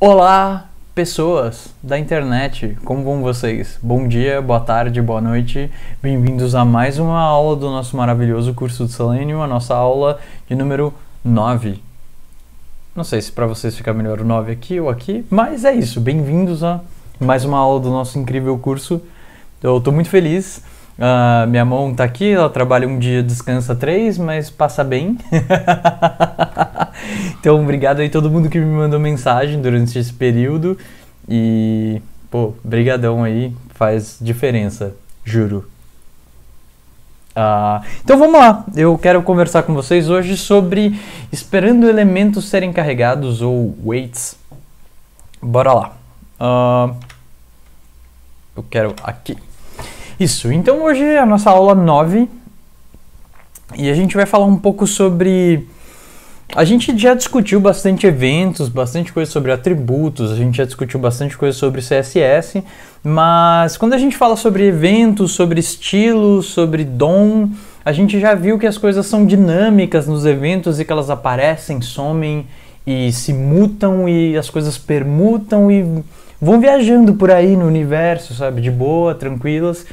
Olá, pessoas da internet, como vão vocês? Bom dia, boa tarde, boa noite, bem-vindos a mais uma aula do nosso maravilhoso curso de Selenium, a nossa aula de número 9. Não sei se para vocês fica melhor o 9 aqui ou aqui, mas é isso, bem-vindos a mais uma aula do nosso incrível curso. Eu estou muito feliz Uh, minha mão tá aqui, ela trabalha um dia, descansa três, mas passa bem. então, obrigado aí todo mundo que me mandou mensagem durante esse período. E, pô, brigadão aí, faz diferença, juro. Uh, então vamos lá, eu quero conversar com vocês hoje sobre esperando elementos serem carregados ou weights. Bora lá. Uh, eu quero aqui. Isso, então hoje é a nossa aula 9 e a gente vai falar um pouco sobre. A gente já discutiu bastante eventos, bastante coisa sobre atributos, a gente já discutiu bastante coisa sobre CSS, mas quando a gente fala sobre eventos, sobre estilos, sobre dom, a gente já viu que as coisas são dinâmicas nos eventos e que elas aparecem, somem e se mutam e as coisas permutam e vão viajando por aí no universo, sabe, de boa, tranquilas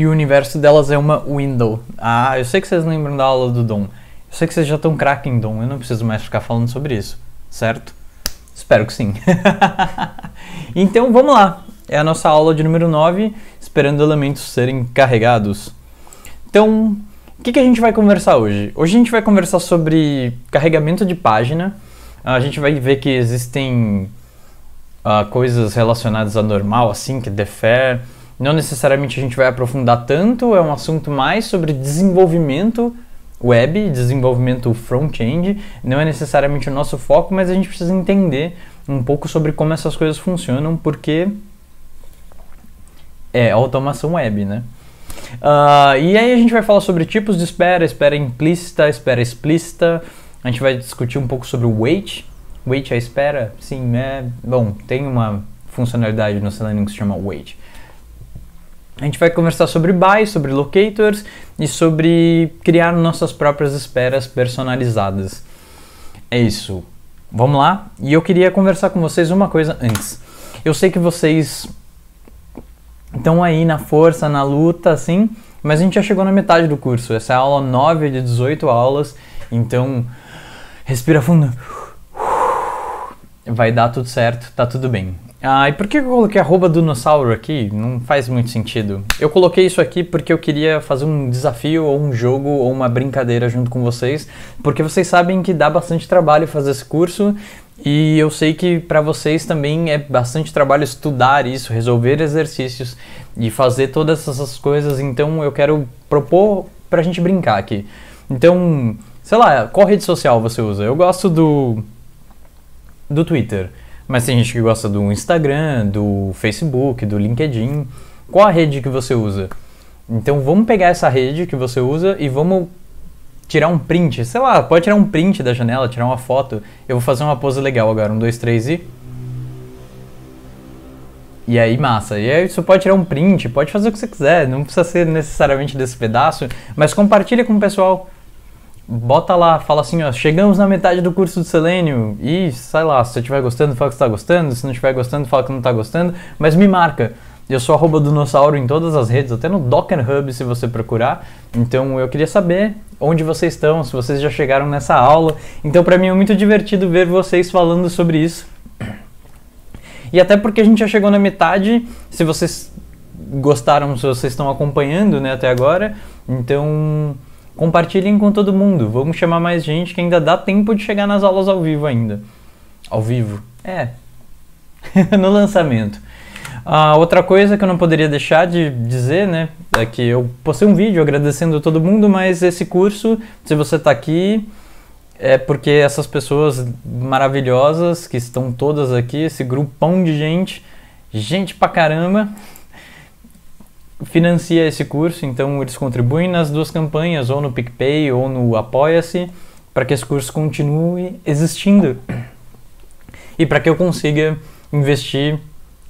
e o universo delas é uma window. Ah, eu sei que vocês lembram da aula do Dom. Eu sei que vocês já estão craque em Dom, eu não preciso mais ficar falando sobre isso, certo? Espero que sim. então vamos lá. É a nossa aula de número 9, esperando elementos serem carregados. Então, o que, que a gente vai conversar hoje? Hoje a gente vai conversar sobre carregamento de página. Ah, a gente vai ver que existem uh, coisas relacionadas a normal, assim, que defer não necessariamente a gente vai aprofundar tanto, é um assunto mais sobre desenvolvimento web, desenvolvimento front-end, não é necessariamente o nosso foco, mas a gente precisa entender um pouco sobre como essas coisas funcionam, porque é automação web, né? Uh, e aí a gente vai falar sobre tipos de espera, espera implícita, espera explícita. A gente vai discutir um pouco sobre o wait. Wait é espera? Sim, é. Bom, tem uma funcionalidade no Selenium que se chama wait. A gente vai conversar sobre buy, sobre locators e sobre criar nossas próprias esperas personalizadas. É isso. Vamos lá? E eu queria conversar com vocês uma coisa antes. Eu sei que vocês estão aí na força, na luta, assim, mas a gente já chegou na metade do curso. Essa é a aula 9 de 18 aulas, então respira fundo. Vai dar tudo certo, tá tudo bem. Ah, e por que eu coloquei arroba dinossauro aqui? Não faz muito sentido. Eu coloquei isso aqui porque eu queria fazer um desafio ou um jogo ou uma brincadeira junto com vocês, porque vocês sabem que dá bastante trabalho fazer esse curso e eu sei que para vocês também é bastante trabalho estudar isso, resolver exercícios e fazer todas essas coisas, então eu quero propor pra gente brincar aqui. Então, sei lá, qual rede social você usa? Eu gosto do do Twitter. Mas tem gente que gosta do Instagram, do Facebook, do LinkedIn. Qual a rede que você usa? Então vamos pegar essa rede que você usa e vamos tirar um print. Sei lá, pode tirar um print da janela, tirar uma foto. Eu vou fazer uma pose legal agora. Um, dois, três e. E aí, massa. E aí você pode tirar um print, pode fazer o que você quiser. Não precisa ser necessariamente desse pedaço, mas compartilha com o pessoal bota lá, fala assim, ó, chegamos na metade do curso do Selênio e, sai lá, se você estiver gostando, fala que você tá gostando, se não estiver gostando, fala que não está gostando, mas me marca. Eu sou arroba dinossauro em todas as redes, até no Docker Hub se você procurar. Então eu queria saber onde vocês estão, se vocês já chegaram nessa aula. Então para mim é muito divertido ver vocês falando sobre isso. E até porque a gente já chegou na metade, se vocês gostaram, se vocês estão acompanhando né, até agora, então Compartilhem com todo mundo. Vamos chamar mais gente que ainda dá tempo de chegar nas aulas ao vivo ainda. Ao vivo? É. no lançamento. Ah, outra coisa que eu não poderia deixar de dizer, né, é que eu postei um vídeo agradecendo a todo mundo, mas esse curso, se você está aqui, é porque essas pessoas maravilhosas que estão todas aqui, esse grupão de gente, gente pra caramba, financia esse curso, então eles contribuem nas duas campanhas, ou no PicPay ou no Apoia-se, para que esse curso continue existindo e para que eu consiga investir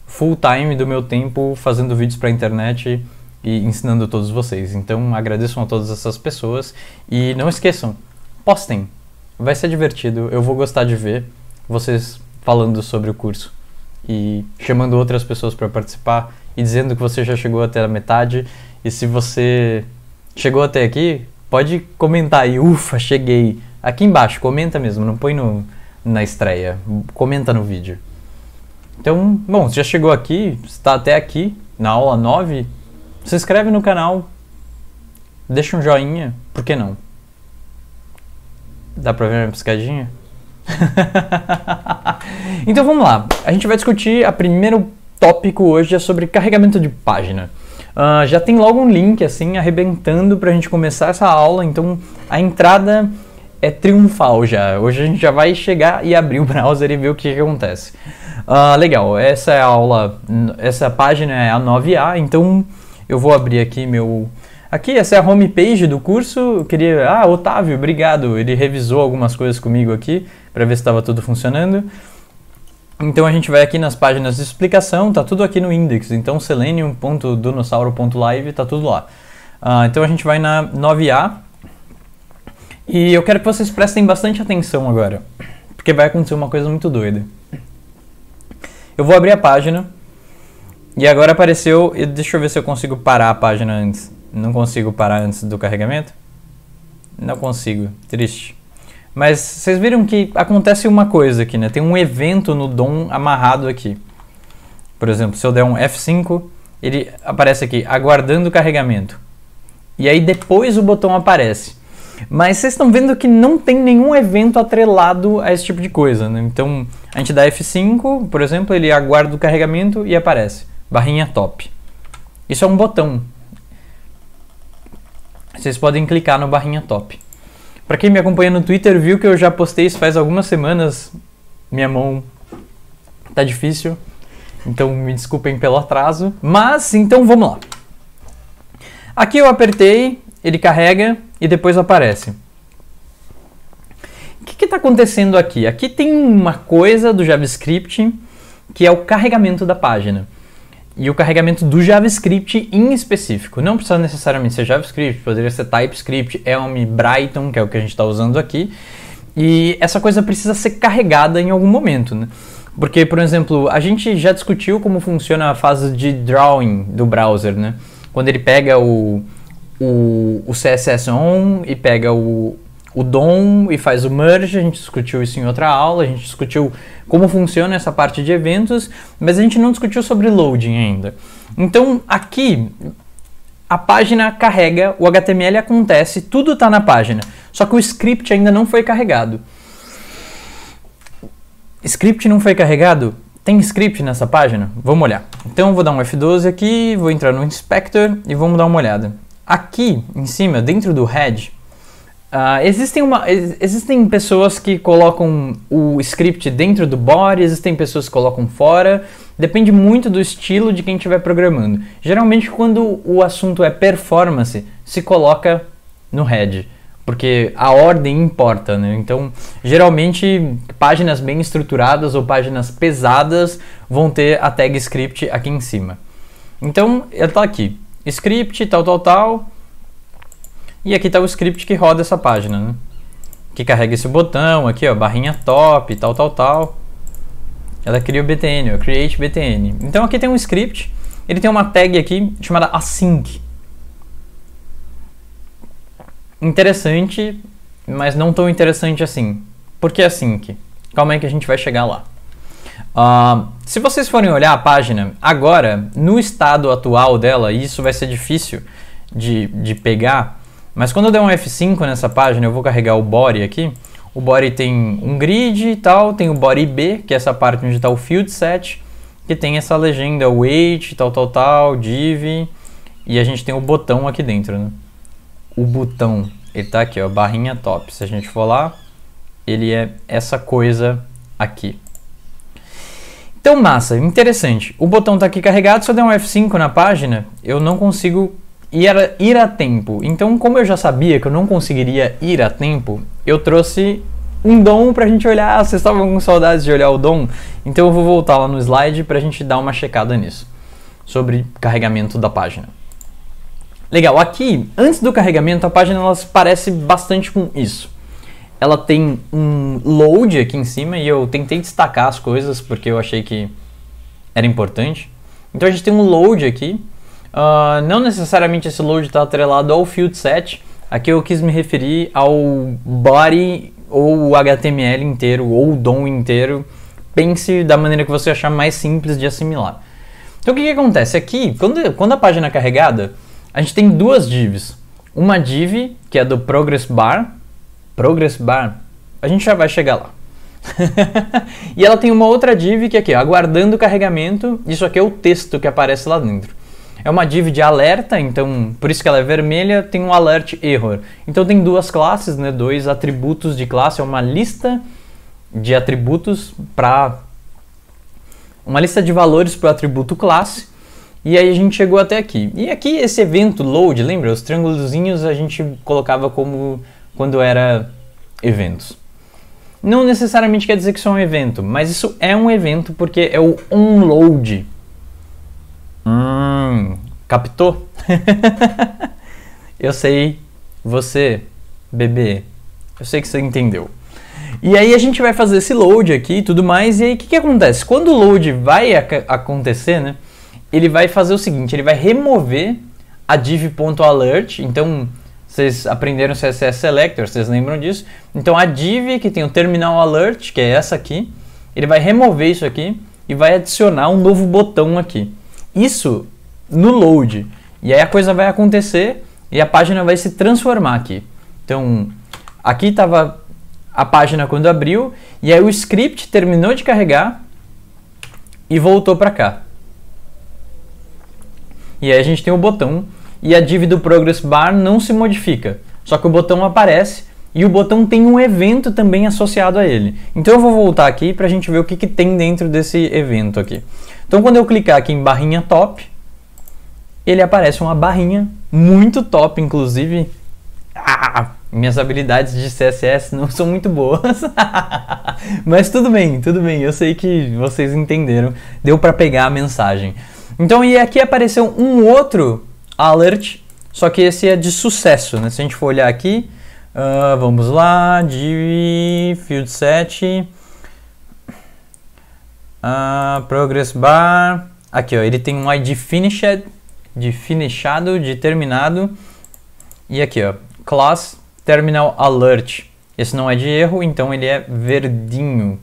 full time do meu tempo fazendo vídeos para a internet e ensinando todos vocês. Então agradeço a todas essas pessoas e não esqueçam, postem. Vai ser divertido, eu vou gostar de ver vocês falando sobre o curso e chamando outras pessoas para participar e dizendo que você já chegou até a metade. E se você chegou até aqui, pode comentar aí, ufa, cheguei. Aqui embaixo, comenta mesmo, não põe no, na estreia, comenta no vídeo. Então, bom, você já chegou aqui, está até aqui, na aula 9, se inscreve no canal, deixa um joinha, por que não? Dá pra ver minha piscadinha? então vamos lá, a gente vai discutir a primeiro tópico hoje é sobre carregamento de página. Uh, já tem logo um link assim arrebentando para a gente começar essa aula, então a entrada é triunfal já. Hoje a gente já vai chegar e abrir o browser e ver o que, que acontece. Uh, legal, essa é a aula, essa página é a 9A, então eu vou abrir aqui meu. Aqui, essa é a homepage do curso. Eu queria. Ah, Otávio, obrigado. Ele revisou algumas coisas comigo aqui para ver se estava tudo funcionando. Então a gente vai aqui nas páginas de explicação, tá tudo aqui no index. Então selenium.dunossauro.live, tá tudo lá. Uh, então a gente vai na 9A. E eu quero que vocês prestem bastante atenção agora, porque vai acontecer uma coisa muito doida. Eu vou abrir a página. E agora apareceu, deixa eu ver se eu consigo parar a página antes. Não consigo parar antes do carregamento? Não consigo, triste. Mas vocês viram que acontece uma coisa aqui, né? Tem um evento no DOM amarrado aqui. Por exemplo, se eu der um F5, ele aparece aqui, aguardando carregamento. E aí depois o botão aparece. Mas vocês estão vendo que não tem nenhum evento atrelado a esse tipo de coisa, né? Então, a gente dá F5, por exemplo, ele aguarda o carregamento e aparece. Barrinha top. Isso é um botão. Vocês podem clicar no barrinha top. Para quem me acompanha no Twitter, viu que eu já postei isso faz algumas semanas. Minha mão tá difícil, então me desculpem pelo atraso. Mas então vamos lá. Aqui eu apertei, ele carrega e depois aparece. O que está acontecendo aqui? Aqui tem uma coisa do JavaScript que é o carregamento da página e o carregamento do JavaScript em específico. Não precisa necessariamente ser JavaScript, poderia ser TypeScript, Elm, Brighton, que é o que a gente está usando aqui. E essa coisa precisa ser carregada em algum momento, né? Porque, por exemplo, a gente já discutiu como funciona a fase de drawing do browser, né? Quando ele pega o, o, o CSS on e pega o, o DOM e faz o merge, a gente discutiu isso em outra aula, a gente discutiu como funciona essa parte de eventos, mas a gente não discutiu sobre loading ainda. Então, aqui a página carrega, o HTML acontece, tudo está na página, só que o script ainda não foi carregado. Script não foi carregado? Tem script nessa página? Vamos olhar. Então, vou dar um F12 aqui, vou entrar no inspector e vamos dar uma olhada. Aqui em cima, dentro do head, Uh, existem, uma, existem pessoas que colocam o script dentro do body, existem pessoas que colocam fora, depende muito do estilo de quem estiver programando. Geralmente, quando o assunto é performance, se coloca no head, porque a ordem importa, né? Então, geralmente, páginas bem estruturadas ou páginas pesadas vão ter a tag script aqui em cima. Então, ela tá aqui: script, tal, tal, tal e aqui está o script que roda essa página, né? Que carrega esse botão aqui, ó, barrinha top, tal, tal, tal. Ela cria o btn, ó, create btn. Então aqui tem um script, ele tem uma tag aqui chamada async. Interessante, mas não tão interessante assim. Por que async? Calma aí que a gente vai chegar lá. Uh, se vocês forem olhar a página, agora, no estado atual dela, e isso vai ser difícil de, de pegar, mas quando eu der um F5 nessa página, eu vou carregar o body aqui. O body tem um grid e tal, tem o body B, que é essa parte onde está o field set, que tem essa legenda weight, tal, tal, tal, div, e a gente tem o botão aqui dentro, né? O botão, ele tá aqui, ó, barrinha top. Se a gente for lá, ele é essa coisa aqui. Então, massa, interessante. O botão está aqui carregado, se eu der um F5 na página, eu não consigo e era ir a tempo. Então, como eu já sabia que eu não conseguiria ir a tempo, eu trouxe um dom pra gente olhar. Ah, vocês estavam com saudades de olhar o dom? Então eu vou voltar lá no slide pra gente dar uma checada nisso. Sobre carregamento da página. Legal, aqui, antes do carregamento, a página ela parece bastante com isso. Ela tem um load aqui em cima e eu tentei destacar as coisas porque eu achei que era importante. Então a gente tem um load aqui Uh, não necessariamente esse load está atrelado ao field set. Aqui eu quis me referir ao body ou HTML inteiro ou DOM inteiro. Pense da maneira que você achar mais simples de assimilar. Então o que, que acontece? Aqui, quando, quando a página é carregada, a gente tem duas divs. Uma div, que é do progress bar. Progress bar? A gente já vai chegar lá. e ela tem uma outra div que é aqui, ó, aguardando o carregamento. Isso aqui é o texto que aparece lá dentro. É uma div de alerta, então por isso que ela é vermelha, tem um alert error. Então tem duas classes, né, dois atributos de classe, é uma lista de atributos para uma lista de valores para o atributo classe. E aí a gente chegou até aqui. E aqui esse evento load, lembra? Os triângulos a gente colocava como quando era eventos. Não necessariamente quer dizer que isso é um evento, mas isso é um evento porque é o onload Hum, captou? eu sei, você, bebê, eu sei que você entendeu. E aí a gente vai fazer esse load aqui e tudo mais, e aí o que, que acontece? Quando o load vai ac acontecer, né, ele vai fazer o seguinte, ele vai remover a div.alert, então vocês aprenderam CSS Selector, vocês lembram disso? Então a div que tem o terminal alert, que é essa aqui, ele vai remover isso aqui e vai adicionar um novo botão aqui. Isso no load. E aí a coisa vai acontecer e a página vai se transformar aqui. Então, aqui estava a página quando abriu e aí o script terminou de carregar e voltou para cá. E aí a gente tem o botão e a div do progress bar não se modifica, só que o botão aparece e o botão tem um evento também associado a ele. Então eu vou voltar aqui para a gente ver o que, que tem dentro desse evento aqui. Então quando eu clicar aqui em barrinha top, ele aparece uma barrinha muito top, inclusive. Ah, minhas habilidades de CSS não são muito boas. Mas tudo bem, tudo bem, eu sei que vocês entenderam, deu para pegar a mensagem. Então, e aqui apareceu um outro alert, só que esse é de sucesso, né? Se a gente for olhar aqui, uh, vamos lá, div field set Uh, progress bar. Aqui, ó, ele tem um ID finished, de finishado, de terminado. E aqui, ó, class terminal alert. Esse não é de erro, então ele é verdinho.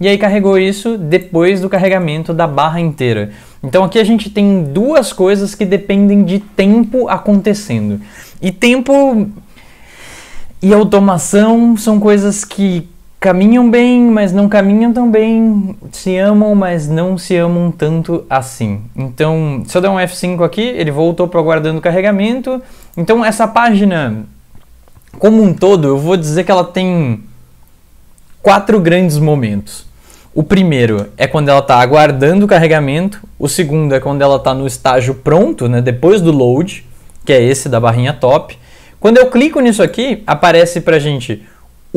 E aí carregou isso depois do carregamento da barra inteira. Então aqui a gente tem duas coisas que dependem de tempo acontecendo. E tempo e automação são coisas que caminham bem, mas não caminham tão bem, se amam, mas não se amam tanto assim. Então, se eu der um F5 aqui, ele voltou para aguardando carregamento. Então, essa página, como um todo, eu vou dizer que ela tem quatro grandes momentos. O primeiro é quando ela está aguardando o carregamento, o segundo é quando ela está no estágio pronto, né, depois do load, que é esse da barrinha top. Quando eu clico nisso aqui, aparece para gente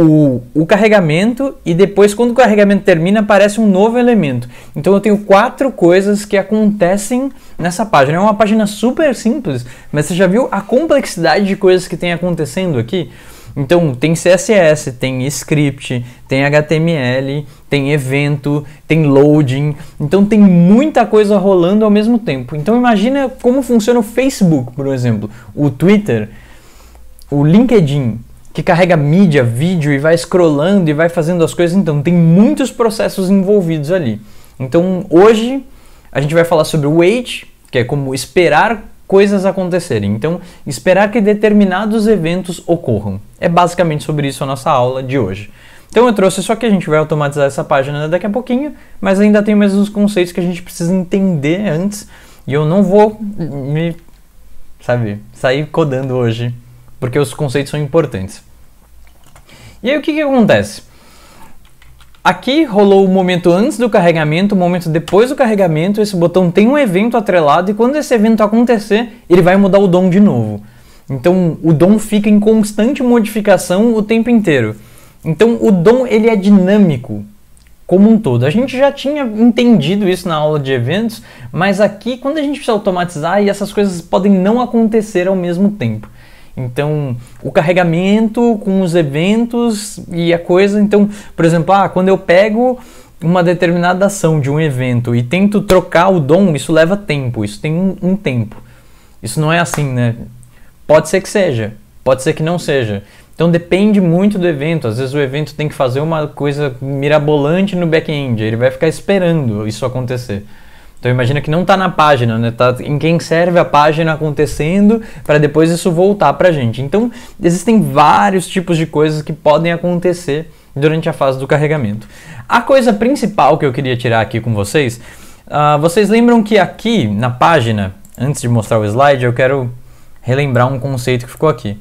o, o carregamento e depois, quando o carregamento termina, aparece um novo elemento. Então eu tenho quatro coisas que acontecem nessa página. É uma página super simples, mas você já viu a complexidade de coisas que tem acontecendo aqui? Então tem CSS, tem script, tem HTML, tem evento, tem loading. Então tem muita coisa rolando ao mesmo tempo. Então imagina como funciona o Facebook, por exemplo, o Twitter, o LinkedIn, que carrega mídia, vídeo e vai scrollando e vai fazendo as coisas. Então, tem muitos processos envolvidos ali. Então, hoje a gente vai falar sobre o wait, que é como esperar coisas acontecerem. Então, esperar que determinados eventos ocorram. É basicamente sobre isso a nossa aula de hoje. Então eu trouxe só que a gente vai automatizar essa página daqui a pouquinho, mas ainda tem mais uns conceitos que a gente precisa entender antes, e eu não vou me sabe, sair codando hoje porque os conceitos são importantes. E aí o que, que acontece? Aqui rolou o momento antes do carregamento, o momento depois do carregamento, esse botão tem um evento atrelado e quando esse evento acontecer, ele vai mudar o DOM de novo. Então o DOM fica em constante modificação o tempo inteiro. Então o DOM ele é dinâmico como um todo. A gente já tinha entendido isso na aula de eventos, mas aqui quando a gente precisa automatizar, essas coisas podem não acontecer ao mesmo tempo. Então, o carregamento com os eventos e a coisa. Então, por exemplo, ah, quando eu pego uma determinada ação de um evento e tento trocar o dom, isso leva tempo, isso tem um, um tempo. Isso não é assim, né? Pode ser que seja, pode ser que não seja. Então depende muito do evento. Às vezes o evento tem que fazer uma coisa mirabolante no back-end, ele vai ficar esperando isso acontecer. Então imagina que não está na página, né? Tá em quem serve a página acontecendo para depois isso voltar para a gente. Então existem vários tipos de coisas que podem acontecer durante a fase do carregamento. A coisa principal que eu queria tirar aqui com vocês, uh, vocês lembram que aqui na página, antes de mostrar o slide, eu quero relembrar um conceito que ficou aqui.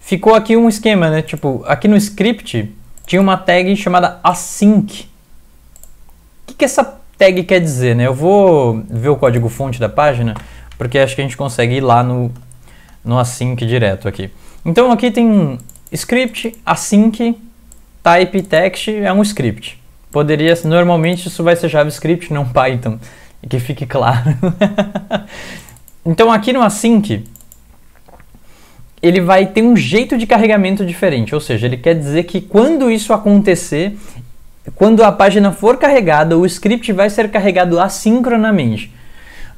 Ficou aqui um esquema, né? Tipo, aqui no script tinha uma tag chamada async. O que, que é essa tag quer dizer, né? Eu vou ver o código fonte da página, porque acho que a gente consegue ir lá no, no async direto aqui. Então aqui tem script, async, type text, é um script. Poderia, normalmente isso vai ser JavaScript, não Python, que fique claro. então aqui no async, ele vai ter um jeito de carregamento diferente, ou seja, ele quer dizer que quando isso acontecer, quando a página for carregada, o script vai ser carregado assincronamente.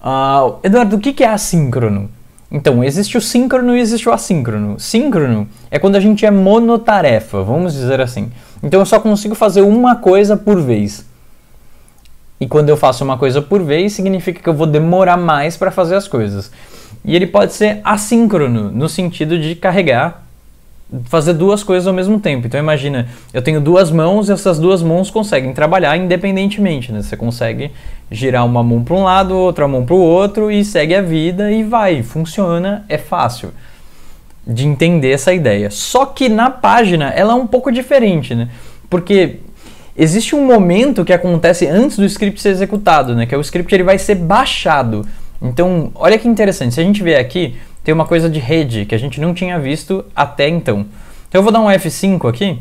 Uh, Eduardo, o que é assíncrono? Então, existe o síncrono e existe o assíncrono. Síncrono é quando a gente é monotarefa, vamos dizer assim. Então, eu só consigo fazer uma coisa por vez. E quando eu faço uma coisa por vez, significa que eu vou demorar mais para fazer as coisas. E ele pode ser assíncrono, no sentido de carregar fazer duas coisas ao mesmo tempo. Então imagina, eu tenho duas mãos e essas duas mãos conseguem trabalhar independentemente, né? Você consegue girar uma mão para um lado, outra mão para o outro e segue a vida e vai, funciona, é fácil de entender essa ideia. Só que na página ela é um pouco diferente, né? Porque existe um momento que acontece antes do script ser executado, né? Que é o script ele vai ser baixado. Então, olha que interessante, se a gente vê aqui, tem uma coisa de rede que a gente não tinha visto até então. Então eu vou dar um F5 aqui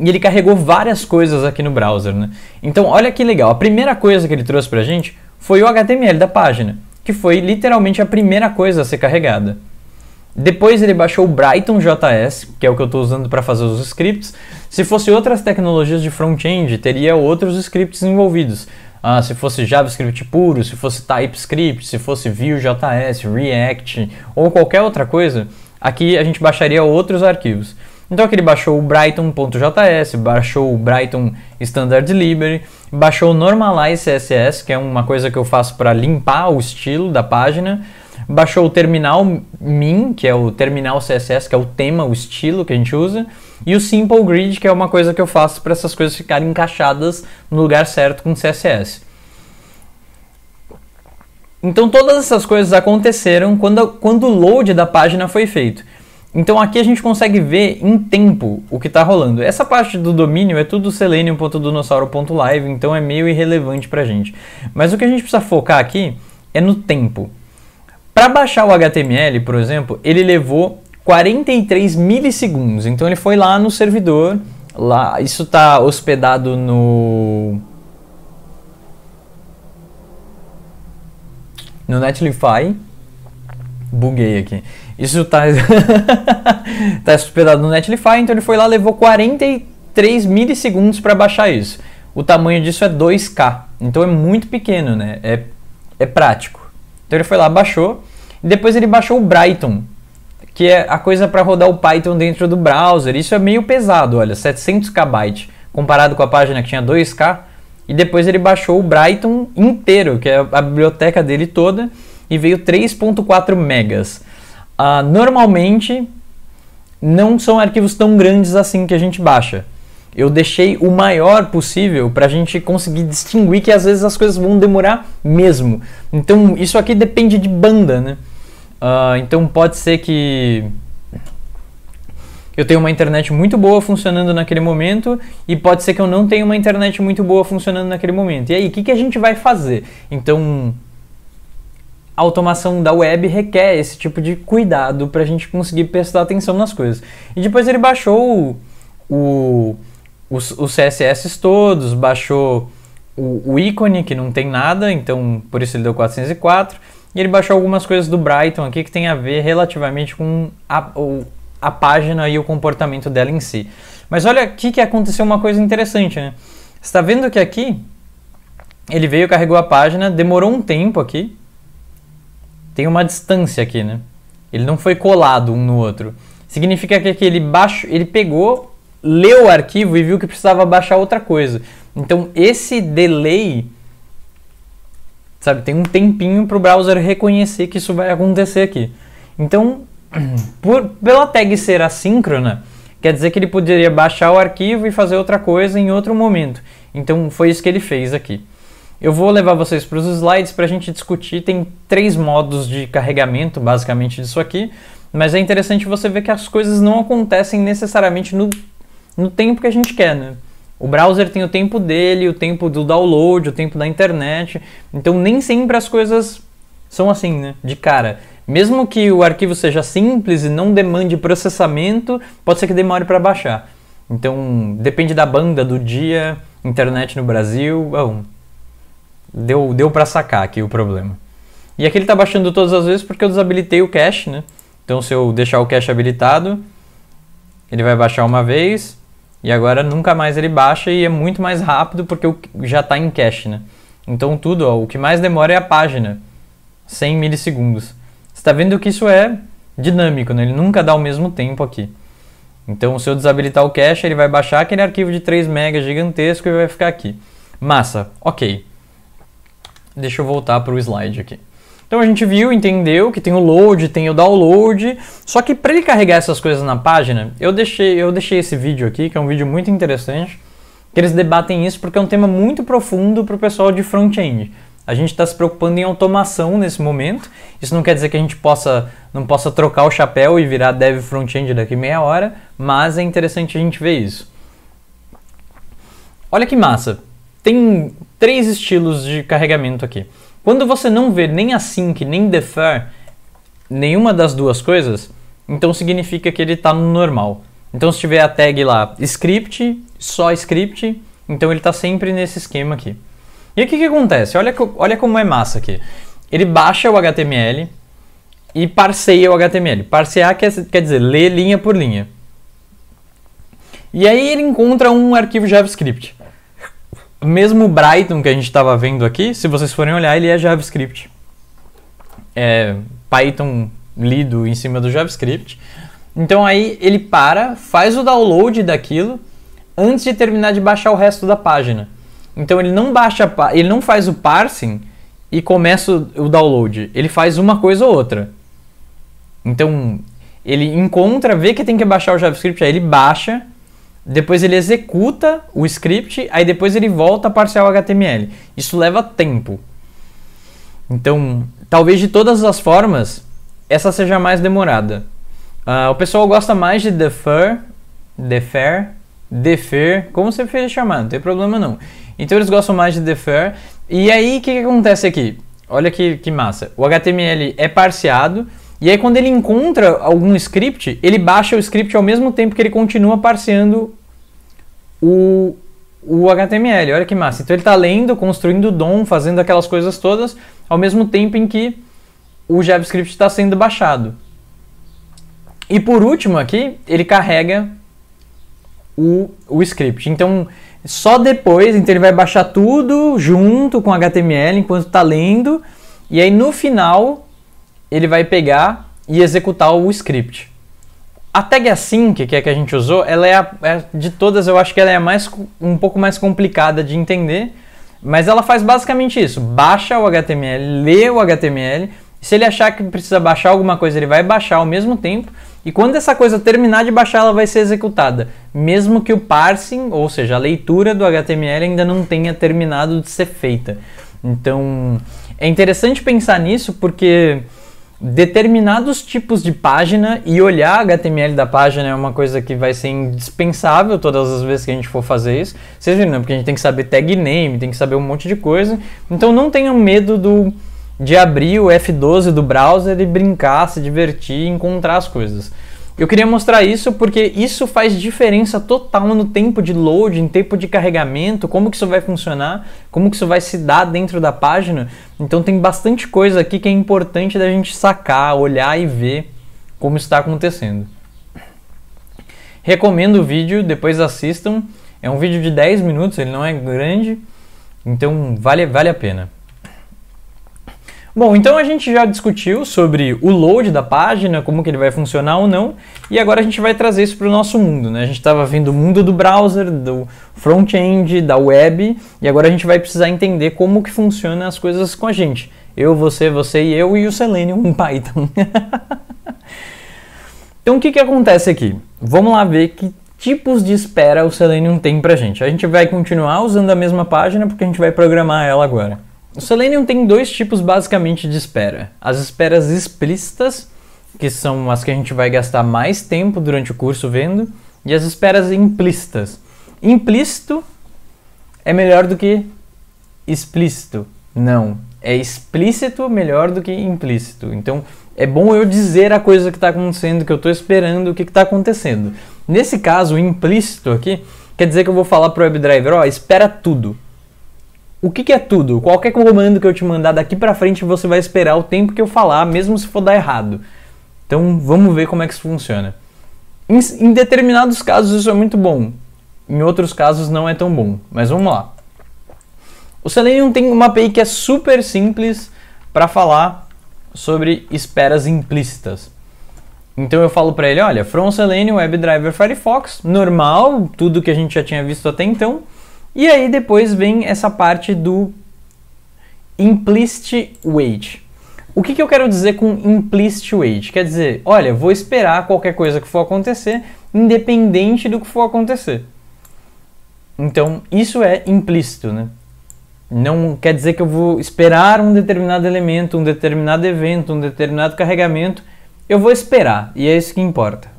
e ele carregou várias coisas aqui no browser, né? Então olha que legal, a primeira coisa que ele trouxe pra gente foi o HTML da página, que foi literalmente a primeira coisa a ser carregada. Depois ele baixou o Brighton JS, que é o que eu estou usando para fazer os scripts. Se fosse outras tecnologias de front-end, teria outros scripts envolvidos. Ah, se fosse JavaScript puro, se fosse TypeScript, se fosse Vue.js, React ou qualquer outra coisa, aqui a gente baixaria outros arquivos. Então aqui ele baixou o Brighton.js, baixou o Brighton Standard Library, baixou o Normalize CSS, que é uma coisa que eu faço para limpar o estilo da página, baixou o terminal min, que é o terminal CSS, que é o tema, o estilo que a gente usa, e o simple grid, que é uma coisa que eu faço para essas coisas ficarem encaixadas no lugar certo com CSS. Então todas essas coisas aconteceram quando, quando o load da página foi feito. Então aqui a gente consegue ver em tempo o que está rolando. Essa parte do domínio é tudo selenium.dinossauro.live, então é meio irrelevante para a gente. Mas o que a gente precisa focar aqui é no tempo. Para baixar o HTML, por exemplo, ele levou 43 milissegundos. Então ele foi lá no servidor, lá, isso está hospedado no no Netlify. Buguei aqui. Isso está tá hospedado no Netlify, então ele foi lá levou 43 milissegundos para baixar isso. O tamanho disso é 2K. Então é muito pequeno, né? É é prático. Então ele foi lá, baixou depois ele baixou o Brighton, que é a coisa para rodar o Python dentro do browser. Isso é meio pesado, olha, 700 KB comparado com a página que tinha 2K. E depois ele baixou o Brighton inteiro, que é a biblioteca dele toda, e veio 3.4 megas. Uh, normalmente não são arquivos tão grandes assim que a gente baixa. Eu deixei o maior possível para a gente conseguir distinguir que às vezes as coisas vão demorar mesmo. Então isso aqui depende de banda, né? Uh, então pode ser que eu tenho uma internet muito boa funcionando naquele momento e pode ser que eu não tenha uma internet muito boa funcionando naquele momento. E aí, o que, que a gente vai fazer? Então, a automação da web requer esse tipo de cuidado para a gente conseguir prestar atenção nas coisas. E depois ele baixou o, os, os CSS todos, baixou o, o ícone que não tem nada, então por isso ele deu 404 e ele baixou algumas coisas do Brighton aqui que tem a ver relativamente com a, o, a página e o comportamento dela em si. Mas olha aqui que aconteceu uma coisa interessante, né? Você está vendo que aqui ele veio, carregou a página, demorou um tempo aqui. Tem uma distância aqui, né? Ele não foi colado um no outro. Significa que aqui ele, baixo, ele pegou, leu o arquivo e viu que precisava baixar outra coisa. Então esse delay Sabe, tem um tempinho para o browser reconhecer que isso vai acontecer aqui. Então, por, pela tag ser assíncrona, quer dizer que ele poderia baixar o arquivo e fazer outra coisa em outro momento. Então, foi isso que ele fez aqui. Eu vou levar vocês para os slides para a gente discutir. Tem três modos de carregamento, basicamente, disso aqui. Mas é interessante você ver que as coisas não acontecem necessariamente no, no tempo que a gente quer, né? O browser tem o tempo dele, o tempo do download, o tempo da internet. Então nem sempre as coisas são assim, né? De cara. Mesmo que o arquivo seja simples e não demande processamento, pode ser que demore para baixar. Então depende da banda, do dia, internet no Brasil. deu deu para sacar aqui o problema. E aqui ele está baixando todas as vezes porque eu desabilitei o cache, né? Então se eu deixar o cache habilitado, ele vai baixar uma vez e agora nunca mais ele baixa e é muito mais rápido porque já está em cache, né? Então tudo, ó, o que mais demora é a página, 100 milissegundos. Você está vendo que isso é dinâmico, né? Ele nunca dá o mesmo tempo aqui. Então se eu desabilitar o cache, ele vai baixar aquele arquivo de 3 MB gigantesco e vai ficar aqui. Massa, ok. Deixa eu voltar para o slide aqui. Então a gente viu, entendeu que tem o load, tem o download, só que para ele carregar essas coisas na página, eu deixei, eu deixei esse vídeo aqui, que é um vídeo muito interessante, que eles debatem isso porque é um tema muito profundo para o pessoal de front-end. A gente está se preocupando em automação nesse momento. Isso não quer dizer que a gente possa, não possa trocar o chapéu e virar dev front-end daqui meia hora, mas é interessante a gente ver isso. Olha que massa! Tem três estilos de carregamento aqui. Quando você não vê nem async, nem defer, nenhuma das duas coisas, então significa que ele está no normal. Então se tiver a tag lá script, só script, então ele está sempre nesse esquema aqui. E o que, que acontece? Olha, olha como é massa aqui. Ele baixa o HTML e parceia o HTML. Parsear quer, quer dizer ler linha por linha. E aí ele encontra um arquivo JavaScript mesmo o Brighton que a gente estava vendo aqui, se vocês forem olhar, ele é JavaScript. É Python lido em cima do JavaScript. Então aí ele para, faz o download daquilo antes de terminar de baixar o resto da página. Então ele não baixa, ele não faz o parsing e começa o download. Ele faz uma coisa ou outra. Então ele encontra, vê que tem que baixar o JavaScript, aí ele baixa depois ele executa o script, aí depois ele volta a parcial HTML. Isso leva tempo. Então, talvez de todas as formas, essa seja mais demorada. Uh, o pessoal gosta mais de defer, defer, defer, como você preferir chamar, não tem problema não. Então eles gostam mais de defer. E aí, o que, que acontece aqui? Olha que, que massa. O HTML é parciado, e aí quando ele encontra algum script, ele baixa o script ao mesmo tempo que ele continua parseando o, o HTML. Olha que massa. Então ele está lendo, construindo o DOM, fazendo aquelas coisas todas, ao mesmo tempo em que o JavaScript está sendo baixado. E por último aqui, ele carrega o, o script. Então, só depois, então ele vai baixar tudo junto com HTML enquanto está lendo, e aí no final ele vai pegar e executar o script. A tag async, que é a que a gente usou, ela é, a, é, de todas, eu acho que ela é mais, um pouco mais complicada de entender, mas ela faz basicamente isso: baixa o HTML, lê o HTML. Se ele achar que precisa baixar alguma coisa, ele vai baixar ao mesmo tempo. E quando essa coisa terminar de baixar, ela vai ser executada, mesmo que o parsing, ou seja, a leitura do HTML ainda não tenha terminado de ser feita. Então, é interessante pensar nisso porque determinados tipos de página e olhar HTML da página é uma coisa que vai ser indispensável todas as vezes que a gente for fazer isso. Vocês viram, né? porque a gente tem que saber tag name, tem que saber um monte de coisa. Então não tenham medo do de abrir o F12 do browser e brincar, se divertir, encontrar as coisas. Eu queria mostrar isso porque isso faz diferença total no tempo de load, em tempo de carregamento, como que isso vai funcionar, como que isso vai se dar dentro da página. Então tem bastante coisa aqui que é importante da gente sacar, olhar e ver como está acontecendo. Recomendo o vídeo, depois assistam. É um vídeo de 10 minutos, ele não é grande, então vale, vale a pena. Bom, então a gente já discutiu sobre o load da página, como que ele vai funcionar ou não, e agora a gente vai trazer isso para o nosso mundo. Né? A gente estava vendo o mundo do browser, do front-end, da web, e agora a gente vai precisar entender como que funcionam as coisas com a gente. Eu, você, você e eu e o Selenium Python. então o que, que acontece aqui? Vamos lá ver que tipos de espera o Selenium tem para a gente. A gente vai continuar usando a mesma página porque a gente vai programar ela agora. O Selenium tem dois tipos basicamente de espera. As esperas explícitas, que são as que a gente vai gastar mais tempo durante o curso vendo, e as esperas implícitas. Implícito é melhor do que explícito. Não. É explícito melhor do que implícito. Então é bom eu dizer a coisa que está acontecendo, que eu estou esperando, o que está acontecendo. Nesse caso, o implícito aqui, quer dizer que eu vou falar para o WebDriver: ó, espera tudo. O que, que, é tudo? Qualquer comando que eu te mandar daqui para frente, você vai esperar o tempo que eu falar, mesmo se for dar errado. Então vamos ver como é que isso funciona. Em, em determinados casos isso é muito bom, em outros casos não é tão bom. Mas vamos lá. O Selenium tem uma API que é super simples para falar sobre esperas implícitas. Então eu falo para ele, olha, from Selenium WebDriver Firefox, normal, tudo que a gente já tinha visto até então. E aí depois vem essa parte do implicit wait. O que, que eu quero dizer com implicit wait? Quer dizer, olha, vou esperar qualquer coisa que for acontecer, independente do que for acontecer. Então, isso é implícito, né? Não quer dizer que eu vou esperar um determinado elemento, um determinado evento, um determinado carregamento. Eu vou esperar, e é isso que importa.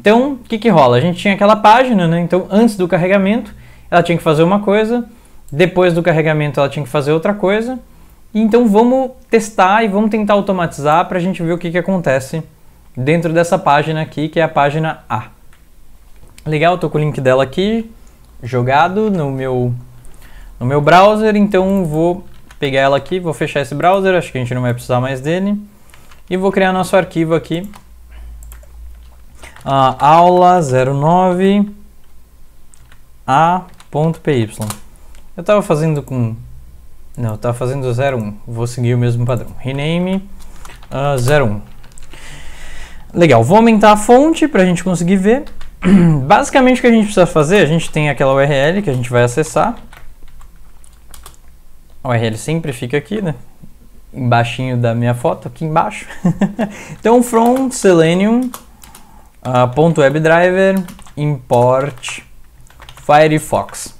Então, o que, que rola? A gente tinha aquela página, né? Então, antes do carregamento, ela tinha que fazer uma coisa, depois do carregamento, ela tinha que fazer outra coisa. E então, vamos testar e vamos tentar automatizar para a gente ver o que, que acontece dentro dessa página aqui, que é a página A. Legal, estou com o link dela aqui, jogado no meu, no meu browser, então vou pegar ela aqui, vou fechar esse browser, acho que a gente não vai precisar mais dele, e vou criar nosso arquivo aqui, uh, aula 09 a.py. Eu estava fazendo com. Não, estava fazendo 01. Vou seguir o mesmo padrão. Rename uh, ah, 01. Legal, vou aumentar a fonte para a gente conseguir ver. Basicamente o que a gente precisa fazer, a gente tem aquela URL que a gente vai acessar. A URL sempre fica aqui, né? Embaixinho da minha foto, aqui embaixo. então, from selenium Uh, ponto .webdriver import Firefox.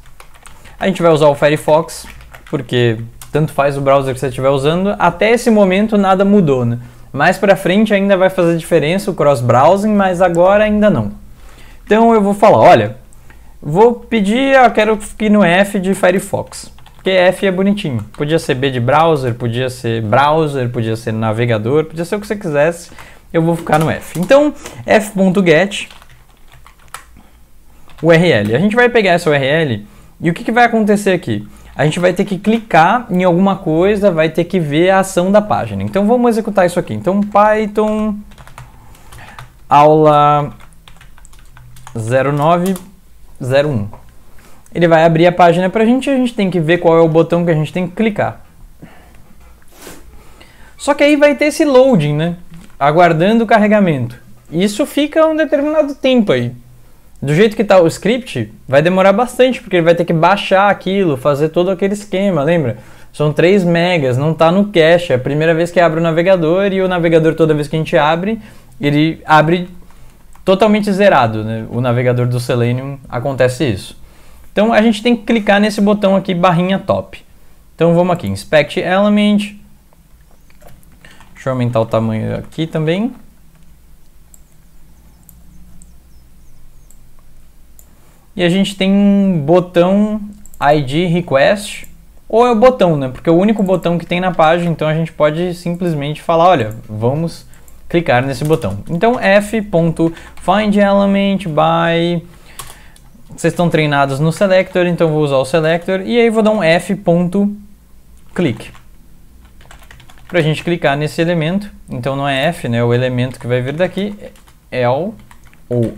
A gente vai usar o Firefox porque tanto faz o browser que você estiver usando, até esse momento nada mudou, né? Mais para frente ainda vai fazer diferença o cross-browsing, mas agora ainda não. Então eu vou falar, olha, vou pedir, eu quero que no F de Firefox, porque F é bonitinho. Podia ser B de browser, podia ser browser, podia ser navegador, podia ser o que você quisesse, eu vou ficar no F. Então, f.get URL. A gente vai pegar essa URL e o que, que vai acontecer aqui? A gente vai ter que clicar em alguma coisa, vai ter que ver a ação da página. Então vamos executar isso aqui. Então Python aula 0901. Ele vai abrir a página para a gente e a gente tem que ver qual é o botão que a gente tem que clicar. Só que aí vai ter esse loading, né? aguardando o carregamento. Isso fica um determinado tempo aí. Do jeito que está o script, vai demorar bastante, porque ele vai ter que baixar aquilo, fazer todo aquele esquema, lembra? São 3 megas, não está no cache, é a primeira vez que abre o navegador e o navegador toda vez que a gente abre, ele abre totalmente zerado, né? o navegador do Selenium acontece isso. Então a gente tem que clicar nesse botão aqui, barrinha top. Então vamos aqui, Inspect Element, Deixa eu aumentar o tamanho aqui também. E a gente tem um botão ID request, ou é o botão, né? Porque é o único botão que tem na página, então a gente pode simplesmente falar, olha, vamos clicar nesse botão. Então f.findElement by vocês estão treinados no selector, então vou usar o selector e aí vou dar um f.click para a gente clicar nesse elemento. Então não é f, né? É o elemento que vai vir daqui é o ou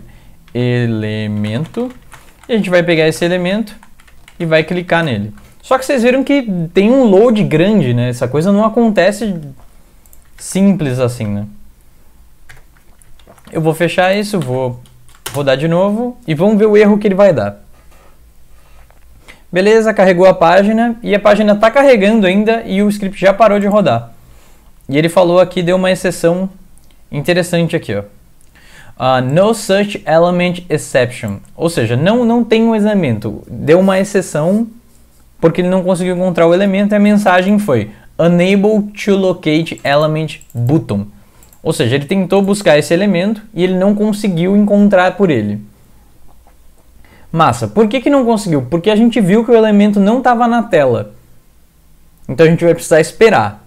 elemento. E a gente vai pegar esse elemento e vai clicar nele. Só que vocês viram que tem um load grande, né? Essa coisa não acontece simples assim, né? Eu vou fechar isso, vou rodar de novo e vamos ver o erro que ele vai dar. Beleza, carregou a página e a página está carregando ainda e o script já parou de rodar. E ele falou aqui, deu uma exceção interessante aqui, ó. Uh, no such element exception. Ou seja, não, não tem um elemento. Deu uma exceção porque ele não conseguiu encontrar o elemento e a mensagem foi unable to locate element button. Ou seja, ele tentou buscar esse elemento e ele não conseguiu encontrar por ele. Massa, por que, que não conseguiu? Porque a gente viu que o elemento não estava na tela. Então a gente vai precisar esperar.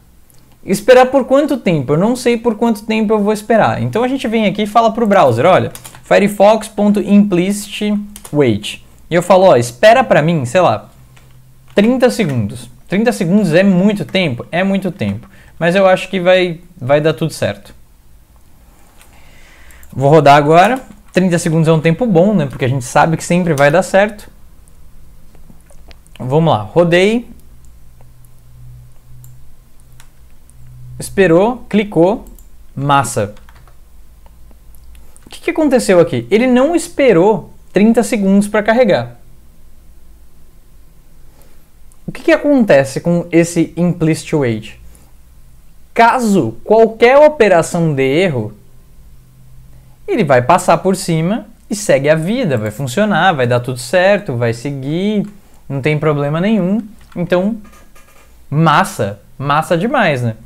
Esperar por quanto tempo? Eu não sei por quanto tempo eu vou esperar. Então a gente vem aqui e fala para o browser, olha, firefox.implicit wait. E eu falo, ó, espera para mim, sei lá, 30 segundos. 30 segundos é muito tempo? É muito tempo. Mas eu acho que vai, vai dar tudo certo. Vou rodar agora. 30 segundos é um tempo bom, né? Porque a gente sabe que sempre vai dar certo. Vamos lá, rodei. Esperou, clicou, massa. O que, que aconteceu aqui? Ele não esperou 30 segundos para carregar. O que, que acontece com esse implicit wait? Caso qualquer operação de erro, ele vai passar por cima e segue a vida, vai funcionar, vai dar tudo certo, vai seguir, não tem problema nenhum. Então, massa, massa demais, né?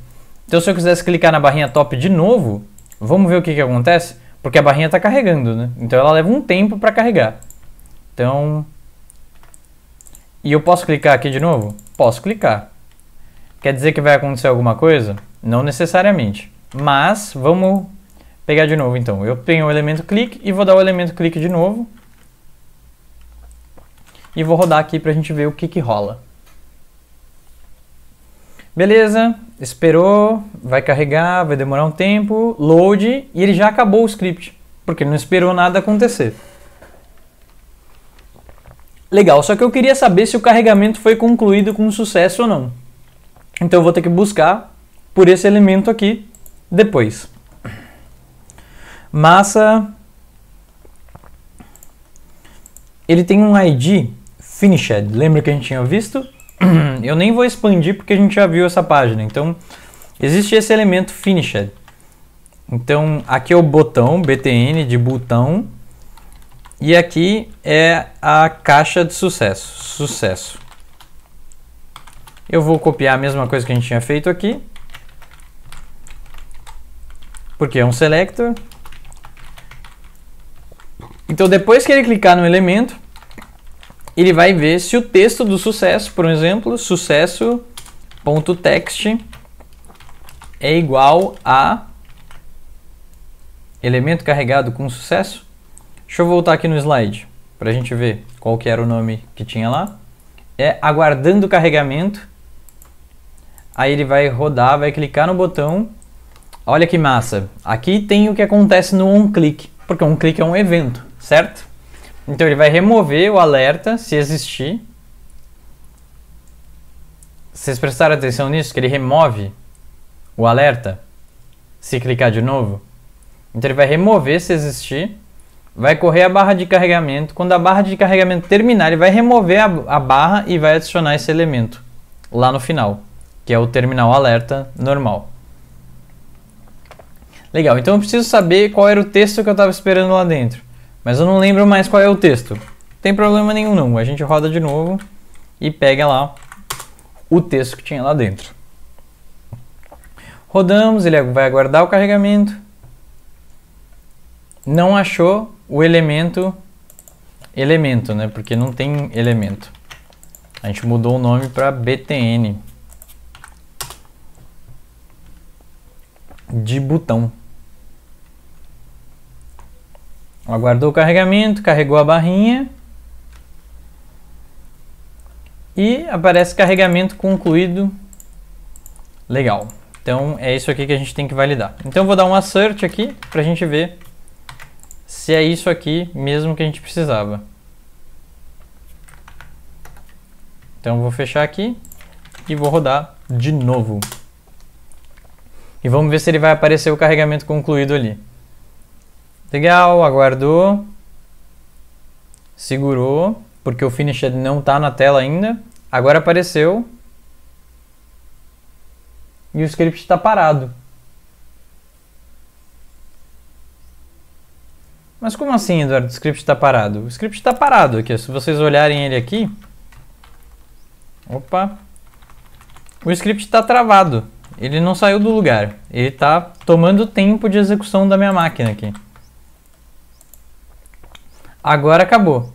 Então se eu quisesse clicar na barrinha top de novo, vamos ver o que, que acontece? Porque a barrinha está carregando, né? Então ela leva um tempo para carregar. Então... E eu posso clicar aqui de novo? Posso clicar. Quer dizer que vai acontecer alguma coisa? Não necessariamente. Mas vamos pegar de novo então. Eu tenho o elemento clique e vou dar o elemento clique de novo. E vou rodar aqui para a gente ver o que, que rola. Beleza, esperou, vai carregar, vai demorar um tempo, load e ele já acabou o script, porque não esperou nada acontecer. Legal, só que eu queria saber se o carregamento foi concluído com sucesso ou não. Então eu vou ter que buscar por esse elemento aqui depois. Massa ele tem um ID finished, lembra que a gente tinha visto? eu nem vou expandir porque a gente já viu essa página. Então, existe esse elemento finished. Então, aqui é o botão btn de botão e aqui é a caixa de sucesso, sucesso. Eu vou copiar a mesma coisa que a gente tinha feito aqui. Porque é um selector. Então, depois que ele clicar no elemento, ele vai ver se o texto do sucesso, por exemplo, sucesso.text é igual a elemento carregado com sucesso. Deixa eu voltar aqui no slide para a gente ver qual que era o nome que tinha lá. É aguardando o carregamento. Aí ele vai rodar, vai clicar no botão. Olha que massa. Aqui tem o que acontece no on-click, porque um clique é um evento, certo? Então ele vai remover o alerta se existir. Vocês prestaram atenção nisso? Que ele remove o alerta se clicar de novo. Então ele vai remover se existir. Vai correr a barra de carregamento. Quando a barra de carregamento terminar, ele vai remover a, a barra e vai adicionar esse elemento lá no final, que é o terminal alerta normal. Legal, então eu preciso saber qual era o texto que eu estava esperando lá dentro. Mas eu não lembro mais qual é o texto. Tem problema nenhum não, a gente roda de novo e pega lá o texto que tinha lá dentro. Rodamos, ele vai aguardar o carregamento. Não achou o elemento elemento, né? Porque não tem elemento. A gente mudou o nome para BTN de botão. aguardou o carregamento, carregou a barrinha e aparece carregamento concluído. Legal. Então é isso aqui que a gente tem que validar. Então vou dar um assert aqui para a gente ver se é isso aqui mesmo que a gente precisava. Então vou fechar aqui e vou rodar de novo. E vamos ver se ele vai aparecer o carregamento concluído ali. Legal, aguardou. Segurou, porque o Finished não está na tela ainda. Agora apareceu. E o script está parado. Mas como assim, Eduardo? O script está parado? O script está parado aqui. Se vocês olharem ele aqui. Opa. O script está travado. Ele não saiu do lugar. Ele está tomando tempo de execução da minha máquina aqui agora acabou.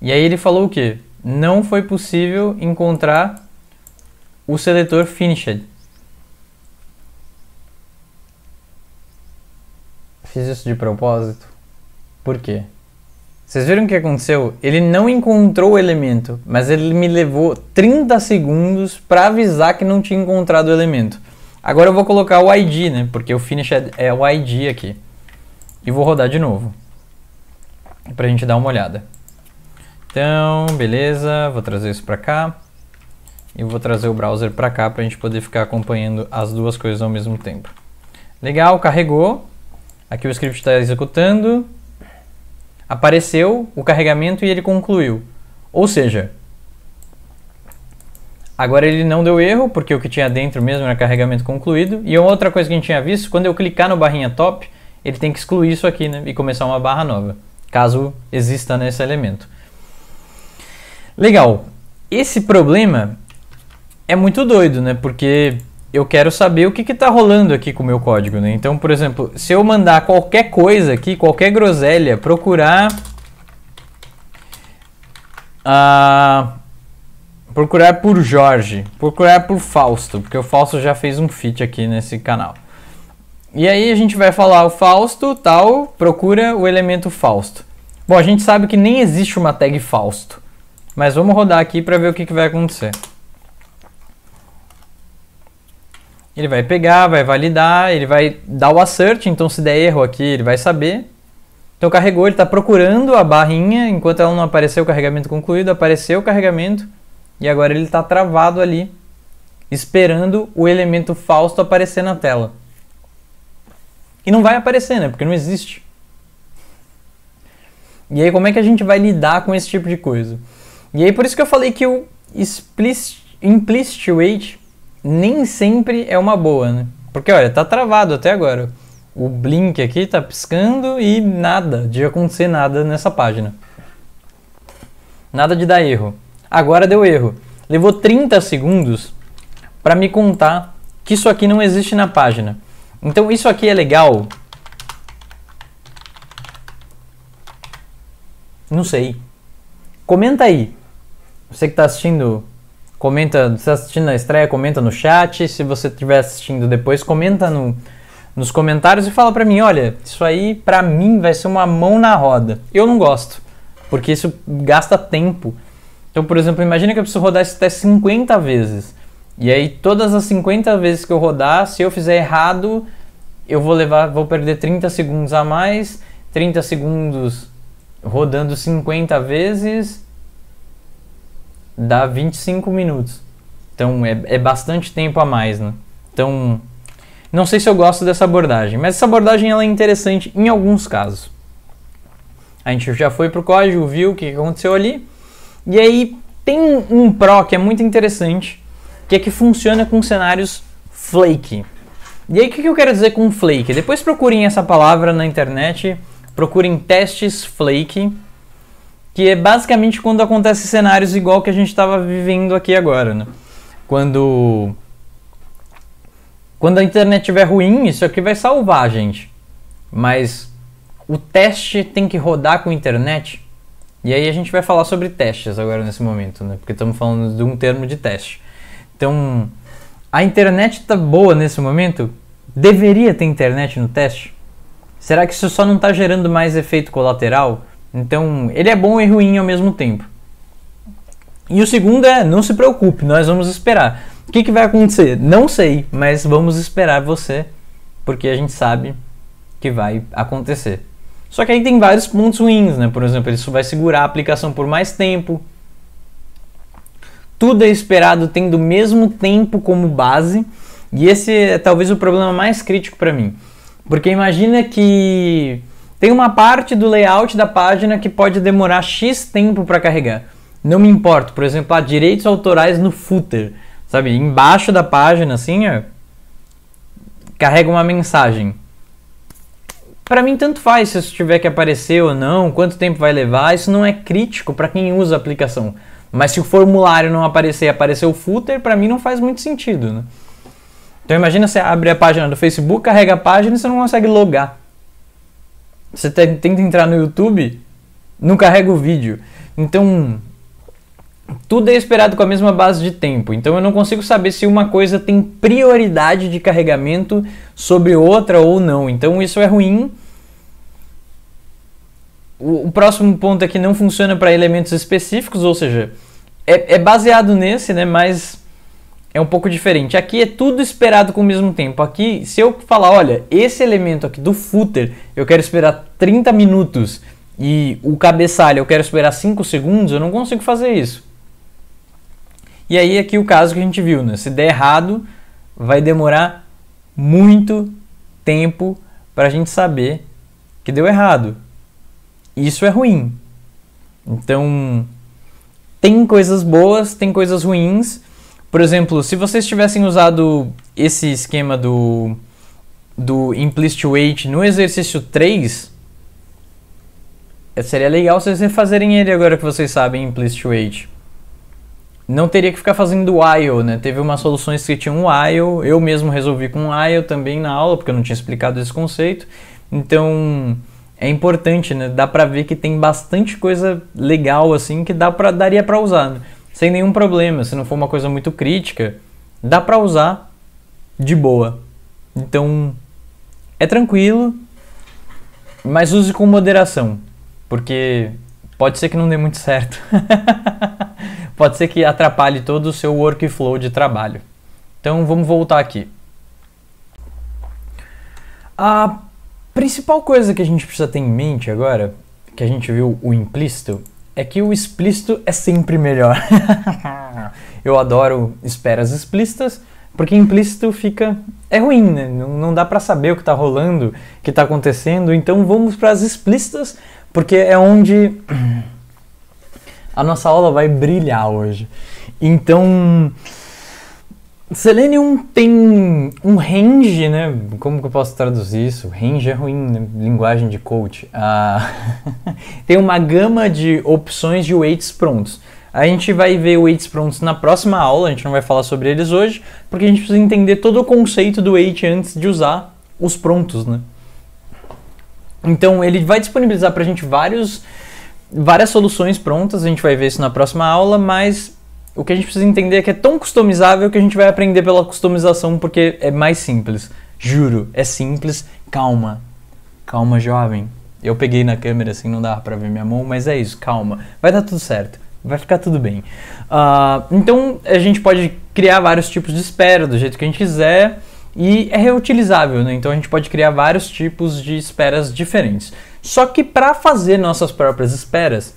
E aí ele falou o quê? Não foi possível encontrar o seletor finished. Fiz isso de propósito. Por quê? Vocês viram o que aconteceu? Ele não encontrou o elemento, mas ele me levou 30 segundos para avisar que não tinha encontrado o elemento. Agora eu vou colocar o ID, né? Porque o finished é o ID aqui. E vou rodar de novo para a gente dar uma olhada. Então, beleza, vou trazer isso para cá. E vou trazer o browser para cá para a gente poder ficar acompanhando as duas coisas ao mesmo tempo. Legal, carregou. Aqui o script está executando. Apareceu o carregamento e ele concluiu. Ou seja, agora ele não deu erro, porque o que tinha dentro mesmo era carregamento concluído. E outra coisa que a gente tinha visto, quando eu clicar no barrinha top, ele tem que excluir isso aqui né, e começar uma barra nova caso exista nesse elemento. Legal. Esse problema é muito doido, né? Porque eu quero saber o que está rolando aqui com o meu código, né? Então, por exemplo, se eu mandar qualquer coisa aqui, qualquer groselha, procurar... Ah, procurar por Jorge, procurar por Fausto, porque o Fausto já fez um fit aqui nesse canal. E aí a gente vai falar o Fausto, tal, procura o elemento Fausto. Bom, a gente sabe que nem existe uma tag Fausto, mas vamos rodar aqui para ver o que, que vai acontecer. Ele vai pegar, vai validar, ele vai dar o assert, então se der erro aqui ele vai saber. Então carregou, ele está procurando a barrinha, enquanto ela não apareceu o carregamento concluído, apareceu o carregamento e agora ele está travado ali, esperando o elemento Fausto aparecer na tela. E não vai aparecer, né? Porque não existe. E aí, como é que a gente vai lidar com esse tipo de coisa? E aí, por isso que eu falei que o implicit wait nem sempre é uma boa, né? Porque, olha, tá travado até agora. O blink aqui tá piscando e nada de acontecer nada nessa página. Nada de dar erro. Agora deu erro. Levou 30 segundos para me contar que isso aqui não existe na página. Então isso aqui é legal. Não sei. Comenta aí. Você que está assistindo, comenta. Se está assistindo a estreia, comenta no chat. Se você estiver assistindo depois, comenta no, nos comentários e fala para mim: olha, isso aí para mim vai ser uma mão na roda. Eu não gosto, porque isso gasta tempo. Então, por exemplo, imagina que eu preciso rodar isso até 50 vezes. E aí todas as 50 vezes que eu rodar, se eu fizer errado, eu vou levar, vou perder 30 segundos a mais, 30 segundos rodando 50 vezes dá 25 minutos. Então é, é bastante tempo a mais, né? Então, não sei se eu gosto dessa abordagem, mas essa abordagem ela é interessante em alguns casos. A gente já foi pro código, viu o que aconteceu ali. E aí tem um pró que é muito interessante, que é que funciona com cenários flake. E aí o que, eu quero dizer com flake? Depois procurem essa palavra na internet, procurem testes flake, que é basicamente quando acontece cenários igual que a gente estava vivendo aqui agora, né? Quando quando a internet estiver ruim, isso aqui vai salvar a gente. Mas o teste tem que rodar com a internet. E aí a gente vai falar sobre testes agora nesse momento, né? Porque estamos falando de um termo de teste. Então, a internet tá boa nesse momento? Deveria ter internet no teste? Será que isso só não está gerando mais efeito colateral? Então, ele é bom e ruim ao mesmo tempo. E o segundo é, não se preocupe, nós vamos esperar. O que, que vai acontecer? Não sei, mas vamos esperar você, porque a gente sabe que vai acontecer. Só que aí tem vários pontos ruins, né? Por exemplo, isso vai segurar a aplicação por mais tempo, tudo é esperado tendo o mesmo tempo como base, e esse é talvez o problema mais crítico para mim. Porque imagina que tem uma parte do layout da página que pode demorar X tempo para carregar. Não me importo, por exemplo, há direitos autorais no footer, sabe? Embaixo da página, assim, ó, carrega uma mensagem. Para mim, tanto faz se isso tiver que aparecer ou não, quanto tempo vai levar, isso não é crítico para quem usa a aplicação. Mas se o formulário não aparecer e aparecer o footer, para mim não faz muito sentido, né? Então imagina você abre a página do Facebook, carrega a página e você não consegue logar. Você tenta entrar no YouTube, não carrega o vídeo. Então, tudo é esperado com a mesma base de tempo. Então eu não consigo saber se uma coisa tem prioridade de carregamento sobre outra ou não. Então isso é ruim o, próximo ponto aqui é não funciona para elementos específicos, ou seja, é, é baseado nesse, né? Mas é um pouco diferente. Aqui é tudo esperado com o mesmo tempo. Aqui, se eu falar, olha, esse elemento aqui do footer, eu quero esperar 30 minutos e o cabeçalho eu quero esperar 5 segundos, eu não consigo fazer isso. E aí aqui o caso que a gente viu, né? Se der errado, vai demorar muito tempo para a gente saber que deu errado. Isso é ruim. Então, tem coisas boas, tem coisas ruins. Por exemplo, se vocês tivessem usado esse esquema do, do implicit weight no exercício 3, é, seria legal vocês refazerem ele agora que vocês sabem implicit weight. Não teria que ficar fazendo while, né? Teve umas soluções que tinham while, eu mesmo resolvi com while também na aula, porque eu não tinha explicado esse conceito. Então, é importante, né? Dá pra ver que tem bastante coisa legal, assim, que dá para daria pra usar, né? Sem nenhum problema, se não for uma coisa muito crítica, dá pra usar de boa. Então, é tranquilo, mas use com moderação, porque pode ser que não dê muito certo. pode ser que atrapalhe todo o seu workflow de trabalho. Então, vamos voltar aqui. A principal coisa que a gente precisa ter em mente agora, que a gente viu o implícito, é que o explícito é sempre melhor. Eu adoro esperas explícitas, porque implícito fica é ruim, né? não, dá para saber o que está rolando, o que está acontecendo. Então vamos para as explícitas, porque é onde a nossa aula vai brilhar hoje. Então Selenium tem um range, né? Como que eu posso traduzir isso? Range é ruim, né? linguagem de coach. Ah, tem uma gama de opções de weights prontos. A gente vai ver weights prontos na próxima aula, a gente não vai falar sobre eles hoje, porque a gente precisa entender todo o conceito do weight antes de usar os prontos, né? Então ele vai disponibilizar para a gente vários, várias soluções prontas, a gente vai ver isso na próxima aula, mas o que a gente precisa entender é que é tão customizável que a gente vai aprender pela customização porque é mais simples. Juro, é simples. Calma. Calma, jovem. Eu peguei na câmera assim, não dava pra ver minha mão, mas é isso, calma. Vai dar tudo certo. Vai ficar tudo bem. Uh, então a gente pode criar vários tipos de espera do jeito que a gente quiser e é reutilizável, né? Então a gente pode criar vários tipos de esperas diferentes. Só que para fazer nossas próprias esperas,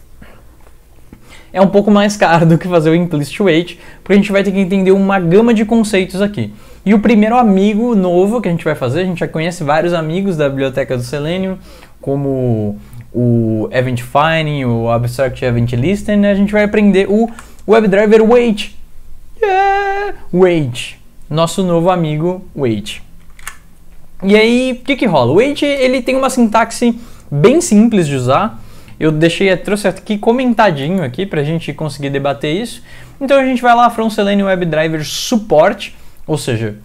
é um pouco mais caro do que fazer o implicit wait, porque a gente vai ter que entender uma gama de conceitos aqui. E o primeiro amigo novo que a gente vai fazer, a gente já conhece vários amigos da biblioteca do Selenium, como o Event Finding, o Abstract Event Listener, né? a gente vai aprender o WebDriver Wait. Yeah! Wait. Nosso novo amigo Wait. E aí, o que, que rola? O Wait ele tem uma sintaxe bem simples de usar, eu deixei, trouxe aqui comentadinho aqui para a gente conseguir debater isso. Então a gente vai lá, Froncelane WebDriver Support, ou seja,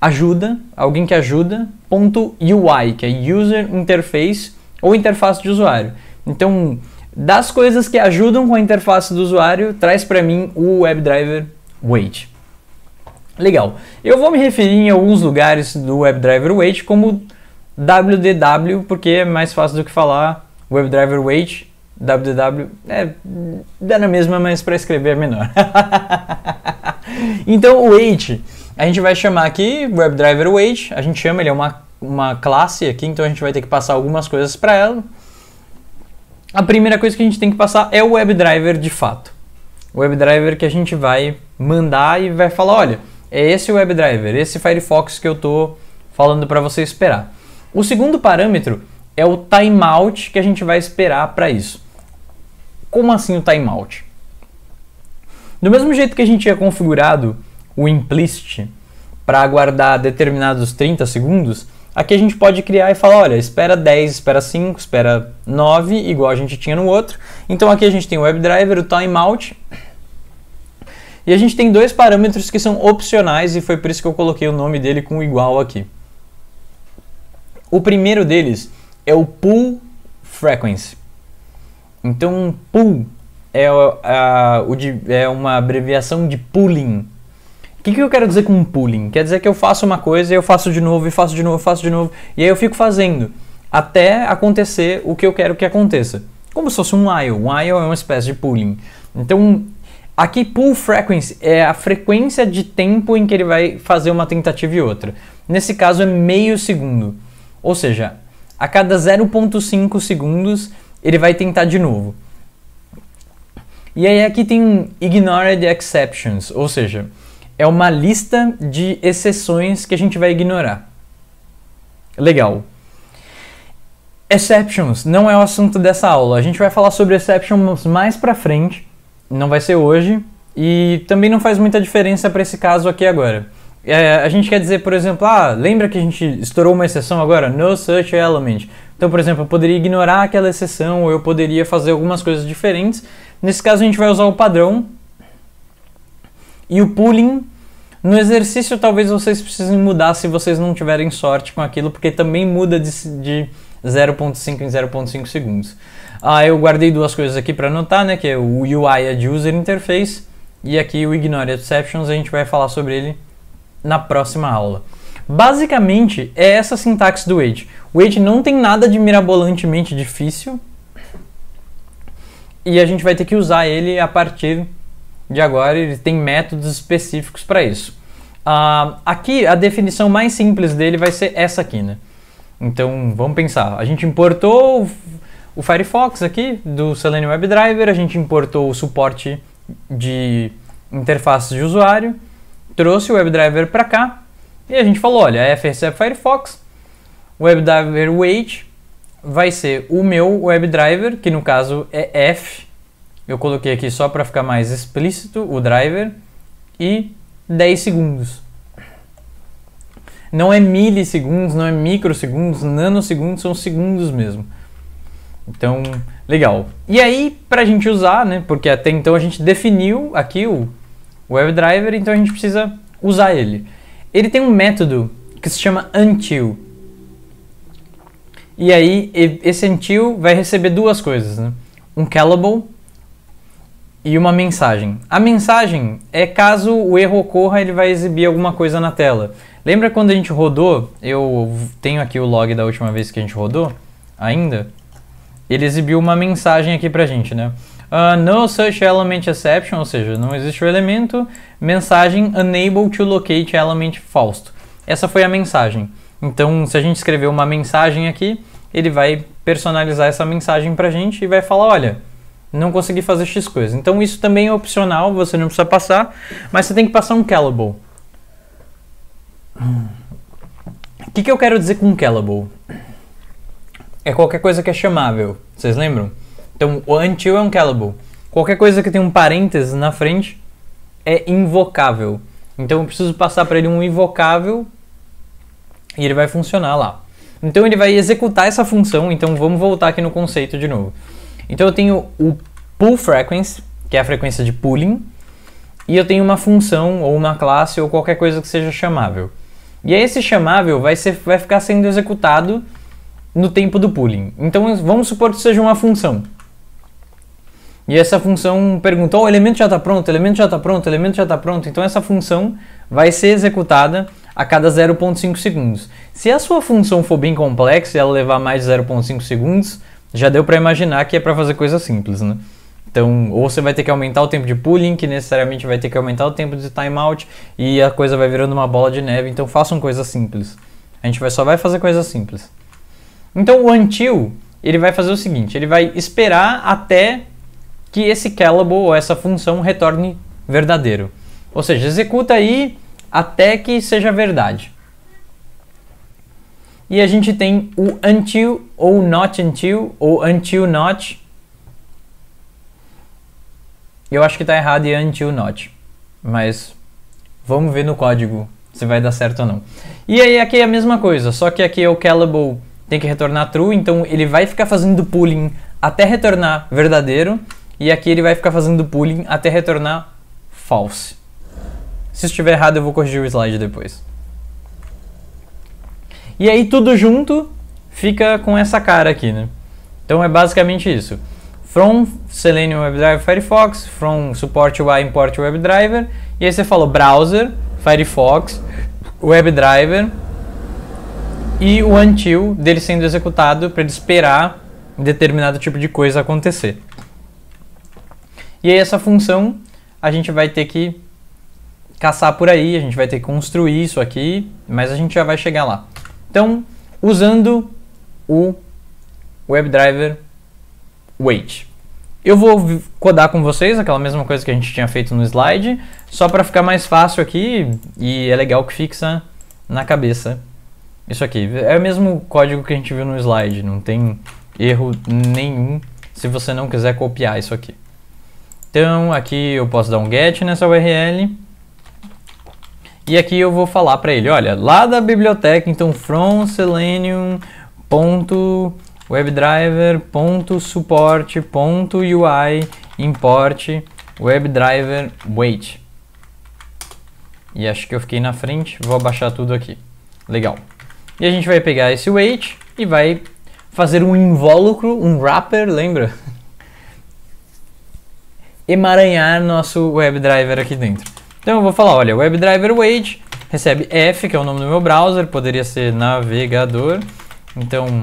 ajuda, alguém que ajuda, ponto UI, que é User Interface ou interface de usuário. Então, das coisas que ajudam com a interface do usuário, traz para mim o WebDriver Wait. Legal. Eu vou me referir em alguns lugares do WebDriver Wait como WDW, porque é mais fácil do que falar WebDriver Wait, www, é, dá na mesma, mas para escrever é menor. então o wait, a gente vai chamar aqui WebDriver a gente chama ele é uma, uma classe aqui, então a gente vai ter que passar algumas coisas para ela. A primeira coisa que a gente tem que passar é o WebDriver de fato. O WebDriver que a gente vai mandar e vai falar, olha, é esse o WebDriver, esse Firefox que eu tô falando para você esperar. O segundo parâmetro é o timeout que a gente vai esperar para isso. Como assim o timeout? Do mesmo jeito que a gente tinha configurado o implicit para aguardar determinados 30 segundos, aqui a gente pode criar e falar, olha, espera 10, espera 5, espera 9, igual a gente tinha no outro. Então aqui a gente tem o WebDriver, o timeout, e a gente tem dois parâmetros que são opcionais e foi por isso que eu coloquei o nome dele com igual aqui. O primeiro deles é o pull frequency. Então, pull é, a, é uma abreviação de pulling. O que, que eu quero dizer com pulling? Quer dizer que eu faço uma coisa e eu faço de novo, e faço de novo, faço de novo, e aí eu fico fazendo até acontecer o que eu quero que aconteça. Como se fosse um while. Um while é uma espécie de pulling. Então, Aqui, pull frequency é a frequência de tempo em que ele vai fazer uma tentativa e outra. Nesse caso, é meio segundo. Ou seja, a cada 0,5 segundos ele vai tentar de novo. E aí aqui tem um ignored exceptions, ou seja, é uma lista de exceções que a gente vai ignorar. Legal. Exceptions não é o assunto dessa aula. A gente vai falar sobre exceptions mais pra frente, não vai ser hoje, e também não faz muita diferença para esse caso aqui agora. É, a gente quer dizer, por exemplo, ah, lembra que a gente estourou uma exceção agora? No such element. Então, por exemplo, eu poderia ignorar aquela exceção ou eu poderia fazer algumas coisas diferentes. Nesse caso, a gente vai usar o padrão e o pooling. No exercício, talvez vocês precisem mudar se vocês não tiverem sorte com aquilo, porque também muda de, de 0.5 em 0.5 segundos. Ah, eu guardei duas coisas aqui para anotar, né, que é o UI é de User Interface e aqui o Ignore Exceptions, a gente vai falar sobre ele na próxima aula. Basicamente, é essa sintaxe do Wait. O Wait não tem nada de mirabolantemente difícil e a gente vai ter que usar ele a partir de agora. Ele tem métodos específicos para isso. Uh, aqui, a definição mais simples dele vai ser essa aqui, né? Então, vamos pensar. A gente importou o Firefox aqui do Selenium WebDriver, a gente importou o suporte de interface de usuário, trouxe o WebDriver para cá e a gente falou, olha, F recebe Firefox, WebDriver wait vai ser o meu WebDriver, que no caso é F, eu coloquei aqui só para ficar mais explícito o driver, e 10 segundos. Não é milissegundos, não é microsegundos, nanosegundos, são segundos mesmo. Então, legal. E aí, para a gente usar, né, porque até então a gente definiu aqui o WebDriver, então a gente precisa usar ele. Ele tem um método que se chama until. E aí, esse until vai receber duas coisas, né? Um callable e uma mensagem. A mensagem é caso o erro ocorra, ele vai exibir alguma coisa na tela. Lembra quando a gente rodou? Eu tenho aqui o log da última vez que a gente rodou, ainda. Ele exibiu uma mensagem aqui pra gente, né? Uh, no such element exception, ou seja, não existe o elemento. Mensagem unable to locate element false. Essa foi a mensagem. Então, se a gente escrever uma mensagem aqui, ele vai personalizar essa mensagem para a gente e vai falar, olha, não consegui fazer X coisa. Então, isso também é opcional, você não precisa passar, mas você tem que passar um callable. O que, que eu quero dizer com callable? É qualquer coisa que é chamável. Vocês lembram? Então, o until é um callable. Qualquer coisa que tem um parênteses na frente é invocável. Então, eu preciso passar para ele um invocável e ele vai funcionar lá. Então, ele vai executar essa função. Então, vamos voltar aqui no conceito de novo. Então, eu tenho o pull frequency, que é a frequência de pulling, e eu tenho uma função ou uma classe ou qualquer coisa que seja chamável. E aí esse chamável vai, ser, vai ficar sendo executado no tempo do pulling. Então vamos supor que seja uma função. E essa função pergunta, oh, o elemento já está pronto, o elemento já está pronto, o elemento já está pronto. Então essa função vai ser executada a cada 0.5 segundos. Se a sua função for bem complexa e ela levar mais de 0.5 segundos, já deu para imaginar que é para fazer coisa simples, né? Então, ou você vai ter que aumentar o tempo de pooling, que necessariamente vai ter que aumentar o tempo de timeout, e a coisa vai virando uma bola de neve. Então, façam coisas simples. A gente vai, só vai fazer coisas simples. Então, o until, ele vai fazer o seguinte, ele vai esperar até que esse callable ou essa função retorne verdadeiro. Ou seja, executa aí até que seja verdade. E a gente tem o until ou not until ou until not. Eu acho que está errado e é until not. Mas vamos ver no código se vai dar certo ou não. E aí aqui é a mesma coisa, só que aqui é o callable tem que retornar true, então ele vai ficar fazendo pooling até retornar verdadeiro. E aqui ele vai ficar fazendo pooling até retornar false. Se estiver errado, eu vou corrigir o slide depois. E aí tudo junto fica com essa cara aqui, né? Então é basicamente isso. From Selenium WebDriver Firefox, from support UI import WebDriver, e aí você falou browser, Firefox, WebDriver e o until dele sendo executado para ele esperar determinado tipo de coisa acontecer. E aí essa função a gente vai ter que caçar por aí, a gente vai ter que construir isso aqui, mas a gente já vai chegar lá. Então, usando o WebDriver Wait. Eu vou codar com vocês aquela mesma coisa que a gente tinha feito no slide, só para ficar mais fácil aqui e é legal que fixa na cabeça isso aqui. É o mesmo código que a gente viu no slide, não tem erro nenhum se você não quiser copiar isso aqui. Então aqui eu posso dar um get nessa URL. E aqui eu vou falar para ele, olha, lá da biblioteca, então from selenium.webdriver.support.ui import webdriver wait. E acho que eu fiquei na frente, vou abaixar tudo aqui. Legal. E a gente vai pegar esse wait e vai fazer um invólucro, um wrapper, lembra? emaranhar nosso WebDriver aqui dentro. Então eu vou falar, olha, WebDriver Wait recebe F, que é o nome do meu browser, poderia ser navegador, então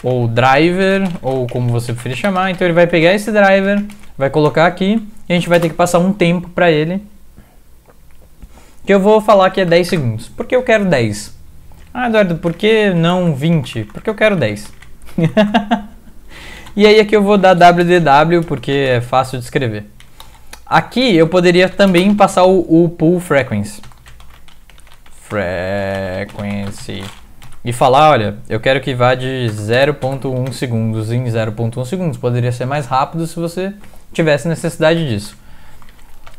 ou driver, ou como você preferir chamar. Então ele vai pegar esse driver, vai colocar aqui, e a gente vai ter que passar um tempo para ele, que eu vou falar que é 10 segundos. Por que eu quero 10? Ah, Eduardo, por que não 20? Porque eu quero 10. E aí aqui é eu vou dar WDW porque é fácil de escrever. Aqui eu poderia também passar o, o pull frequency. Frequency. E falar, olha, eu quero que vá de 0.1 segundos em 0.1 segundos. Poderia ser mais rápido se você tivesse necessidade disso.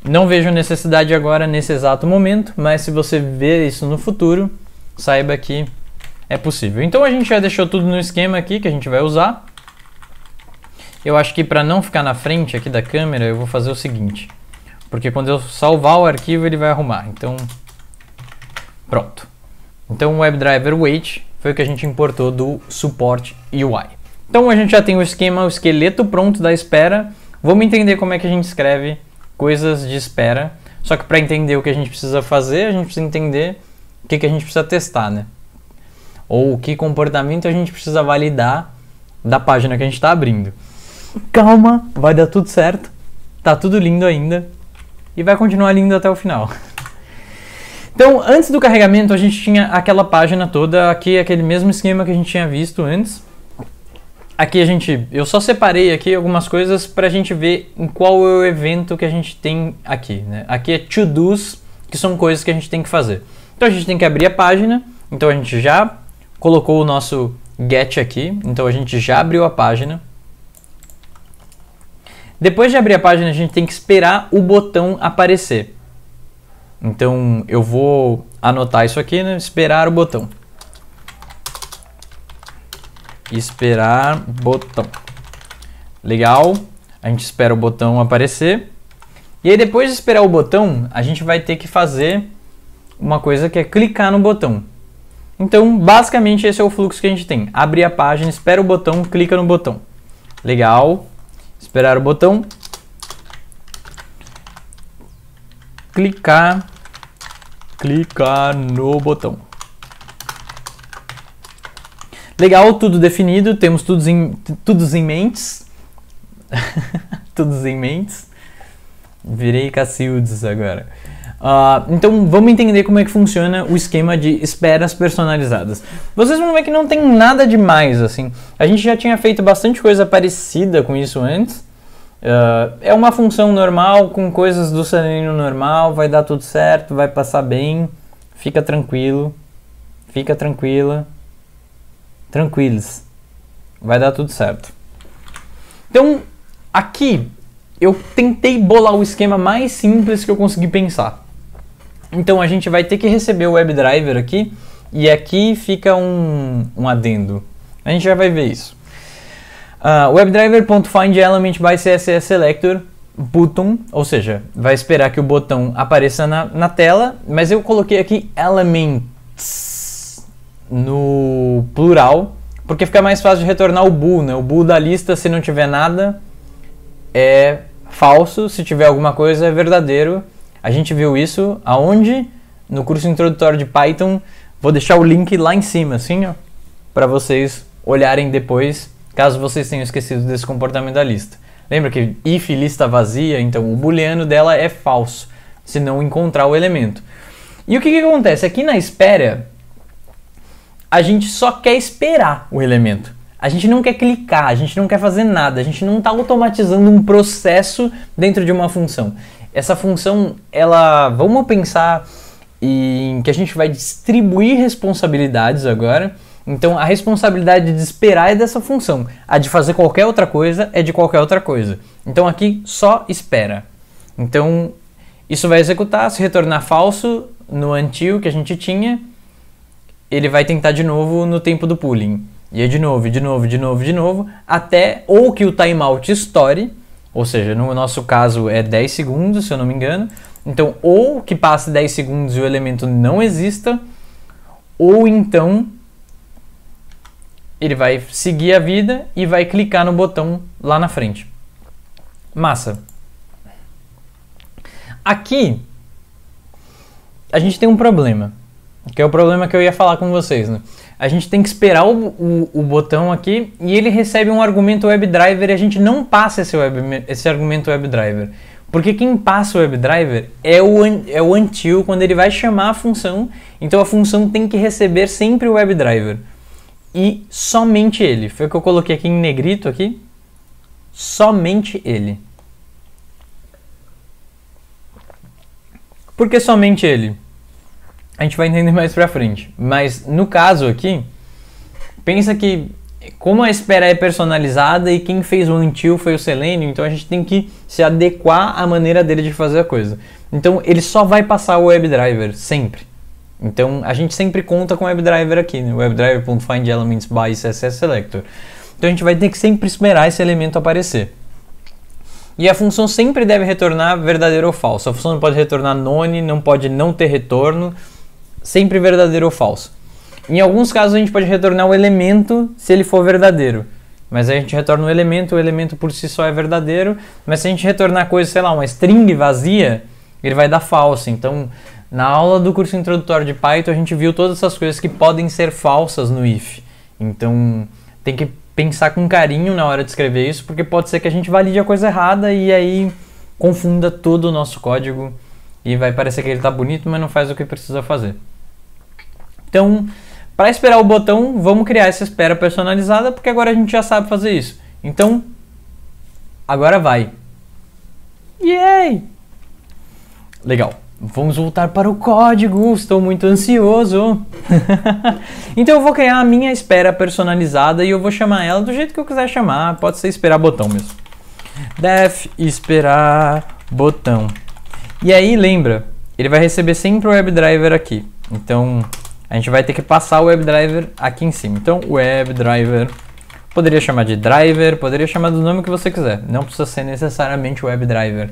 Não vejo necessidade agora nesse exato momento, mas se você ver isso no futuro, saiba que é possível. Então a gente já deixou tudo no esquema aqui que a gente vai usar. Eu acho que para não ficar na frente aqui da câmera, eu vou fazer o seguinte. Porque quando eu salvar o arquivo, ele vai arrumar. Então, pronto. Então, o WebDriver Wait foi o que a gente importou do suporte UI. Então, a gente já tem o esquema, o esqueleto pronto da espera. Vamos entender como é que a gente escreve coisas de espera. Só que para entender o que a gente precisa fazer, a gente precisa entender o que, que a gente precisa testar, né? Ou que comportamento a gente precisa validar da página que a gente está abrindo calma, vai dar tudo certo, tá tudo lindo ainda e vai continuar lindo até o final. Então, antes do carregamento, a gente tinha aquela página toda, aqui aquele mesmo esquema que a gente tinha visto antes. Aqui a gente, eu só separei aqui algumas coisas para a gente ver em qual é o evento que a gente tem aqui. Né? Aqui é to-dos, que são coisas que a gente tem que fazer. Então a gente tem que abrir a página, então a gente já colocou o nosso get aqui, então a gente já abriu a página, depois de abrir a página, a gente tem que esperar o botão aparecer. Então eu vou anotar isso aqui, né? Esperar o botão. Esperar botão. Legal. A gente espera o botão aparecer. E aí depois de esperar o botão, a gente vai ter que fazer uma coisa que é clicar no botão. Então, basicamente esse é o fluxo que a gente tem. Abrir a página, espera o botão, clica no botão. Legal. Esperar o botão. Clicar. Clicar no botão. Legal, tudo definido, temos tudo em, tudo em mentes. tudo em mentes. Virei Cacildes agora. Uh, então vamos entender como é que funciona o esquema de esperas personalizadas. Vocês vão ver que não tem nada demais assim. A gente já tinha feito bastante coisa parecida com isso antes. Uh, é uma função normal com coisas do Selenium normal, vai dar tudo certo, vai passar bem, fica tranquilo, fica tranquila, tranquilos, vai dar tudo certo. Então aqui eu tentei bolar o esquema mais simples que eu consegui pensar. Então a gente vai ter que receber o WebDriver aqui e aqui fica um, um adendo. A gente já vai ver isso. Uh, WebDriver.findElementByCSSSelector button, ou seja, vai esperar que o botão apareça na, na tela, mas eu coloquei aqui elements no plural, porque fica mais fácil de retornar o bool, né? O bool da lista, se não tiver nada, é falso, se tiver alguma coisa, é verdadeiro, a gente viu isso aonde? No curso introdutório de Python. Vou deixar o link lá em cima, assim, ó, para vocês olharem depois, caso vocês tenham esquecido desse comportamento da lista. Lembra que if lista vazia, então o booleano dela é falso, se não encontrar o elemento. E o que, que acontece? Aqui na espera, a gente só quer esperar o elemento. A gente não quer clicar, a gente não quer fazer nada, a gente não está automatizando um processo dentro de uma função. Essa função, ela, vamos pensar em que a gente vai distribuir responsabilidades agora. Então, a responsabilidade de esperar é dessa função. A de fazer qualquer outra coisa é de qualquer outra coisa. Então, aqui só espera. Então, isso vai executar, se retornar falso no until que a gente tinha, ele vai tentar de novo no tempo do pooling. E é de novo, de novo, de novo, de novo, até ou que o timeout estoure, ou seja, no nosso caso é 10 segundos, se eu não me engano. Então, ou que passe 10 segundos e o elemento não exista, ou então ele vai seguir a vida e vai clicar no botão lá na frente. Massa. Aqui a gente tem um problema, que é o problema que eu ia falar com vocês, né? a gente tem que esperar o, o, o, botão aqui e ele recebe um argumento WebDriver e a gente não passa esse, web, esse argumento WebDriver. Porque quem passa o WebDriver é o, é o until quando ele vai chamar a função, então a função tem que receber sempre o WebDriver. E somente ele. Foi o que eu coloquei aqui em negrito aqui. Somente ele. Por que somente ele? A gente vai entender mais pra frente. Mas no caso aqui, pensa que como a espera é personalizada e quem fez o until foi o Selenium, então a gente tem que se adequar à maneira dele de fazer a coisa. Então ele só vai passar o WebDriver sempre. Então a gente sempre conta com o WebDriver aqui, né? WebDriver.findElementsByCSSSelector. Então a gente vai ter que sempre esperar esse elemento aparecer. E a função sempre deve retornar verdadeiro ou falso. A função não pode retornar none, não pode não ter retorno, sempre verdadeiro ou falso. Em alguns casos a gente pode retornar o elemento se ele for verdadeiro. Mas a gente retorna o elemento, o elemento por si só é verdadeiro. Mas se a gente retornar coisa, sei lá, uma string vazia, ele vai dar falso. Então, na aula do curso introdutório de Python, a gente viu todas essas coisas que podem ser falsas no if. Então, tem que pensar com carinho na hora de escrever isso, porque pode ser que a gente valide a coisa errada e aí confunda todo o nosso código e vai parecer que ele está bonito, mas não faz o que precisa fazer. Então, para esperar o botão, vamos criar essa espera personalizada, porque agora a gente já sabe fazer isso. Então, agora vai. Yay! Legal. Vamos voltar para o código, estou muito ansioso. então eu vou criar a minha espera personalizada e eu vou chamar ela do jeito que eu quiser chamar, pode ser esperar botão mesmo. Def esperar botão. E aí lembra, ele vai receber sempre o WebDriver aqui. Então a gente vai ter que passar o WebDriver aqui em cima. Então, WebDriver, poderia chamar de driver, poderia chamar do nome que você quiser. Não precisa ser necessariamente WebDriver.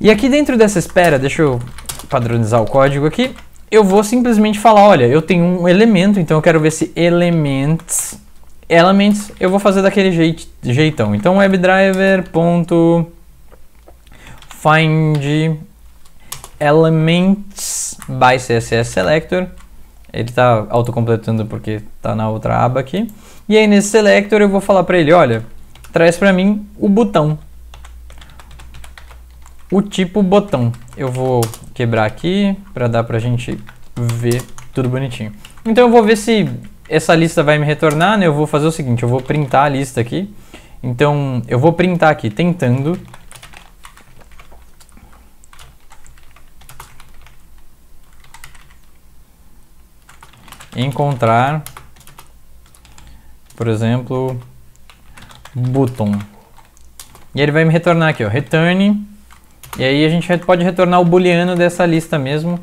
E aqui dentro dessa espera, deixa eu padronizar o código aqui, eu vou simplesmente falar, olha, eu tenho um elemento, então eu quero ver se elements, elements, eu vou fazer daquele jeito, jeitão. Então, webdriver.find elements by CSS Selector. Ele está autocompletando porque está na outra aba aqui. E aí nesse selector eu vou falar para ele, olha, traz para mim o botão. O tipo botão. Eu vou quebrar aqui para dar para a gente ver tudo bonitinho. Então eu vou ver se essa lista vai me retornar, né? Eu vou fazer o seguinte, eu vou printar a lista aqui. Então eu vou printar aqui tentando encontrar, por exemplo, button. E ele vai me retornar aqui, ó, return. E aí a gente pode retornar o booleano dessa lista mesmo.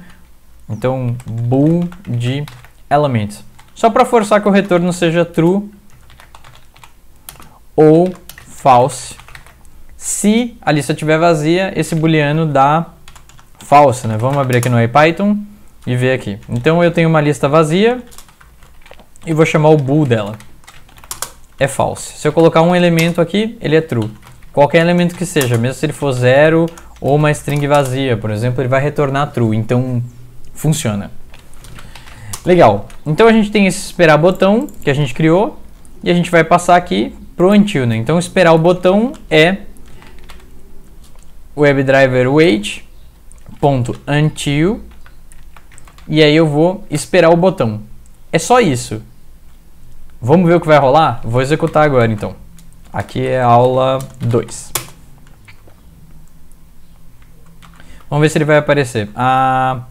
Então, bool de elements. Só para forçar que o retorno seja true ou false. Se a lista estiver vazia, esse booleano dá false, né? Vamos abrir aqui no IPython e ver aqui. Então eu tenho uma lista vazia e vou chamar o bool dela. É false. Se eu colocar um elemento aqui, ele é true. Qualquer elemento que seja, mesmo se ele for zero ou uma string vazia, por exemplo, ele vai retornar true. Então funciona. Legal. Então a gente tem esse esperar botão que a gente criou e a gente vai passar aqui pro until, né? Então esperar o botão é webdriver wait ponto until e aí eu vou esperar o botão. É só isso. Vamos ver o que vai rolar? Vou executar agora então. Aqui é a aula 2. Vamos ver se ele vai aparecer. Ah,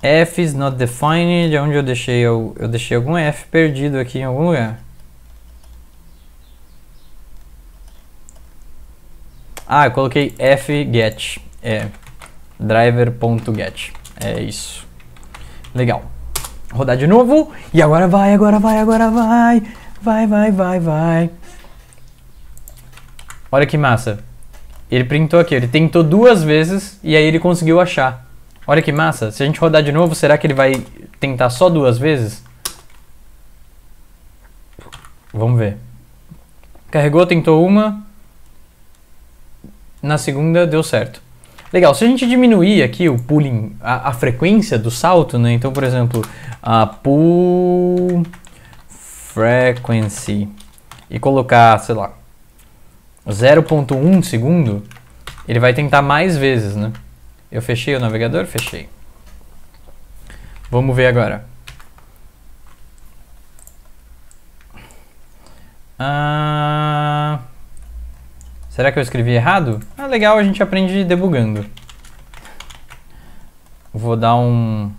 F is not defined. Onde eu deixei? Eu, eu deixei algum F perdido aqui em algum lugar. Ah, eu coloquei F get. É, driver.get. É isso. Legal. Rodar de novo. E agora vai, agora vai, agora vai. Vai, vai, vai, vai. Olha que massa. Ele printou aqui, ele tentou duas vezes e aí ele conseguiu achar. Olha que massa. Se a gente rodar de novo, será que ele vai tentar só duas vezes? Vamos ver. Carregou, tentou uma. Na segunda deu certo. Legal, se a gente diminuir aqui o pulling, a, a frequência do salto, né? Então, por exemplo, a pull frequency e colocar, sei lá, 0.1 segundo, ele vai tentar mais vezes, né? Eu fechei o navegador? Fechei. Vamos ver agora. Ah... Será que eu escrevi errado? Ah, legal, a gente aprende debugando. Vou dar um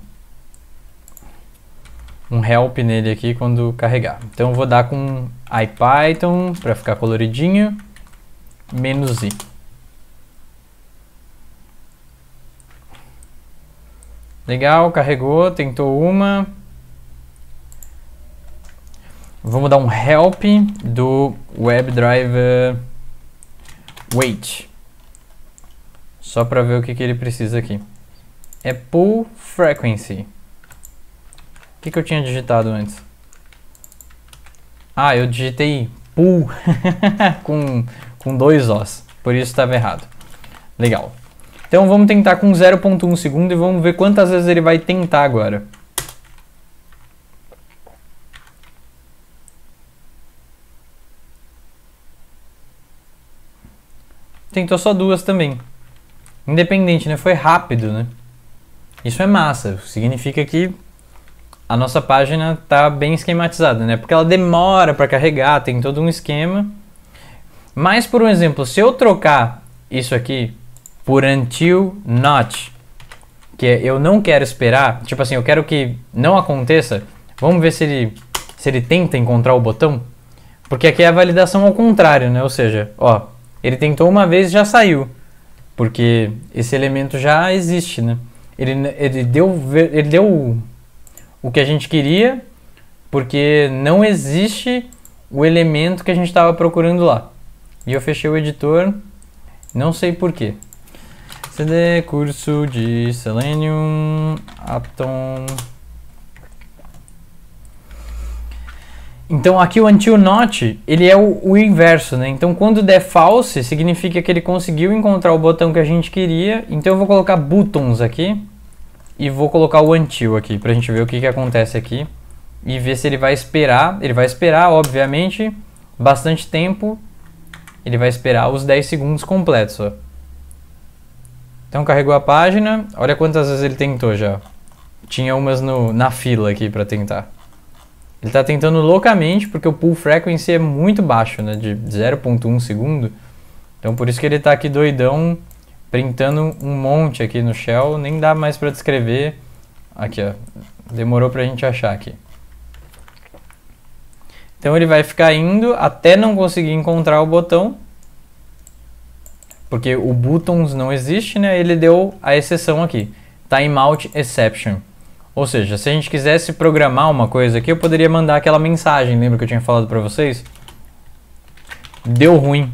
um help nele aqui quando carregar. Então vou dar com IPython para ficar coloridinho, menos i. Legal, carregou, tentou uma. Vamos dar um help do WebDriver wait. Só para ver o que, que ele precisa aqui. É pull frequency. O que, que eu tinha digitado antes? Ah, eu digitei pull com, com dois Os. Por isso estava errado. Legal. Então vamos tentar com 0.1 segundo e vamos ver quantas vezes ele vai tentar agora. tentou só duas também. Independente, né? Foi rápido, né? Isso é massa. Significa que a nossa página tá bem esquematizada, né? Porque ela demora para carregar, tem todo um esquema. Mas, por um exemplo, se eu trocar isso aqui por until not, que é eu não quero esperar, tipo assim, eu quero que não aconteça. Vamos ver se ele, se ele tenta encontrar o botão. Porque aqui é a validação ao contrário, né? Ou seja, ó, ele tentou uma vez e já saiu, porque esse elemento já existe, né? Ele, ele deu, ele deu o que a gente queria, porque não existe o elemento que a gente estava procurando lá. E eu fechei o editor, não sei porquê. CD curso de Selenium Atom Então aqui o until not, ele é o, o, inverso, né? Então quando der false, significa que ele conseguiu encontrar o botão que a gente queria. Então eu vou colocar buttons aqui e vou colocar o until aqui pra gente ver o que, que acontece aqui e ver se ele vai esperar. Ele vai esperar, obviamente, bastante tempo. Ele vai esperar os 10 segundos completos, ó. Então carregou a página. Olha quantas vezes ele tentou já. Tinha umas no, na fila aqui para tentar. Ele está tentando loucamente porque o pull frequency é muito baixo, né? De 0.1 segundo. Então por isso que ele está aqui doidão, printando um monte aqui no shell. Nem dá mais para descrever. Aqui, ó. Demorou para a gente achar aqui. Então ele vai ficar indo até não conseguir encontrar o botão. Porque o buttons não existe, né? Ele deu a exceção aqui. Timeout exception. Ou seja, se a gente quisesse programar uma coisa aqui, eu poderia mandar aquela mensagem, lembra que eu tinha falado para vocês? Deu ruim.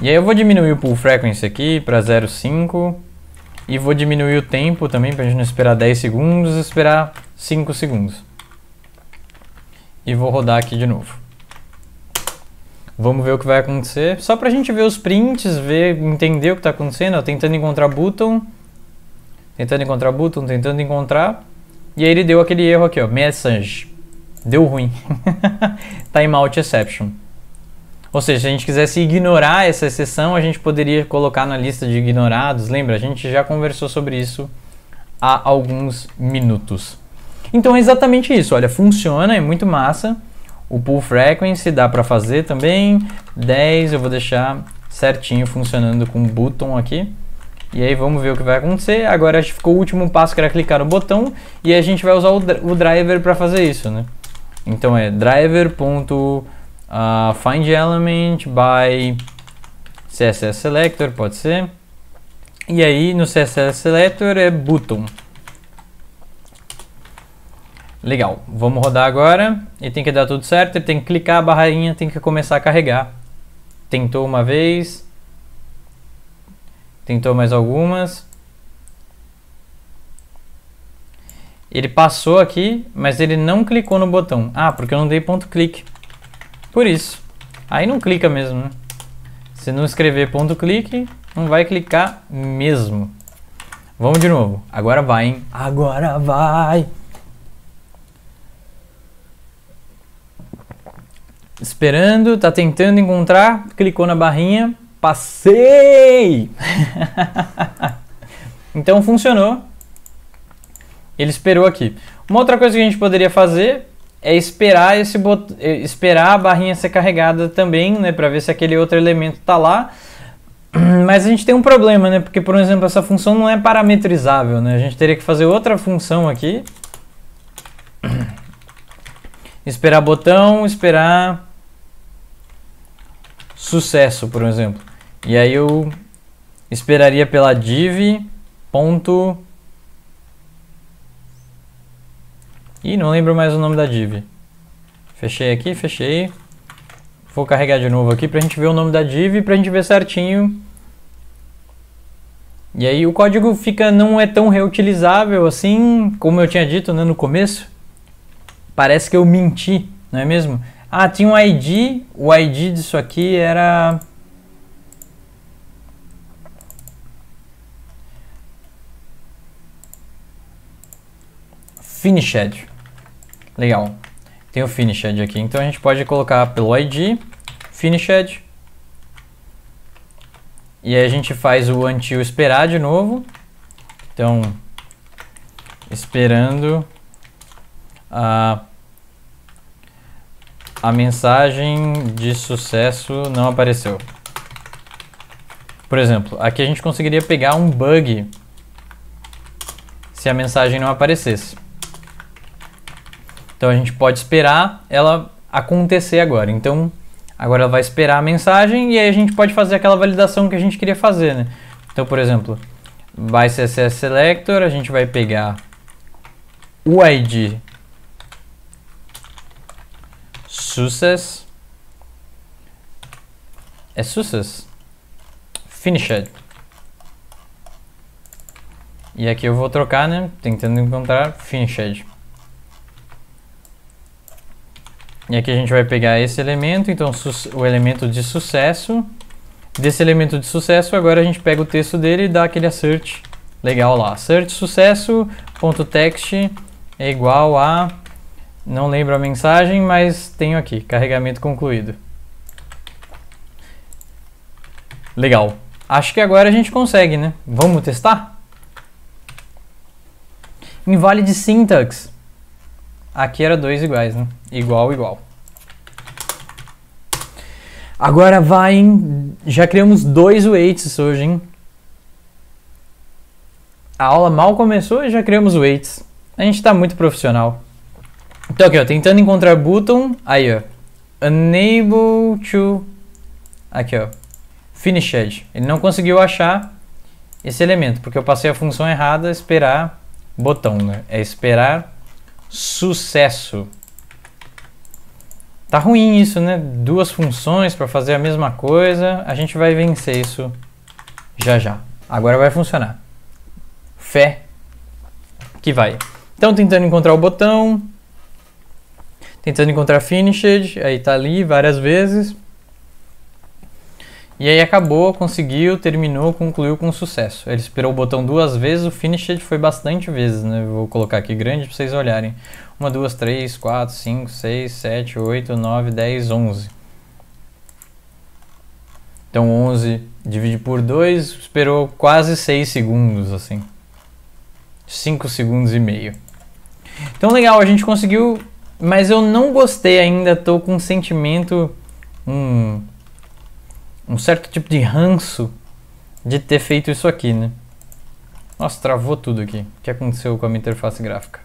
E aí eu vou diminuir o pull frequency aqui para 0,5 e vou diminuir o tempo também para a gente não esperar 10 segundos, esperar 5 segundos. E vou rodar aqui de novo. Vamos ver o que vai acontecer. Só para a gente ver os prints, ver, entender o que está acontecendo, ó, tentando encontrar button tentando encontrar button, tentando encontrar. E aí ele deu aquele erro aqui, ó, message. Deu ruim. Timeout tá exception. Ou seja, se a gente quisesse ignorar essa exceção, a gente poderia colocar na lista de ignorados. Lembra? A gente já conversou sobre isso há alguns minutos. Então é exatamente isso. Olha, funciona, é muito massa. O pull frequency dá para fazer também. 10 eu vou deixar certinho funcionando com o button aqui. E aí vamos ver o que vai acontecer. Agora a gente ficou o último passo que era clicar no botão e a gente vai usar o, o driver para fazer isso, né? Então é driver ponto uh, find element by CSS selector, pode ser. E aí no CSS selector é button. Legal, vamos rodar agora e tem que dar tudo certo, ele tem que clicar a barrinha, tem que começar a carregar. Tentou uma vez, Tentou mais algumas. Ele passou aqui, mas ele não clicou no botão. Ah, porque eu não dei ponto clique. Por isso. Aí não clica mesmo, né? Se não escrever ponto clique, não vai clicar mesmo. Vamos de novo. Agora vai, hein? Agora vai! Esperando, tá tentando encontrar, clicou na barrinha. Passei! então funcionou. Ele esperou aqui. Uma outra coisa que a gente poderia fazer é esperar esse bot... Eh, esperar a barrinha ser carregada também, né, para ver se aquele outro elemento está lá. Mas a gente tem um problema, né? Porque, por exemplo, essa função não é parametrizável, né? A gente teria que fazer outra função aqui. Esperar botão, esperar sucesso, por exemplo. E aí eu esperaria pela div ponto... Ih, não lembro mais o nome da div. Fechei aqui, fechei. Vou carregar de novo aqui pra gente ver o nome da div, e pra gente ver certinho. E aí o código fica não é tão reutilizável assim, como eu tinha dito né, no começo. Parece que eu menti, não é mesmo? Ah, tinha um ID, o ID disso aqui era Finished. Legal. Tem o Finished aqui. Então a gente pode colocar pelo ID, Finished. E aí a gente faz o until esperar de novo. Então, esperando a, a mensagem de sucesso não apareceu. Por exemplo, aqui a gente conseguiria pegar um bug se a mensagem não aparecesse. Então a gente pode esperar ela acontecer agora. Então agora ela vai esperar a mensagem e aí a gente pode fazer aquela validação que a gente queria fazer, né? Então, por exemplo, vai CSS selector, a gente vai pegar o ID success é success finished e aqui eu vou trocar, né? Tentando encontrar finished E aqui a gente vai pegar esse elemento, então o elemento de sucesso. Desse elemento de sucesso, agora a gente pega o texto dele e dá aquele assert legal lá. Assert sucesso.text é igual a... Não lembro a mensagem, mas tenho aqui, carregamento concluído. Legal. Acho que agora a gente consegue, né? Vamos testar? inválido de syntax. Aqui era dois iguais, né? Igual, igual. Agora vai hein? Já criamos dois weights hoje, hein? A aula mal começou e já criamos weights. A gente tá muito profissional. Então aqui, ó. Tentando encontrar button. Aí, ó. Unable to... Aqui, ó. Finished. Ele não conseguiu achar esse elemento, porque eu passei a função errada, esperar botão, né? É esperar sucesso. Tá ruim isso, né? Duas funções para fazer a mesma coisa. A gente vai vencer isso já já. Agora vai funcionar. Fé que vai. Então, tentando encontrar o botão, tentando encontrar finished, aí tá ali várias vezes. E aí acabou, conseguiu, terminou, concluiu com sucesso. Ele esperou o botão duas vezes, o finished foi bastante vezes, né? Vou colocar aqui grande pra vocês olharem. Uma, duas, três, quatro, cinco, seis, sete, oito, nove, dez, onze. Então 11 divide por 2, esperou quase 6 segundos, assim. 5 segundos e meio. Então legal, a gente conseguiu, mas eu não gostei ainda, tô com um sentimento, um, um certo tipo de ranço de ter feito isso aqui, né? Nossa, travou tudo aqui. O que aconteceu com a minha interface gráfica?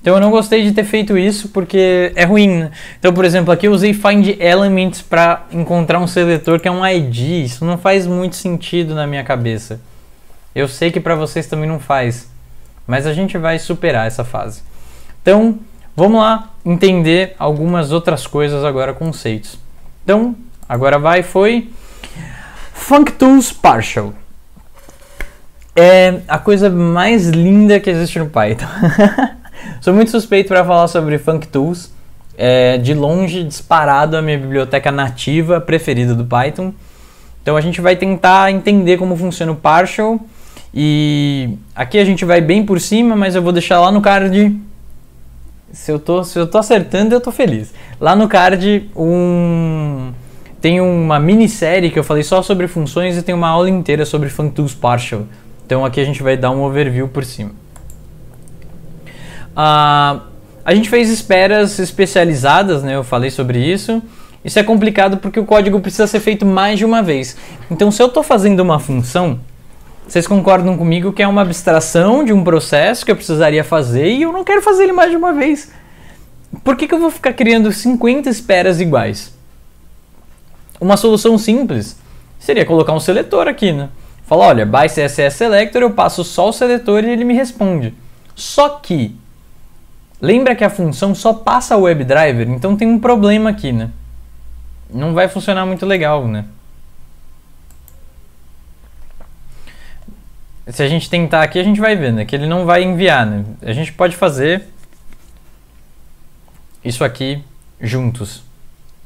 Então eu não gostei de ter feito isso porque é ruim, né? Então, por exemplo, aqui eu usei find elements para encontrar um seletor que é um ID. Isso não faz muito sentido na minha cabeça. Eu sei que para vocês também não faz, mas a gente vai superar essa fase. Então, vamos lá entender algumas outras coisas agora, conceitos. Então, Agora vai, foi. Funk Tools Partial. É a coisa mais linda que existe no Python. Sou muito suspeito para falar sobre Funk Tools. É, de longe, disparado, a minha biblioteca nativa preferida do Python. Então a gente vai tentar entender como funciona o Partial. E aqui a gente vai bem por cima, mas eu vou deixar lá no card. Se eu tô, se eu tô acertando, eu tô feliz. Lá no card, um, tem uma minissérie que eu falei só sobre funções e tem uma aula inteira sobre functools partial. Então aqui a gente vai dar um overview por cima. Ah, a gente fez esperas especializadas, né? Eu falei sobre isso. Isso é complicado porque o código precisa ser feito mais de uma vez. Então se eu estou fazendo uma função, vocês concordam comigo que é uma abstração de um processo que eu precisaria fazer e eu não quero fazer ele mais de uma vez. Por que, que eu vou ficar criando 50 esperas iguais? Uma solução simples seria colocar um seletor aqui, né? Fala, olha, by CSS selector, eu passo só o seletor e ele me responde. Só que, lembra que a função só passa o WebDriver, então tem um problema aqui, né? Não vai funcionar muito legal, né? se a gente tentar aqui, a gente vai ver, né? Que ele não vai enviar, né? A gente pode fazer isso aqui juntos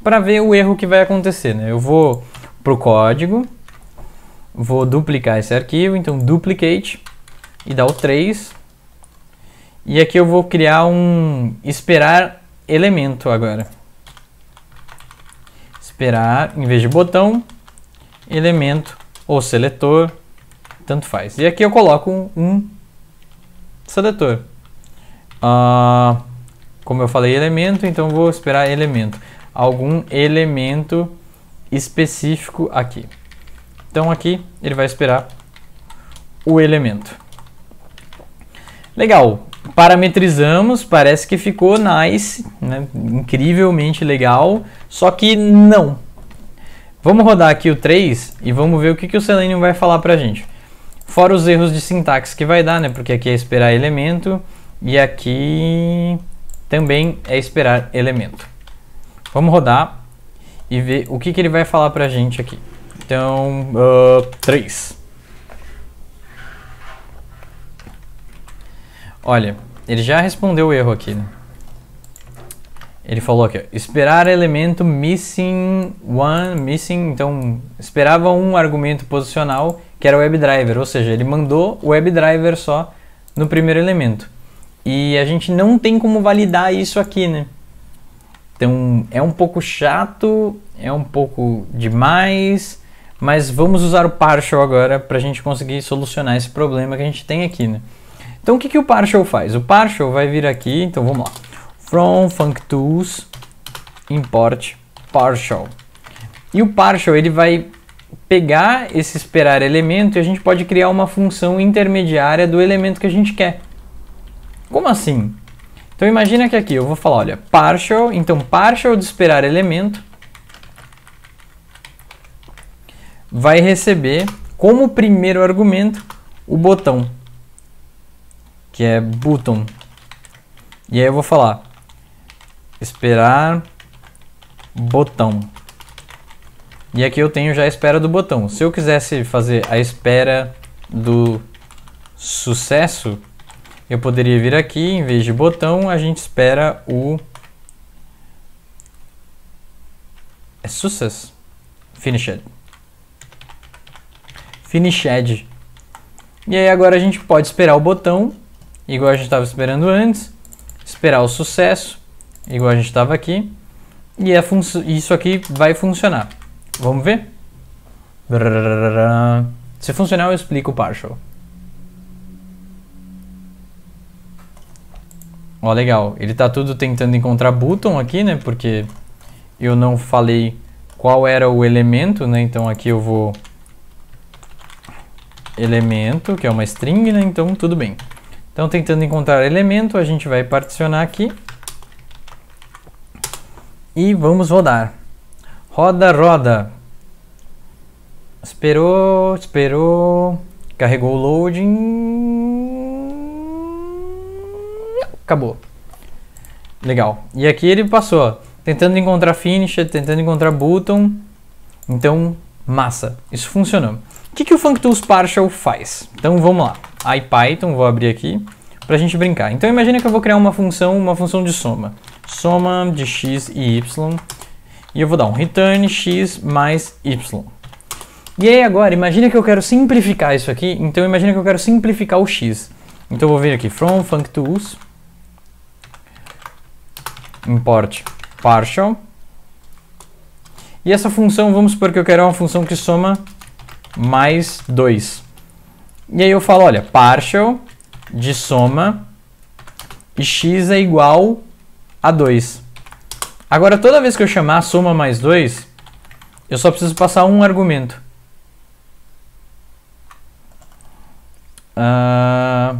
para ver o erro que vai acontecer, né? Eu vou para o código, vou duplicar esse arquivo, então duplicate e dá o 3. E aqui eu vou criar um esperar elemento agora. Esperar, em vez de botão, elemento ou seletor, tanto faz. E aqui eu coloco um seletor. Uh, como eu falei elemento, então vou esperar elemento algum elemento específico aqui. Então aqui ele vai esperar o elemento. Legal, parametrizamos, parece que ficou nice, né? incrivelmente legal, só que não. Vamos rodar aqui o 3 e vamos ver o que, que o Selenium vai falar a gente. Fora os erros de sintaxe que vai dar, né? Porque aqui é esperar elemento e aqui também é esperar elemento. Vamos rodar e ver o que, que ele vai falar pra gente aqui. Então, 3. Ah, Olha, ele já respondeu o erro aqui, né? Ele falou aqui, esperar elemento missing one, missing, então esperava um argumento posicional que era o WebDriver, ou seja, ele mandou o WebDriver só no primeiro elemento. E a gente não tem como validar isso aqui, né? Então é um pouco chato, é um pouco demais, mas vamos usar o partial agora para a gente conseguir solucionar esse problema que a gente tem aqui, né? Então o que, que o partial faz? O partial vai vir aqui, então vamos lá, from functools import partial. E o partial ele vai pegar esse esperar elemento e a gente pode criar uma função intermediária do elemento que a gente quer. Como assim? Então imagina que aqui eu vou falar, olha, partial, então partial de esperar elemento vai receber como primeiro argumento o botão, que é button. E aí eu vou falar esperar botão. E aqui eu tenho já a espera do botão. Se eu quisesse fazer a espera do sucesso, eu poderia vir aqui, em vez de botão, a gente espera o... É success? Finished. Finished. E aí agora a gente pode esperar o botão, igual a gente estava esperando antes. Esperar o sucesso, igual a gente estava aqui. E a isso aqui vai funcionar. Vamos ver? Se funcionar, eu explico o partial. Ó, legal. Ele tá tudo tentando encontrar button aqui, né? Porque eu não falei qual era o elemento, né? Então aqui eu vou... Elemento, que é uma string, né? Então tudo bem. Então tentando encontrar elemento, a gente vai particionar aqui. E vamos rodar. Roda, roda. Esperou, esperou. Carregou o loading acabou. Legal. E aqui ele passou, tentando encontrar finisher, tentando encontrar button. Então, massa. Isso funcionou. O que, que o functools partial faz? Então, vamos lá. IPython, vou abrir aqui pra gente brincar. Então, imagina que eu vou criar uma função, uma função de soma. Soma de x e y. E eu vou dar um return x mais y. E aí agora, imagina que eu quero simplificar isso aqui. Então, imagina que eu quero simplificar o x. Então, eu vou vir aqui from functools import partial. E essa função, vamos supor que eu quero uma função que soma mais 2. E aí eu falo, olha, partial de soma e x é igual a 2. Agora, toda vez que eu chamar soma mais 2, eu só preciso passar um argumento. Uh,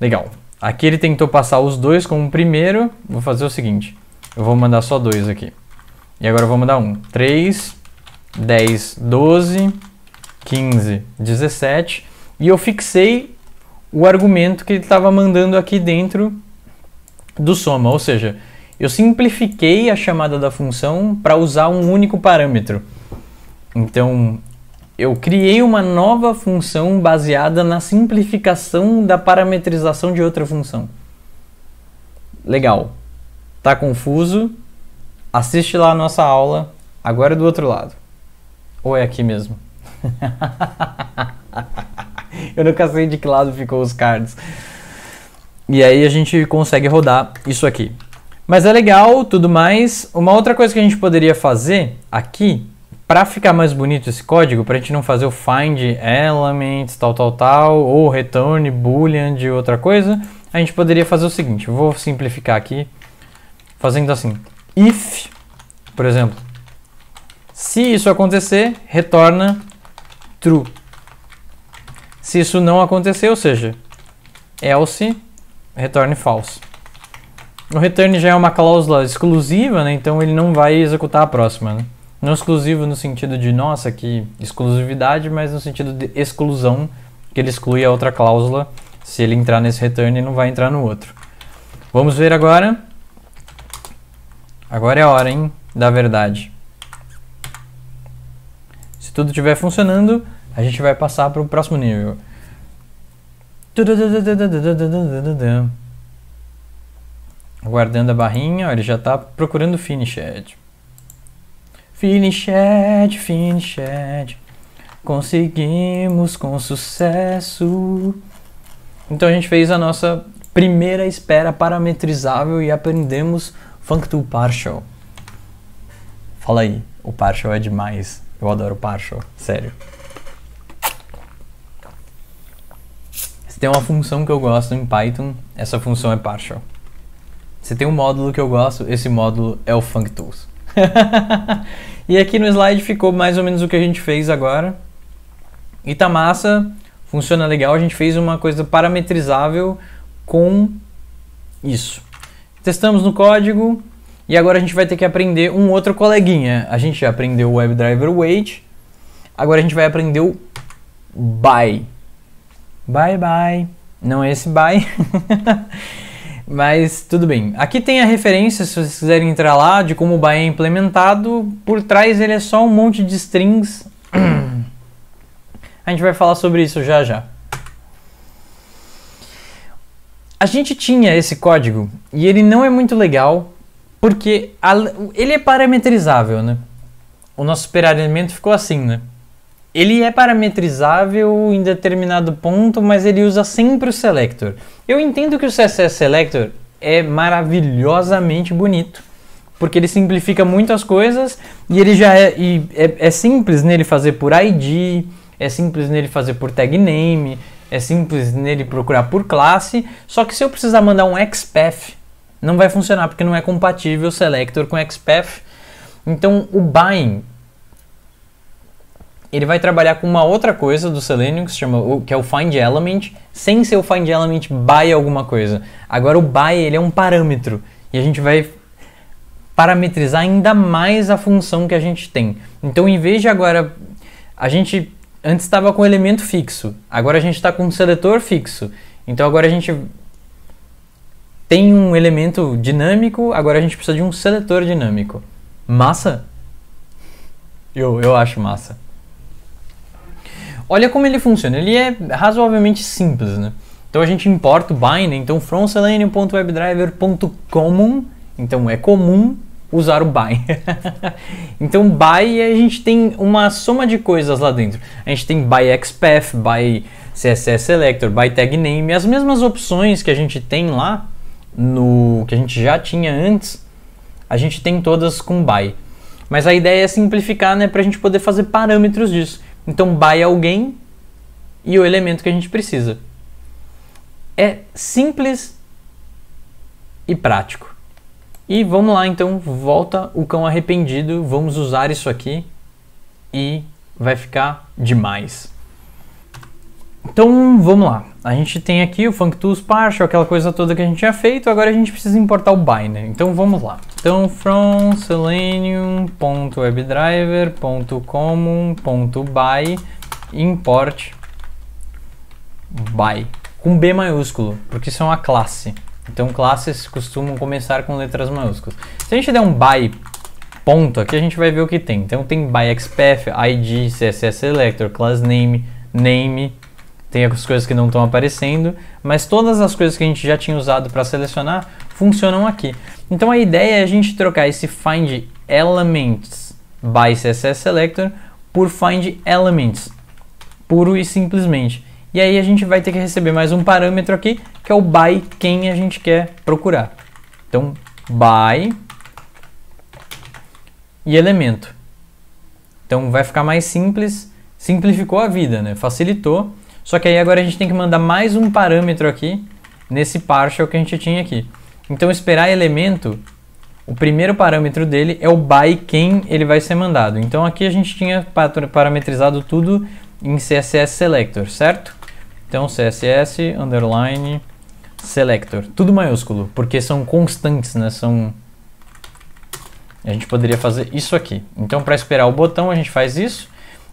legal. Aqui ele tentou passar os dois como primeiro. Vou fazer o seguinte. Eu vou mandar só dois aqui. E agora eu vou mandar um. 3, 10, 12, 15, 17. E eu fixei o argumento que ele estava mandando aqui dentro do soma. Ou seja, eu simplifiquei a chamada da função para usar um único parâmetro. Então, eu criei uma nova função baseada na simplificação da parametrização de outra função. Legal. Tá confuso? Assiste lá a nossa aula, agora é do outro lado. Ou é aqui mesmo? eu nunca sei de que lado ficou os cards. E aí a gente consegue rodar isso aqui. Mas é legal, tudo mais. Uma outra coisa que a gente poderia fazer aqui para ficar mais bonito esse código, para a gente não fazer o find elements, tal, tal, tal, ou return boolean de outra coisa, a gente poderia fazer o seguinte, vou simplificar aqui, fazendo assim, if, por exemplo, se isso acontecer, retorna true. Se isso não acontecer, ou seja, else, retorne false. O return já é uma cláusula exclusiva, né? então ele não vai executar a próxima. Né? Não exclusivo no sentido de, nossa, que exclusividade, mas no sentido de exclusão, que ele exclui a outra cláusula. Se ele entrar nesse return, e não vai entrar no outro. Vamos ver agora. Agora é a hora, hein, da verdade. Se tudo estiver funcionando, a gente vai passar para o próximo nível. Aguardando a barrinha, ele já está procurando o finished. Finish it, finish it. Conseguimos com sucesso. Então a gente fez a nossa primeira espera parametrizável e aprendemos functo partial. Fala aí, o partial é demais. Eu adoro partial, sério. Se tem uma função que eu gosto em Python, essa função é partial. Se tem um módulo que eu gosto, esse módulo é o functools. E aqui no slide ficou mais ou menos o que a gente fez agora. E tá massa, funciona legal, a gente fez uma coisa parametrizável com isso. Testamos no código e agora a gente vai ter que aprender um outro coleguinha. A gente já aprendeu o WebDriver Wait, agora a gente vai aprender o Bye. Bye bye. Não é esse bye. Mas tudo bem. Aqui tem a referência, se vocês quiserem entrar lá, de como o Bahia é implementado. Por trás ele é só um monte de strings. a gente vai falar sobre isso já já. A gente tinha esse código e ele não é muito legal porque a, ele é parametrizável, né? O nosso experimento ficou assim, né? ele é parametrizável em determinado ponto, mas ele usa sempre o selector. Eu entendo que o CSS selector é maravilhosamente bonito, porque ele simplifica muitas coisas e ele já é, é, é simples nele fazer por ID, é simples nele fazer por tag name, é simples nele procurar por classe. Só que se eu precisar mandar um XPath, não vai funcionar porque não é compatível o selector com XPath. Então o bind ele vai trabalhar com uma outra coisa do Selenium, que, se chama, que é o find element, sem ser o find element by alguma coisa. Agora o by ele é um parâmetro, e a gente vai parametrizar ainda mais a função que a gente tem. Então em vez de agora, a gente antes estava com elemento fixo, agora a gente está com um seletor fixo. Então agora a gente tem um elemento dinâmico, agora a gente precisa de um seletor dinâmico. Massa? Eu, eu acho massa. Olha como ele funciona, ele é razoavelmente simples, né? Então a gente importa o bind, então selenium.webdriver.com, então é comum usar o by. então by a gente tem uma soma de coisas lá dentro. A gente tem by XPath, by CSS selector, by tag name, as mesmas opções que a gente tem lá no que a gente já tinha antes, a gente tem todas com by. Mas a ideia é simplificar, né, para a gente poder fazer parâmetros disso. Então, by alguém e o elemento que a gente precisa. É simples e prático. E vamos lá, então, volta o cão arrependido, vamos usar isso aqui e vai ficar demais. Então vamos lá. A gente tem aqui o functools partial, aquela coisa toda que a gente tinha feito, agora a gente precisa importar o binary. Então vamos lá. Então from selenium.webdriver.common.by import by com B maiúsculo, porque isso é uma classe. Então classes costumam começar com letras maiúsculas. Se a gente der um by ponto aqui, a gente vai ver o que tem. Então tem by xpath, id, css selector, class name, name, tem as coisas que não estão aparecendo, mas todas as coisas que a gente já tinha usado para selecionar funcionam aqui. Então a ideia é a gente trocar esse find elements by CSS selector por find elements, puro e simplesmente. E aí a gente vai ter que receber mais um parâmetro aqui, que é o by quem a gente quer procurar. Então by e elemento. Então vai ficar mais simples, simplificou a vida, né? Facilitou só que aí agora a gente tem que mandar mais um parâmetro aqui nesse partial que a gente tinha aqui. Então esperar elemento, o primeiro parâmetro dele é o by quem ele vai ser mandado. Então aqui a gente tinha parametrizado tudo em CSS selector, certo? Então CSS underline selector, tudo maiúsculo, porque são constantes, né? São a gente poderia fazer isso aqui. Então para esperar o botão a gente faz isso.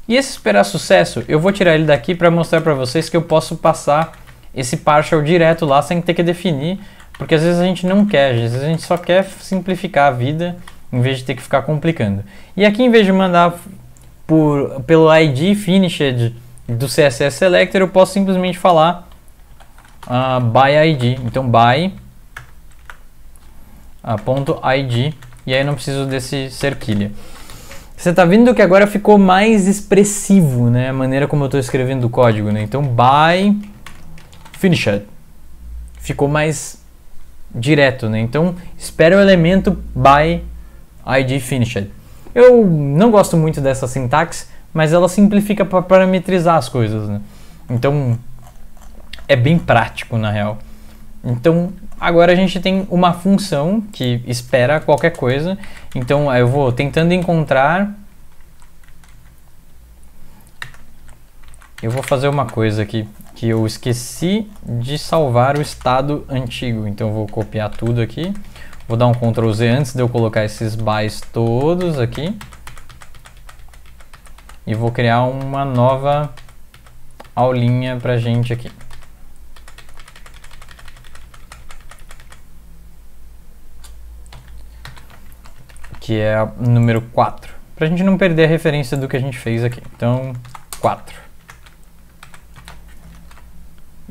E esse esperar sucesso, eu vou tirar ele daqui para mostrar para vocês que eu posso passar esse partial direto lá sem ter que definir, porque às vezes a gente não quer, às vezes a gente só quer simplificar a vida em vez de ter que ficar complicando. E aqui em vez de mandar por, pelo ID finished do CSS selector, eu posso simplesmente falar uh, by ID. Então by uh, ponto ID e aí eu não preciso desse cerquilha. Você está vendo que agora ficou mais expressivo, né? A maneira como eu estou escrevendo o código, né? Então, by finished. Ficou mais direto, né? Então, espera o elemento by id finished. Eu não gosto muito dessa sintaxe, mas ela simplifica para parametrizar as coisas, né? Então, é bem prático, na real. Então, agora a gente tem uma função que espera qualquer coisa. Então, eu vou tentando encontrar... Eu vou fazer uma coisa aqui, que eu esqueci de salvar o estado antigo. Então, eu vou copiar tudo aqui. Vou dar um Ctrl Z antes de eu colocar esses bytes todos aqui. E vou criar uma nova aulinha pra gente aqui. que é a número 4, para a gente não perder a referência do que a gente fez aqui. Então, 4.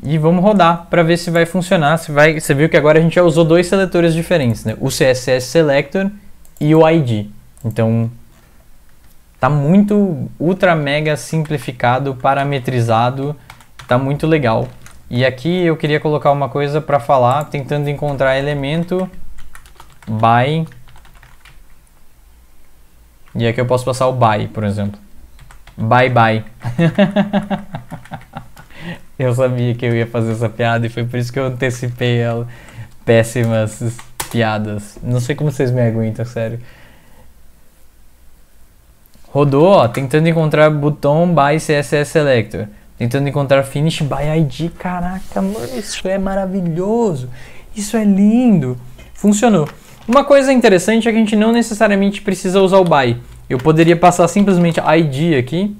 E vamos rodar para ver se vai funcionar. Se vai, você viu que agora a gente já usou dois seletores diferentes, né? O CSS Selector e o ID. Então, tá muito ultra mega simplificado, parametrizado, tá muito legal. E aqui eu queria colocar uma coisa para falar, tentando encontrar elemento by e aqui é eu posso passar o by, por exemplo. Bye bye. eu sabia que eu ia fazer essa piada e foi por isso que eu antecipei ela. Péssimas piadas. Não sei como vocês me aguentam, sério. Rodou, ó, tentando encontrar botão by CSS Selector. Tentando encontrar finish by ID. Caraca, mano, isso é maravilhoso. Isso é lindo. Funcionou. Uma coisa interessante é que a gente não necessariamente precisa usar o by. Eu poderia passar simplesmente id aqui.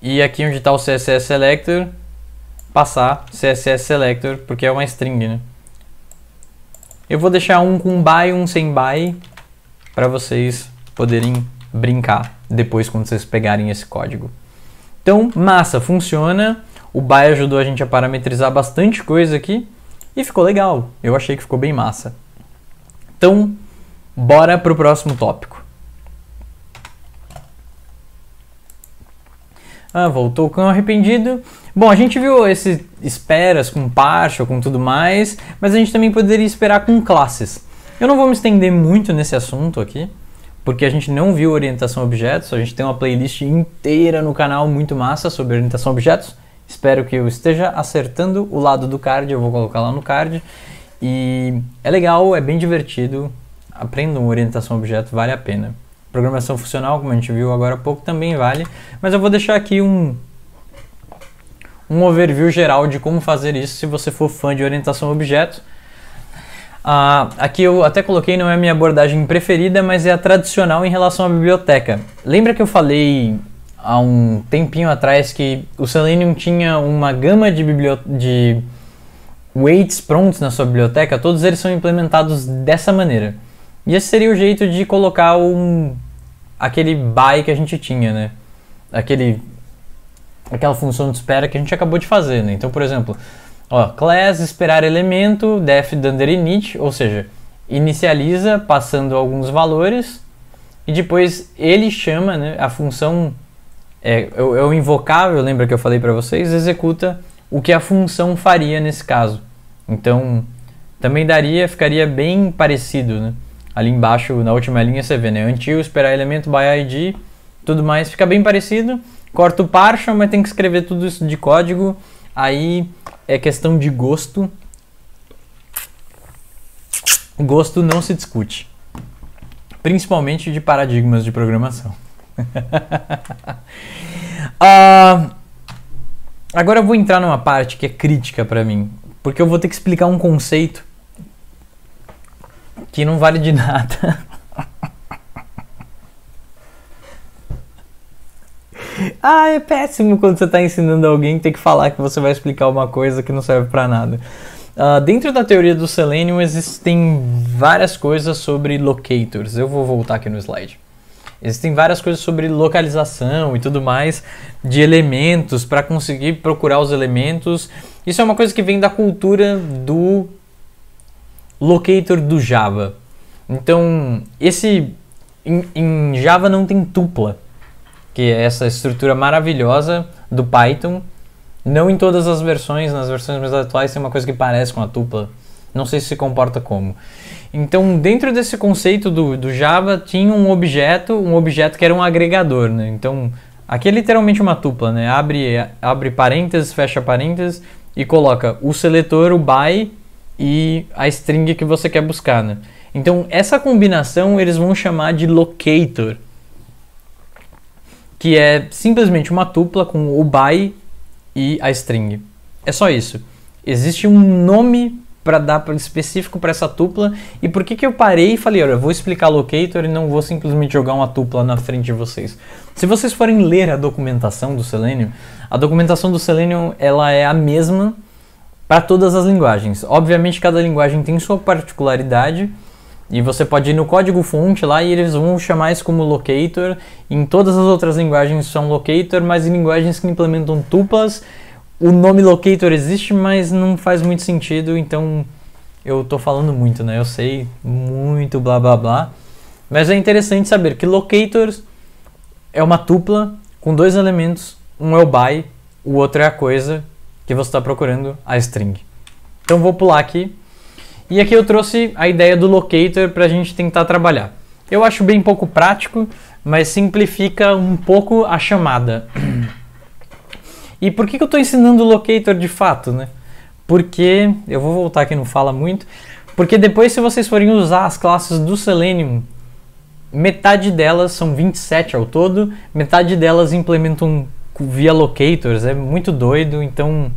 E aqui onde está o CSS selector, passar CSS selector, porque é uma string, né? Eu vou deixar um com by, um sem by, para vocês poderem brincar depois quando vocês pegarem esse código. Então, massa, funciona. O by ajudou a gente a parametrizar bastante coisa aqui. E ficou legal, eu achei que ficou bem massa. Então, bora pro próximo tópico. Ah, voltou com arrependido. Bom, a gente viu esses esperas com partial, com tudo mais, mas a gente também poderia esperar com classes. Eu não vou me estender muito nesse assunto aqui, porque a gente não viu orientação a objetos, a gente tem uma playlist inteira no canal muito massa sobre orientação a objetos. Espero que eu esteja acertando o lado do card, eu vou colocar lá no card. E é legal, é bem divertido. Aprendam orientação a objeto, vale a pena. Programação funcional, como a gente viu agora há pouco, também vale. Mas eu vou deixar aqui um, um overview geral de como fazer isso se você for fã de orientação a objeto. Ah, aqui eu até coloquei, não é a minha abordagem preferida, mas é a tradicional em relação à biblioteca. Lembra que eu falei há um tempinho atrás que o Selenium tinha uma gama de, de weights prontos na sua biblioteca, todos eles são implementados dessa maneira. E esse seria o jeito de colocar um, aquele by que a gente tinha, né? Aquele, aquela função de espera que a gente acabou de fazer, né? Então, por exemplo, ó, class esperar elemento, def dunder init, ou seja, inicializa passando alguns valores e depois ele chama né, a função é, eu é é o invocável, lembra que eu falei para vocês, executa o que a função faria nesse caso. Então, também daria, ficaria bem parecido, né? Ali embaixo, na última linha, você vê, né? antigo esperar elemento, by id, tudo mais, fica bem parecido. Corta o partial, mas tem que escrever tudo isso de código. Aí é questão de gosto. Gosto não se discute. Principalmente de paradigmas de programação uh, agora eu vou entrar numa parte que é crítica para mim, porque eu vou ter que explicar um conceito que não vale de nada. ah, é péssimo quando você está ensinando alguém ter que falar que você vai explicar uma coisa que não serve para nada. Uh, dentro da teoria do selenium existem várias coisas sobre locators. Eu vou voltar aqui no slide. Existem várias coisas sobre localização e tudo mais, de elementos, para conseguir procurar os elementos. Isso é uma coisa que vem da cultura do locator do Java. Então, esse em, em Java não tem tupla, que é essa estrutura maravilhosa do Python. Não em todas as versões, nas versões mais atuais tem uma coisa que parece com a tupla. Não sei se se comporta como. Então, dentro desse conceito do, do Java, tinha um objeto, um objeto que era um agregador, né? Então, aqui é literalmente uma tupla, né? Abre, abre parênteses, fecha parênteses e coloca o seletor, o by e a string que você quer buscar, né? Então, essa combinação eles vão chamar de locator, que é simplesmente uma tupla com o by e a string. É só isso. Existe um nome para dar pra, específico para essa tupla e por que, que eu parei e falei, olha, eu vou explicar locator e não vou simplesmente jogar uma tupla na frente de vocês. Se vocês forem ler a documentação do Selenium, a documentação do Selenium ela é a mesma para todas as linguagens. Obviamente cada linguagem tem sua particularidade, e você pode ir no código fonte lá e eles vão chamar isso como locator. Em todas as outras linguagens são locator, mas em linguagens que implementam tuplas, o nome locator existe, mas não faz muito sentido, então eu tô falando muito, né? Eu sei muito blá blá blá. Mas é interessante saber que locators é uma tupla com dois elementos, um é o by, o outro é a coisa que você está procurando, a string. Então vou pular aqui. E aqui eu trouxe a ideia do locator para a gente tentar trabalhar. Eu acho bem pouco prático, mas simplifica um pouco a chamada. E por que, que eu estou ensinando o locator de fato, né? Porque, eu vou voltar aqui, não fala muito, porque depois se vocês forem usar as classes do Selenium, metade delas, são 27 ao todo, metade delas implementam via locators, é muito doido, então...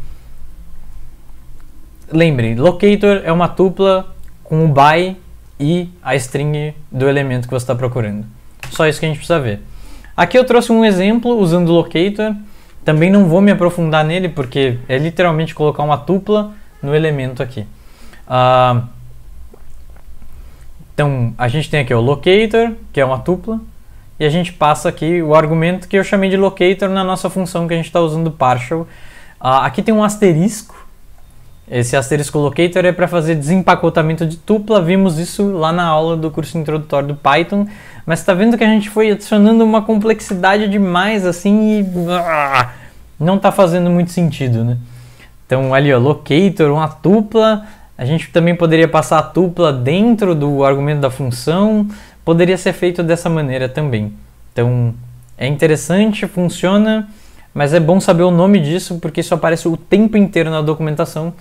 Lembrem, locator é uma tupla com o by e a string do elemento que você está procurando. Só isso que a gente precisa ver. Aqui eu trouxe um exemplo usando o locator, também não vou me aprofundar nele, porque é literalmente colocar uma tupla no elemento aqui. Uh, então, a gente tem aqui o locator, que é uma tupla, e a gente passa aqui o argumento que eu chamei de locator na nossa função que a gente está usando partial. Uh, aqui tem um asterisco, esse asterisco locator é para fazer desempacotamento de tupla, vimos isso lá na aula do curso introdutório do Python. Mas tá vendo que a gente foi adicionando uma complexidade demais assim e ah, não tá fazendo muito sentido, né? Então ali ó, locator, uma tupla, a gente também poderia passar a tupla dentro do argumento da função, poderia ser feito dessa maneira também. Então é interessante, funciona, mas é bom saber o nome disso porque isso aparece o tempo inteiro na documentação,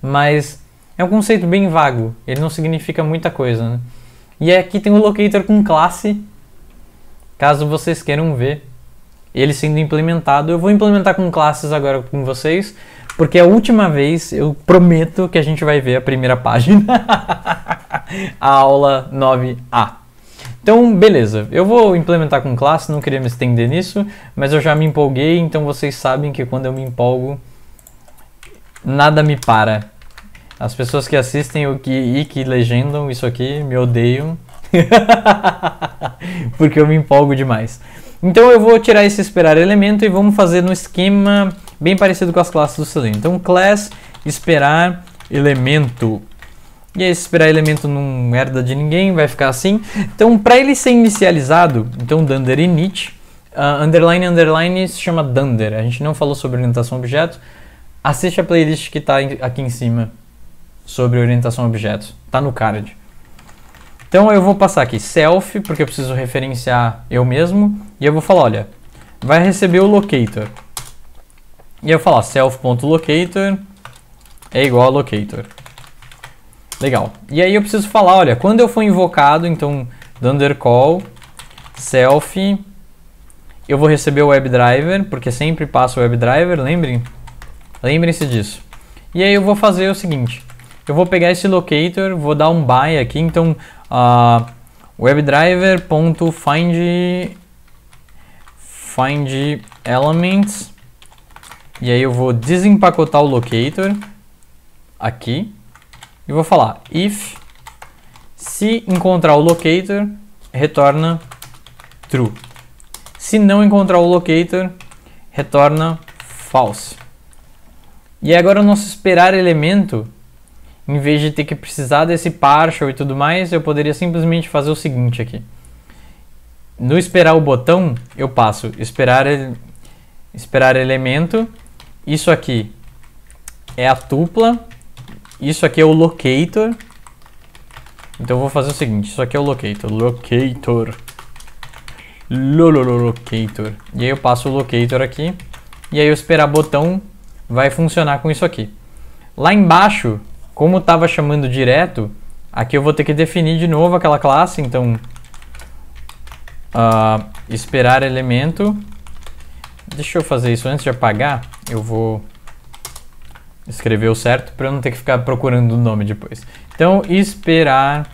mas é um conceito bem vago, ele não significa muita coisa, né? E aqui tem o um locator com classe, caso vocês queiram ver ele sendo implementado. Eu vou implementar com classes agora com vocês, porque a última vez eu prometo que a gente vai ver a primeira página, a aula 9A. Então, beleza, eu vou implementar com classe, não queria me estender nisso, mas eu já me empolguei, então vocês sabem que quando eu me empolgo, nada me para. As pessoas que assistem o que, e que legendam isso aqui me odeiam. Porque eu me empolgo demais. Então eu vou tirar esse esperar elemento e vamos fazer no esquema bem parecido com as classes do Selenium. Então class esperar elemento. E esse esperar elemento não herda de ninguém, vai ficar assim. Então para ele ser inicializado, então dunder init, uh, ah, underline underline se chama dunder. A gente não falou sobre orientação a objeto. Assiste a playlist que está aqui em cima sobre orientação a objetos. Tá no card. Então eu vou passar aqui self, porque eu preciso referenciar eu mesmo, e eu vou falar, olha, vai receber o locator. E eu vou falar self.locator é igual a locator. Legal. E aí eu preciso falar, olha, quando eu for invocado, então dunder call self eu vou receber o WebDriver, porque sempre passa o WebDriver, lembrem? Lembrem-se disso. E aí eu vou fazer o seguinte, eu vou pegar esse locator, vou dar um by aqui, então uh, webdriver.find find elements e aí eu vou desempacotar o locator aqui e vou falar if se encontrar o locator retorna true. Se não encontrar o locator retorna false. E agora o nosso esperar elemento em vez de ter que precisar desse partial e tudo mais, eu poderia simplesmente fazer o seguinte aqui. No esperar o botão, eu passo esperar, esperar elemento, isso aqui é a tupla, isso aqui é o locator. Então eu vou fazer o seguinte, isso aqui é o locator, locator. locator. E aí eu passo o locator aqui, e aí eu esperar botão vai funcionar com isso aqui. Lá embaixo, como estava chamando direto, aqui eu vou ter que definir de novo aquela classe, então uh, esperar elemento. Deixa eu fazer isso antes de apagar, eu vou escrever o certo para eu não ter que ficar procurando o nome depois. Então esperar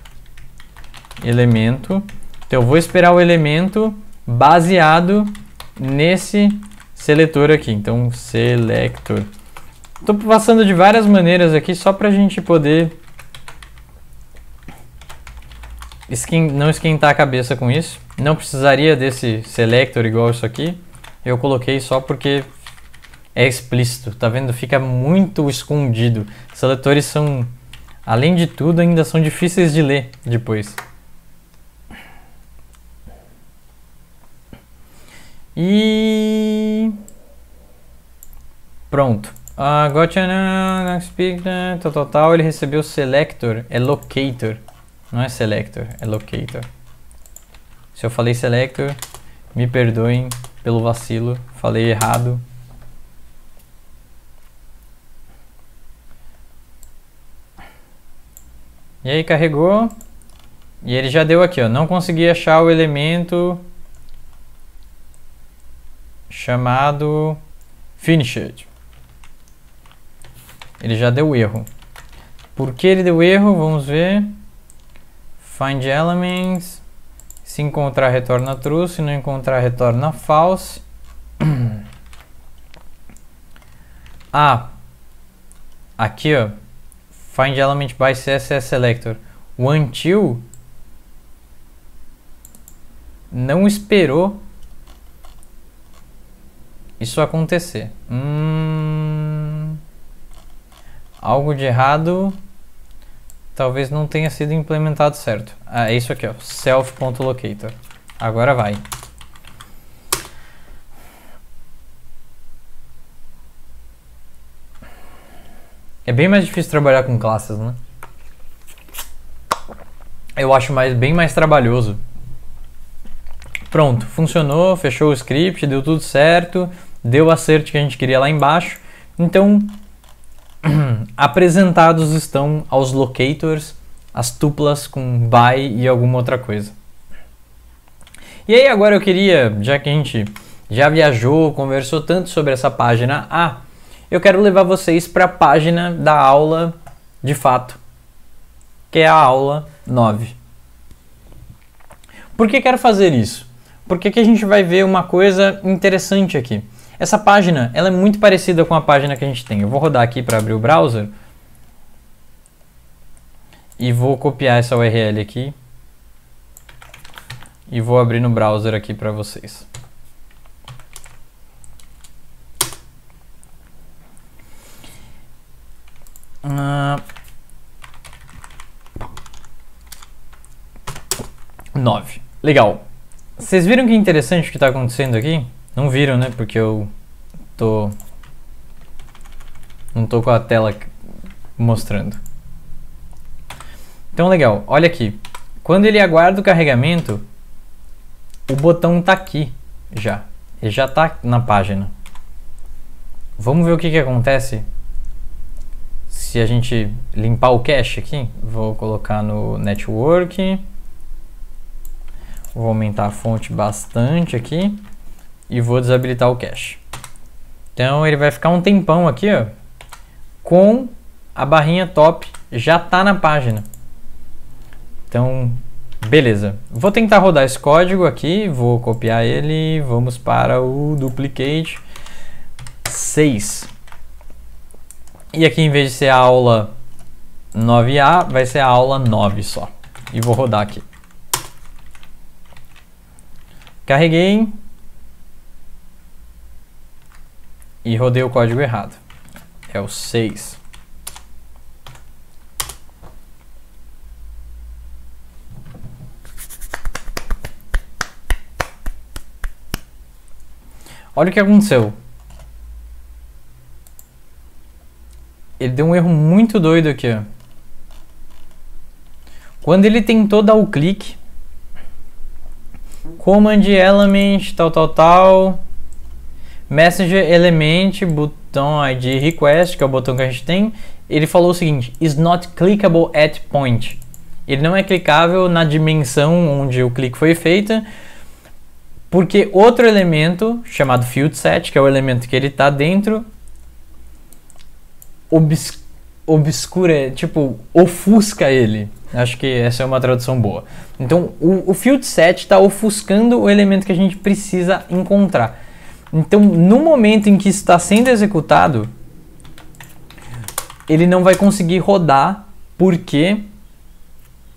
elemento. Então eu vou esperar o elemento baseado nesse seletor aqui. Então selector Estou passando de várias maneiras aqui só para a gente poder esquin não esquentar a cabeça com isso. Não precisaria desse selector igual isso aqui. Eu coloquei só porque é explícito, tá vendo? Fica muito escondido. Seletores são, além de tudo, ainda são difíceis de ler depois. E pronto. Uh, ah, gotcha, não, não speak, total, né, total, ele recebeu selector, é locator, não é selector, é locator. Se eu falei selector, me perdoem pelo vacilo, falei errado. E aí carregou, e ele já deu aqui, ó, não consegui achar o elemento chamado finished. Ele já deu erro. Por que ele deu erro? Vamos ver. Find elements. Se encontrar, retorna true. Se não encontrar, retorna false. ah, aqui ó. Find element by CSS selector. O until não esperou isso acontecer. Hum algo de errado talvez não tenha sido implementado certo. Ah, é isso aqui, ó, self.locator. Agora vai. É bem mais difícil trabalhar com classes, né? Eu acho mais, bem mais trabalhoso. Pronto, funcionou, fechou o script, deu tudo certo, deu o acerto que a gente queria lá embaixo. Então, apresentados estão aos locators, as tuplas com by e alguma outra coisa. E aí agora eu queria, já que a gente já viajou, conversou tanto sobre essa página A, eu quero levar vocês para a página da aula de fato, que é a aula 9. Por que quero fazer isso? Porque que a gente vai ver uma coisa interessante aqui. Essa página ela é muito parecida com a página que a gente tem. Eu vou rodar aqui para abrir o browser e vou copiar essa URL aqui e vou abrir no browser aqui para vocês. Uh, ah, 9. Legal. Vocês viram que interessante o que está acontecendo aqui? Não viram, né? Porque eu tô. Não tô com a tela mostrando. Então, legal. Olha aqui. Quando ele aguarda o carregamento, o botão tá aqui já. Ele já tá na página. Vamos ver o que, que acontece se a gente limpar o cache aqui. Vou colocar no network. Vou aumentar a fonte bastante aqui e vou desabilitar o cache. Então ele vai ficar um tempão aqui, ó, com a barrinha top já tá na página. Então, beleza. Vou tentar rodar esse código aqui, vou copiar ele, vamos para o duplicate 6. E aqui em vez de ser a aula 9A, vai ser a aula 9 só. E vou rodar aqui. Carreguei, e rodei o código errado. É o 6. Olha o que aconteceu. Ele deu um erro muito doido aqui. Quando ele tentou dar o clique, command element, tal, tal, tal, Messenger Element, Button ID Request, que é o botão que a gente tem, ele falou o seguinte: is not clickable at point. Ele não é clicável na dimensão onde o clique foi feito, porque outro elemento chamado field set, que é o elemento que ele está dentro, obs obscura, tipo, ofusca ele. Acho que essa é uma tradução boa. Então, o, o field set está ofuscando o elemento que a gente precisa encontrar. Então, no momento em que está sendo executado, ele não vai conseguir rodar porque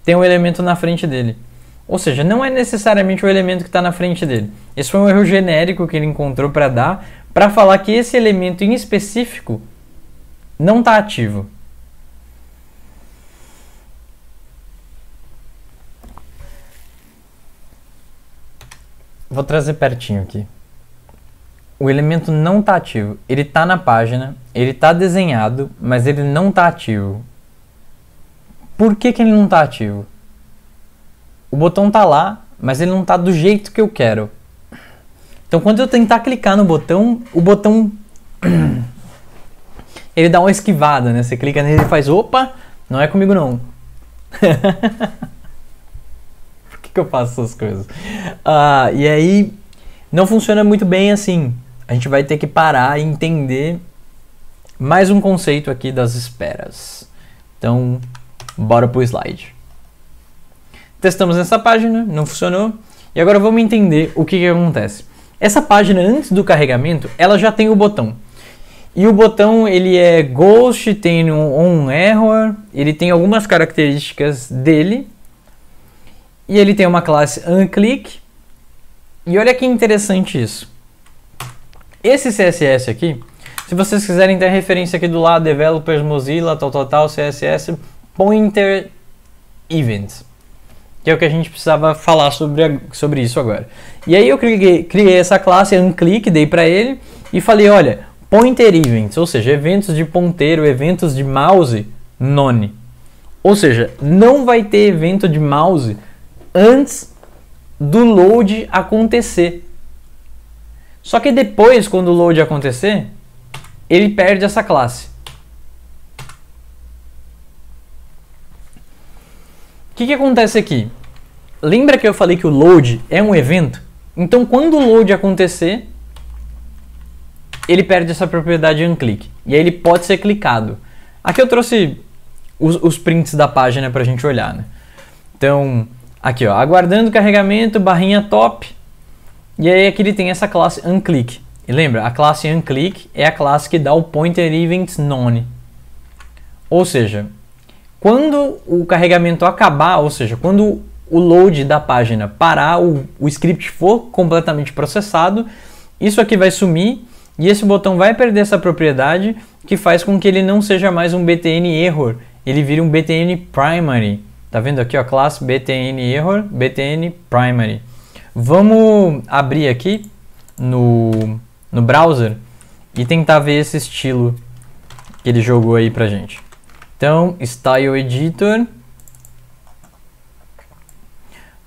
tem um elemento na frente dele. Ou seja, não é necessariamente o elemento que está na frente dele. Esse foi um erro genérico que ele encontrou para dar, para falar que esse elemento em específico não está ativo. Vou trazer pertinho aqui o elemento não está ativo. Ele está na página, ele está desenhado, mas ele não está ativo. Por que, que ele não está ativo? O botão está lá, mas ele não está do jeito que eu quero. Então, quando eu tentar clicar no botão, o botão ele dá uma esquivada, né? Você clica nele e faz, opa, não é comigo não. Por que, que eu faço essas coisas? Uh, e aí, não funciona muito bem assim a gente vai ter que parar e entender mais um conceito aqui das esperas. Então, bora pro slide. Testamos essa página, não funcionou. E agora vamos entender o que, que acontece. Essa página, antes do carregamento, ela já tem o botão. E o botão ele é ghost, tem um, um error, ele tem algumas características dele. E ele tem uma classe unclick. E olha que interessante isso. Esse CSS aqui, se vocês quiserem ter referência aqui do lado, developers, Mozilla, tal, tal, tal, CSS, pointer events. Que é o que a gente precisava falar sobre, a, sobre isso agora. E aí eu criei, criei essa classe, um clique, dei para ele e falei, olha, pointer events, ou seja, eventos de ponteiro, eventos de mouse, none. Ou seja, não vai ter evento de mouse antes do load acontecer. Só que depois, quando o load acontecer, ele perde essa classe. O que, que acontece aqui? Lembra que eu falei que o load é um evento? Então, quando o load acontecer, ele perde essa propriedade unclick. E aí ele pode ser clicado. Aqui eu trouxe os, os prints da página para a gente olhar. Né? Então, aqui ó, aguardando carregamento, barrinha top, e aí aqui ele tem essa classe unClick. E lembra, a classe unClick é a classe que dá o pointer event none. Ou seja, quando o carregamento acabar, ou seja, quando o load da página parar, o, o script for completamente processado, isso aqui vai sumir e esse botão vai perder essa propriedade que faz com que ele não seja mais um btn error, ele vira um btn primary. Tá vendo aqui, ó, classe btn error, btn primary. Vamos abrir aqui no, no browser e tentar ver esse estilo que ele jogou aí pra gente. Então, Style Editor.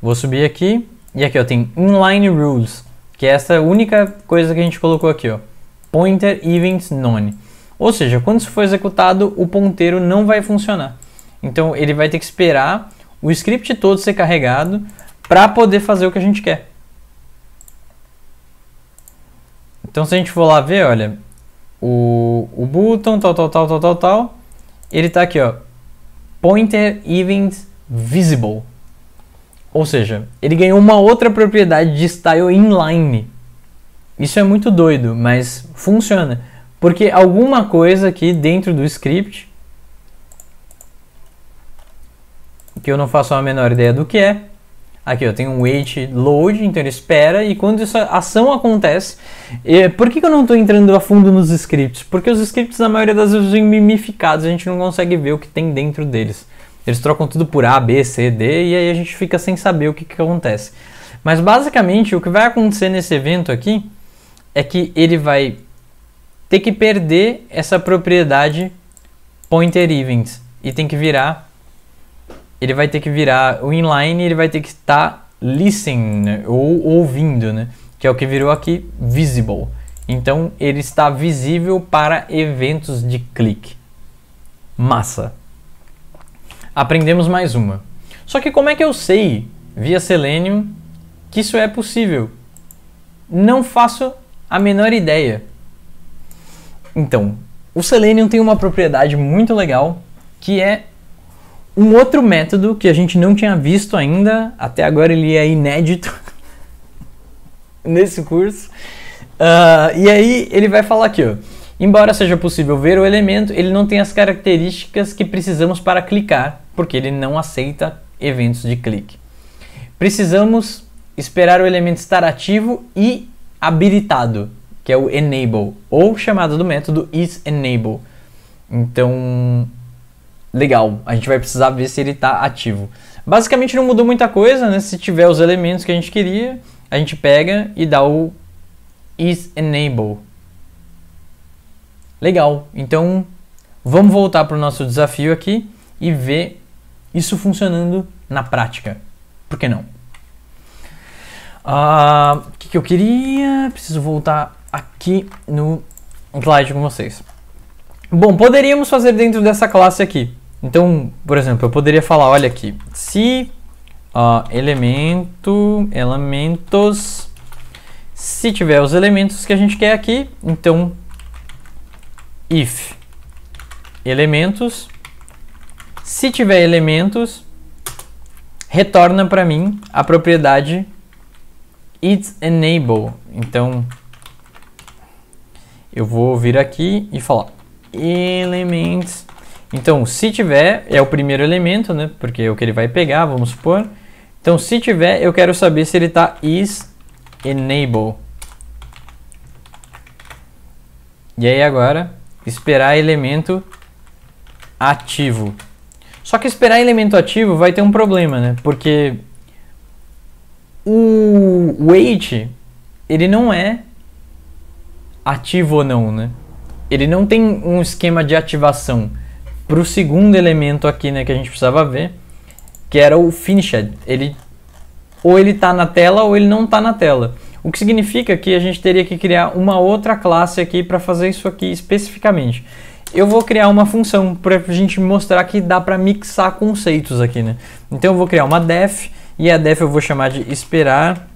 Vou subir aqui. E aqui, ó, tem Inline Rules, que é essa única coisa que a gente colocou aqui, ó. Pointer Events None. Ou seja, quando isso for executado, o ponteiro não vai funcionar. Então, ele vai ter que esperar o script todo ser carregado para poder fazer o que a gente quer. Então se a gente for lá ver, olha, o, o button, tal, tal, tal, tal, tal, tal, ele tá aqui, ó, pointer event visible. Ou seja, ele ganhou uma outra propriedade de style inline. Isso é muito doido, mas funciona. Porque alguma coisa aqui dentro do script, que eu não faço a menor ideia do que é, Aqui eu tenho um wait load, então ele espera, e quando essa ação acontece, por que, que eu não estou entrando a fundo nos scripts? Porque os scripts na maioria das vezes vêm mimificados, a gente não consegue ver o que tem dentro deles. Eles trocam tudo por A, B, C, D, e aí a gente fica sem saber o que, que acontece. Mas basicamente o que vai acontecer nesse evento aqui é que ele vai ter que perder essa propriedade pointer event e tem que virar ele vai ter que virar o inline, ele vai ter que estar tá listening né? ou ouvindo, né? Que é o que virou aqui visible. Então ele está visível para eventos de clique. Massa. Aprendemos mais uma. Só que como é que eu sei via Selenium que isso é possível? Não faço a menor ideia. Então, o Selenium tem uma propriedade muito legal que é um outro método que a gente não tinha visto ainda, até agora ele é inédito nesse curso. Uh, e aí ele vai falar aqui, ó. Embora seja possível ver o elemento, ele não tem as características que precisamos para clicar, porque ele não aceita eventos de clique. Precisamos esperar o elemento estar ativo e habilitado, que é o enable, ou chamado do método isEnable. Então, legal, a gente vai precisar ver se ele está ativo. Basicamente não mudou muita coisa, né? Se tiver os elementos que a gente queria, a gente pega e dá o is enable. Legal. Então, vamos voltar para o nosso desafio aqui e ver isso funcionando na prática. Por que não? Ah, o uh, que, que eu queria? Preciso voltar aqui no slide com vocês. Bom, poderíamos fazer dentro dessa classe aqui. Então, por exemplo, eu poderia falar, olha aqui, se uh, elemento, elementos, se tiver os elementos que a gente quer aqui, então if elementos, se tiver elementos, retorna para mim a propriedade it's enable. Então, eu vou vir aqui e falar elements. Então, se tiver, é o primeiro elemento, né? Porque é o que ele vai pegar, vamos supor. Então, se tiver, eu quero saber se ele está is enable. E aí agora, esperar elemento ativo. Só que esperar elemento ativo vai ter um problema, né? Porque o wait, ele não é ativo ou não, né? ele não tem um esquema de ativação para o segundo elemento aqui né, que a gente precisava ver, que era o Finished. Ele, ou ele está na tela ou ele não está na tela. O que significa que a gente teria que criar uma outra classe aqui para fazer isso aqui especificamente. Eu vou criar uma função para a gente mostrar que dá para mixar conceitos aqui, né? Então eu vou criar uma def e a def eu vou chamar de esperar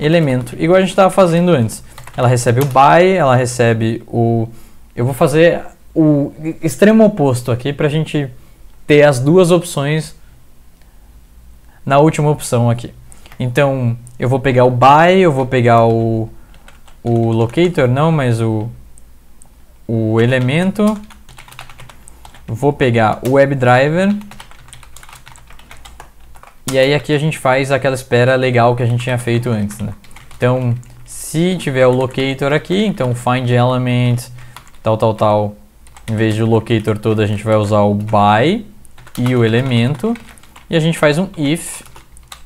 elemento, igual a gente estava fazendo antes. Ela recebe o by, ela recebe o eu vou fazer o extremo oposto aqui para a gente ter as duas opções na última opção aqui. Então, eu vou pegar o by, eu vou pegar o, o locator, não, mas o, o elemento. Vou pegar o WebDriver. E aí aqui a gente faz aquela espera legal que a gente tinha feito antes, né? Então, se tiver o locator aqui, então find element tal, tal, tal. Em vez do locator todo, a gente vai usar o by e o elemento. E a gente faz um if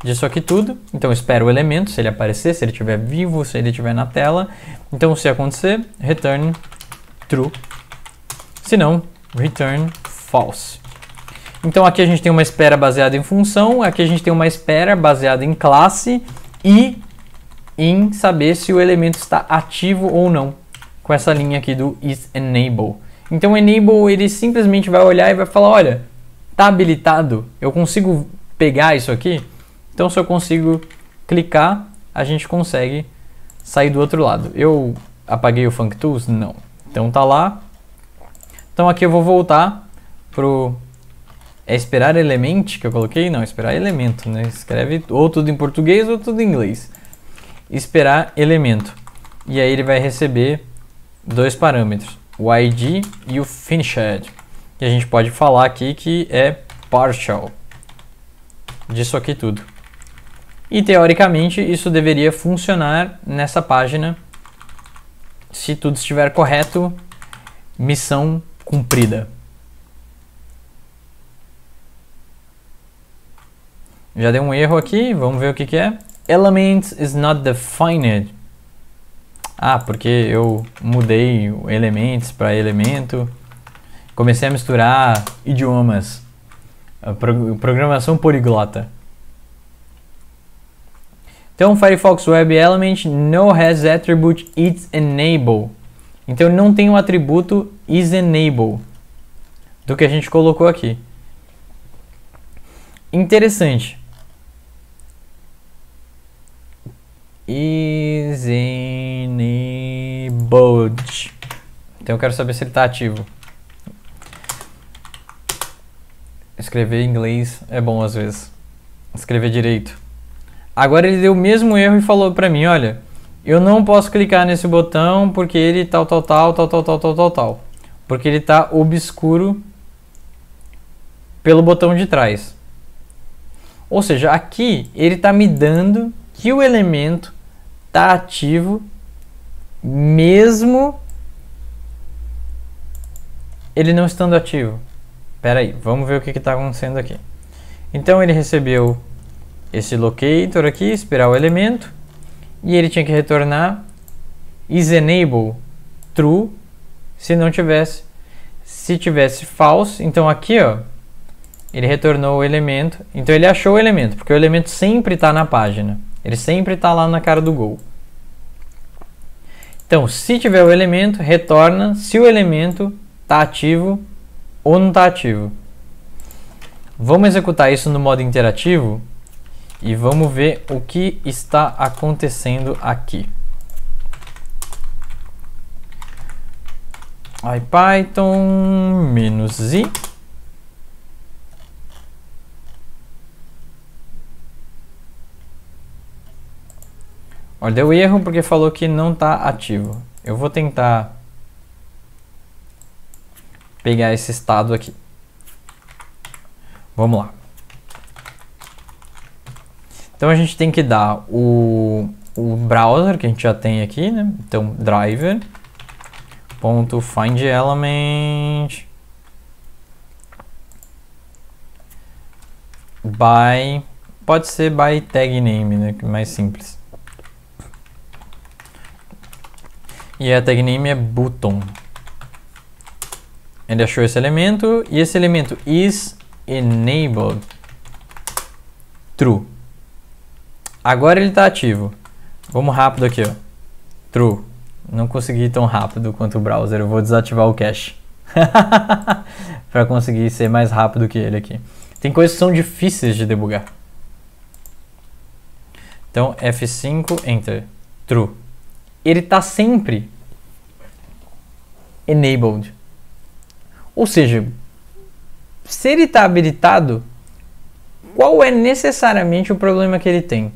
disso aqui tudo. Então espera o elemento, se ele aparecer, se ele estiver vivo, se ele estiver na tela. Então se acontecer, return true. Se não, return false. Então aqui a gente tem uma espera baseada em função, aqui a gente tem uma espera baseada em classe e em saber se o elemento está ativo ou não com essa linha aqui do is enable. Então o enable ele simplesmente vai olhar e vai falar, olha, tá habilitado, eu consigo pegar isso aqui? Então se eu consigo clicar, a gente consegue sair do outro lado. Eu apaguei o Funk Tools? Não. Então tá lá. Então aqui eu vou voltar pro é esperar element que eu coloquei? Não, esperar elemento, né? Escreve ou tudo em português ou tudo em inglês. Esperar elemento. E aí ele vai receber dois parâmetros, o id e o finished. E a gente pode falar aqui que é partial disso aqui tudo. E teoricamente isso deveria funcionar nessa página se tudo estiver correto, missão cumprida. Já deu um erro aqui, vamos ver o que, que é. Element is not defined. Ah, porque eu mudei elementos para elemento. Comecei a misturar idiomas. programação poliglota. Então, Firefox Web Element no has attribute is enable. Então, não tem o um atributo is enable do que a gente colocou aqui. Interessante. is Então eu quero saber se ele está ativo. Escrever em inglês é bom às vezes. Escrever direito. Agora ele deu o mesmo erro e falou para mim, olha, eu não posso clicar nesse botão porque ele tal, tal, tal, tal, tal, tal, tal, tal, tal. Porque ele está obscuro pelo botão de trás. Ou seja, aqui ele está me dando que o elemento está ativo mesmo ele não estando ativo. peraí aí, vamos ver o que está acontecendo aqui. Então ele recebeu esse locator aqui, esperar o elemento, e ele tinha que retornar isEnable true se não tivesse. Se tivesse false, então aqui ó, ele retornou o elemento. Então ele achou o elemento, porque o elemento sempre está na página. Ele sempre está lá na cara do gol. Então, se tiver o elemento, retorna se o elemento está ativo ou não está ativo. Vamos executar isso no modo interativo e vamos ver o que está acontecendo aqui. IPython-i Olha, deu erro porque falou que não está ativo. Eu vou tentar pegar esse estado aqui. Vamos lá. Então a gente tem que dar o, o browser que a gente já tem aqui, né? Então driver ponto find element by pode ser by tag name, né? Que é mais simples. e a tag name é button. Ele achou esse elemento e esse elemento is enabled true. Agora ele está ativo. Vamos rápido aqui, ó. True. Não consegui tão rápido quanto o browser. Eu vou desativar o cache para conseguir ser mais rápido que ele aqui. Tem coisas que são difíceis de debugar. Então F5 enter true ele está sempre enabled. Ou seja, se ele está habilitado, qual é necessariamente o problema que ele tem?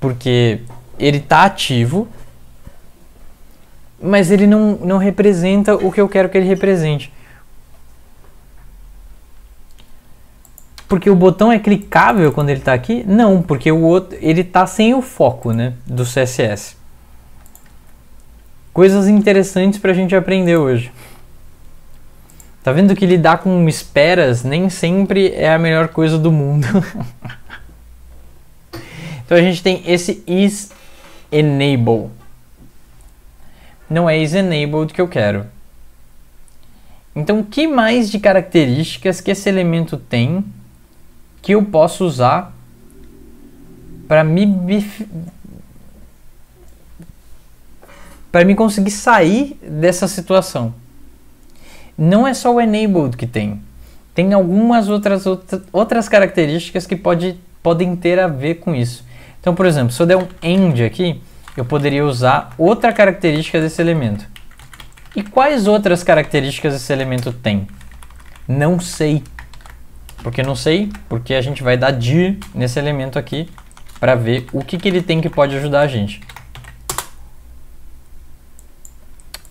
Porque ele está ativo, mas ele não, não representa o que eu quero que ele represente. Porque o botão é clicável quando ele está aqui? Não, porque o outro, ele está sem o foco né, do CSS coisas interessantes para a gente aprender hoje. Tá vendo que lidar com esperas nem sempre é a melhor coisa do mundo. então a gente tem esse is enable. Não é is enabled que eu quero. Então, que mais de características que esse elemento tem que eu posso usar para me para me conseguir sair dessa situação. Não é só o enabled que tem. Tem algumas outras, outras características que pode, podem ter a ver com isso. Então, por exemplo, se eu der um end aqui, eu poderia usar outra característica desse elemento. E quais outras características esse elemento tem? Não sei. Porque não sei, porque a gente vai dar dir nesse elemento aqui para ver o que, que ele tem que pode ajudar a gente.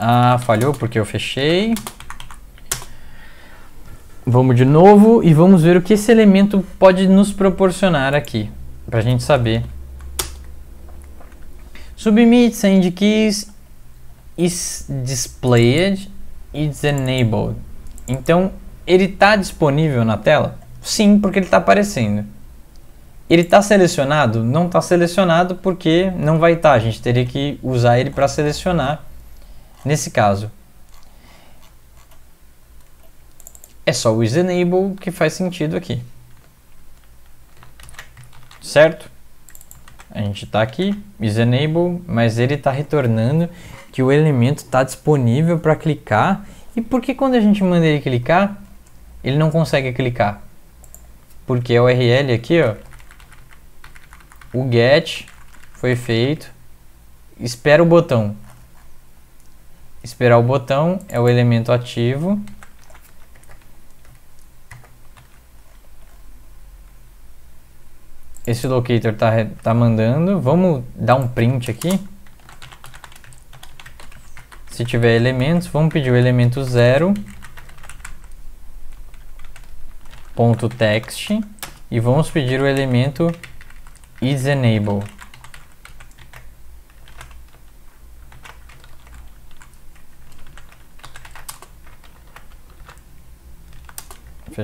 Ah, falhou porque eu fechei. Vamos de novo e vamos ver o que esse elemento pode nos proporcionar aqui, para a gente saber. Submit send keys is displayed, is enabled. Então, ele está disponível na tela? Sim, porque ele está aparecendo. Ele está selecionado? Não está selecionado porque não vai estar. Tá. A gente teria que usar ele para selecionar Nesse caso, é só o isEnable que faz sentido aqui. Certo? A gente está aqui, isEnable, mas ele está retornando que o elemento está disponível para clicar. E por que quando a gente manda ele clicar, ele não consegue clicar? Porque a URL aqui, ó, o get foi feito, espera o botão esperar o botão, é o elemento ativo. Esse locator tá, tá mandando. Vamos dar um print aqui. Se tiver elementos, vamos pedir o elemento zero ponto text e vamos pedir o elemento is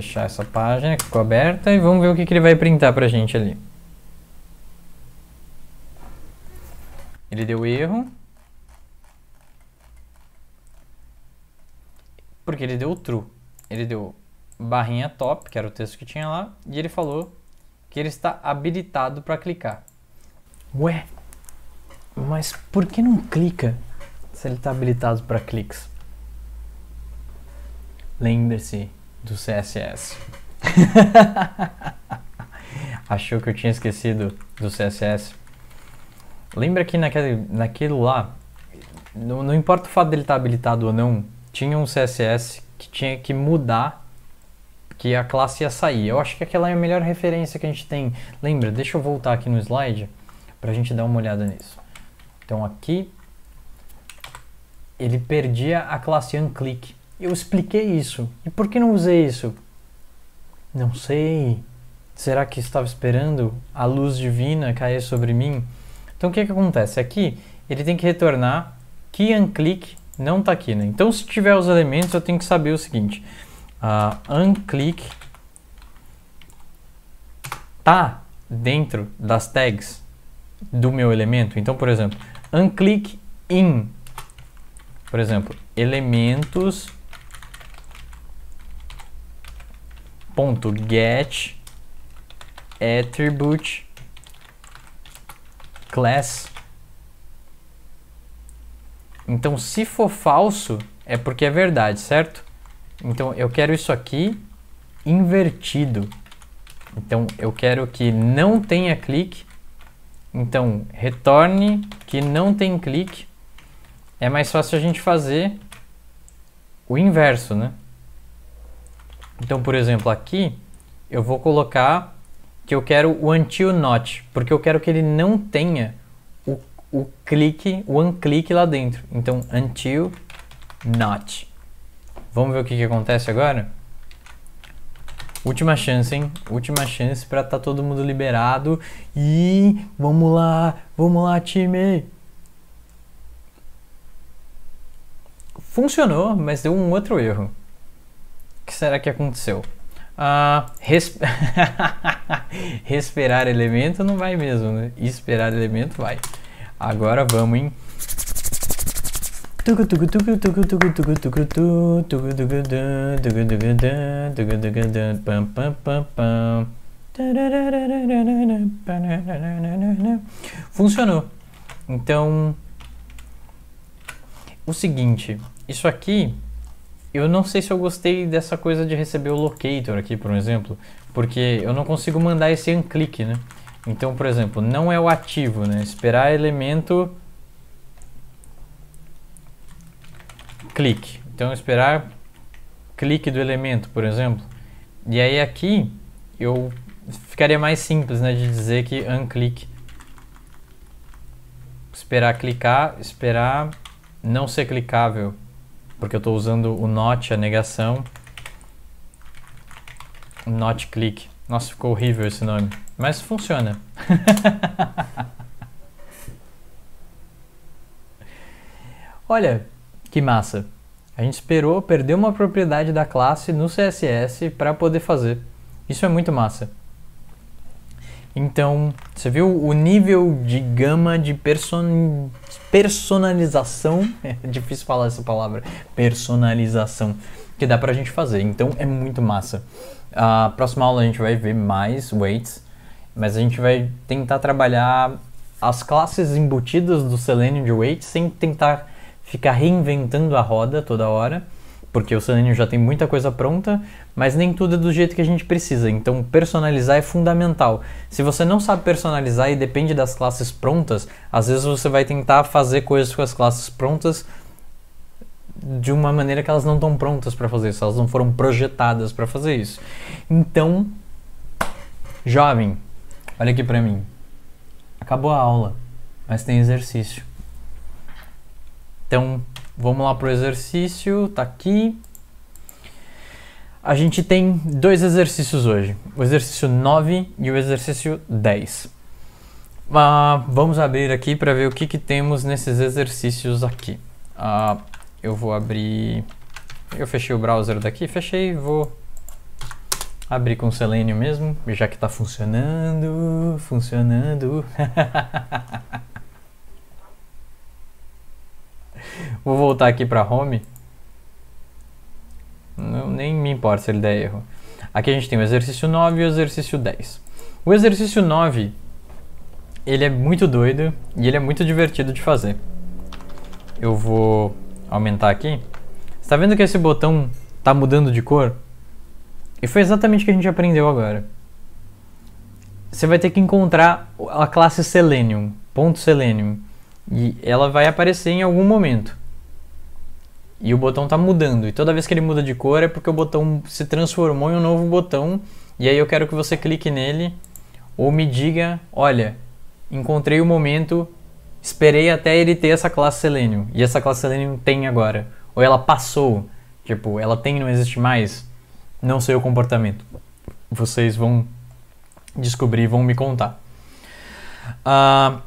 fechar essa página que ficou aberta e vamos ver o que, que ele vai printar para a gente ali. Ele deu erro. Porque ele deu true. Ele deu barrinha top, que era o texto que tinha lá, e ele falou que ele está habilitado para clicar. Ué, mas por que não clica se ele está habilitado para cliques? Lembre-se do CSS. Achou que eu tinha esquecido do CSS? Lembra que naquele, naquilo lá, não, não importa o fato dele estar tá habilitado ou não, tinha um CSS que tinha que mudar que a classe ia sair. Eu acho que aquela é a melhor referência que a gente tem. Lembra? Deixa eu voltar aqui no slide para a gente dar uma olhada nisso. Então aqui ele perdia a classe onClick. Eu expliquei isso. E por que não usei isso? Não sei. Será que estava esperando a luz divina cair sobre mim? Então o que, que acontece? Aqui ele tem que retornar que unclick não está aqui. Né? Então se tiver os elementos eu tenho que saber o seguinte. Uh, unclick tá dentro das tags do meu elemento. Então, por exemplo, unclick in. Por exemplo, elementos ponto get attribute class. Então, se for falso, é porque é verdade, certo? Então, eu quero isso aqui invertido. Então, eu quero que não tenha clique. Então, retorne que não tem clique. É mais fácil a gente fazer o inverso, né? Então, por exemplo, aqui eu vou colocar que eu quero o until not, porque eu quero que ele não tenha o, o clique, o unclick lá dentro. Então, until not. Vamos ver o que, que acontece agora? Última chance, hein? Última chance para tá todo mundo liberado. E vamos lá, vamos lá, time! Funcionou, mas deu um outro erro que será que aconteceu? Ah, Respirar elemento não vai mesmo, né? Esperar elemento vai. Agora vamos, hein? Funcionou. Então, o seguinte, isso aqui eu não sei se eu gostei dessa coisa de receber o locator aqui, por exemplo, porque eu não consigo mandar esse unclick, né? Então, por exemplo, não é o ativo, né? Esperar elemento clique. Então, esperar clique do elemento, por exemplo. E aí aqui eu ficaria mais simples, né, de dizer que unclick esperar clicar, esperar não ser clicável porque eu estou usando o not, a negação, not click. Nossa, ficou horrível esse nome, mas funciona. Olha, que massa. A gente esperou perder uma propriedade da classe no CSS para poder fazer. Isso é muito massa. Então, você viu o nível de gama de person... personalização? É difícil falar essa palavra. Personalização. Que dá pra gente fazer. Então, é muito massa. A próxima aula a gente vai ver mais weights. Mas a gente vai tentar trabalhar as classes embutidas do Selenium de weights sem tentar ficar reinventando a roda toda hora porque o Selenium já tem muita coisa pronta, mas nem tudo é do jeito que a gente precisa. Então, personalizar é fundamental. Se você não sabe personalizar e depende das classes prontas, às vezes você vai tentar fazer coisas com as classes prontas de uma maneira que elas não estão prontas para fazer isso, elas não foram projetadas para fazer isso. Então, jovem, olha aqui para mim. Acabou a aula, mas tem exercício. Então, Vamos lá para o exercício, tá aqui. A gente tem dois exercícios hoje, o exercício 9 e o exercício 10. Ah, vamos abrir aqui para ver o que, que temos nesses exercícios aqui. Ah, eu vou abrir... Eu fechei o browser daqui, fechei, vou abrir com o Selenium mesmo, já que está funcionando, funcionando. Vou voltar aqui para home. Não, nem me importa se ele der erro. Aqui a gente tem o exercício 9 e o exercício 10. O exercício 9, ele é muito doido e ele é muito divertido de fazer. Eu vou aumentar aqui. Está vendo que esse botão está mudando de cor? E foi exatamente o que a gente aprendeu agora. Você vai ter que encontrar a classe Selenium, ponto Selenium. E ela vai aparecer em algum momento. E o botão está mudando. E toda vez que ele muda de cor é porque o botão se transformou em um novo botão. E aí eu quero que você clique nele ou me diga: olha, encontrei o momento, esperei até ele ter essa classe Selenium. E essa classe Selenium tem agora. Ou ela passou. Tipo, ela tem não existe mais. Não sei o comportamento. Vocês vão descobrir, vão me contar. Uh,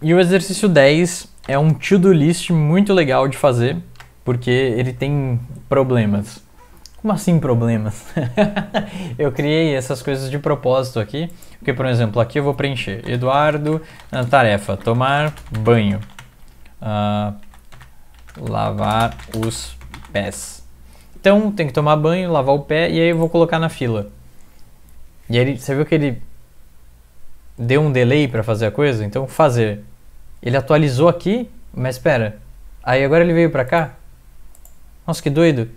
e o exercício 10 é um to-do list muito legal de fazer, porque ele tem problemas. Como assim problemas? eu criei essas coisas de propósito aqui, porque, por exemplo, aqui eu vou preencher Eduardo, ah, tarefa, tomar banho, uh, lavar os pés. Então, tem que tomar banho, lavar o pé, e aí eu vou colocar na fila. E aí, você viu que ele deu um delay para fazer a coisa, então fazer. Ele atualizou aqui, mas espera. Aí agora ele veio para cá. Nossa, que doido.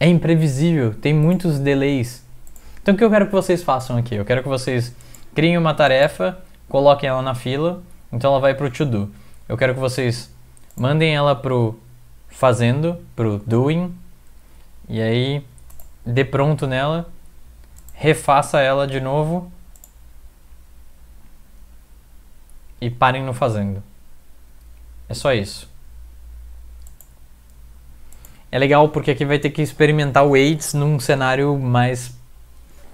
É imprevisível, tem muitos delays. Então o que eu quero que vocês façam aqui? Eu quero que vocês criem uma tarefa, coloquem ela na fila, então ela vai para o to do. Eu quero que vocês mandem ela pro fazendo, pro doing, e aí dê pronto nela refaça ela de novo e parem no fazendo. É só isso. É legal porque aqui vai ter que experimentar o AIDS num cenário mais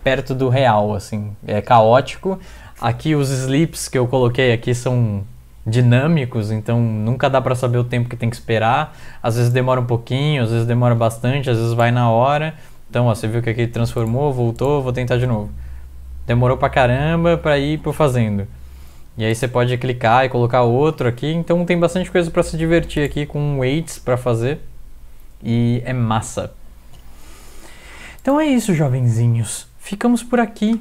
perto do real, assim. É caótico. Aqui os slips que eu coloquei aqui são dinâmicos, então nunca dá para saber o tempo que tem que esperar. Às vezes demora um pouquinho, às vezes demora bastante, às vezes vai na hora. Então, ó, você viu que aqui transformou, voltou, vou tentar de novo. Demorou pra caramba pra ir pro fazendo. E aí você pode clicar e colocar outro aqui. Então tem bastante coisa para se divertir aqui com weights para fazer. E é massa. Então é isso, jovenzinhos. Ficamos por aqui.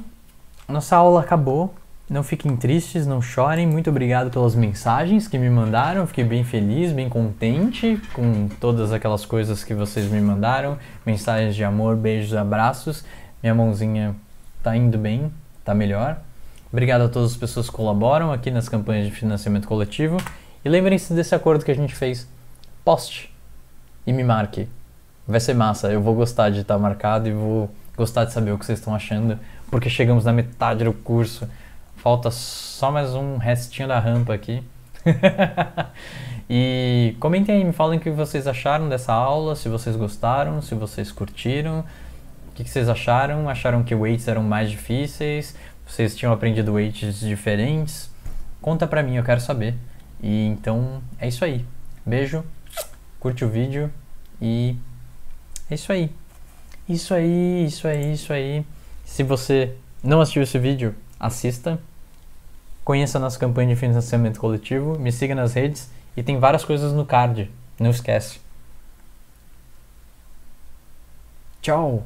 Nossa aula acabou. Não fiquem tristes, não chorem. Muito obrigado pelas mensagens que me mandaram. Fiquei bem feliz, bem contente com todas aquelas coisas que vocês me mandaram. Mensagens de amor, beijos, abraços. Minha mãozinha tá indo bem, tá melhor. Obrigado a todas as pessoas que colaboram aqui nas campanhas de financiamento coletivo. E lembrem-se desse acordo que a gente fez. Poste e me marque. Vai ser massa, eu vou gostar de estar tá marcado e vou gostar de saber o que vocês estão achando, porque chegamos na metade do curso. Falta só mais um restinho da rampa aqui. e comentem aí, me falem o que vocês acharam dessa aula, se vocês gostaram, se vocês curtiram. O que, vocês acharam? Acharam que weights eram mais difíceis? Vocês tinham aprendido weights diferentes? Conta pra mim, eu quero saber. E então é isso aí. Beijo, curte o vídeo e é isso aí. Isso aí, isso aí, isso aí. Se você não assistiu esse vídeo, assista. Conheça a nossa campanha de financiamento coletivo, me siga nas redes e tem várias coisas no card. Não esquece. Tchau!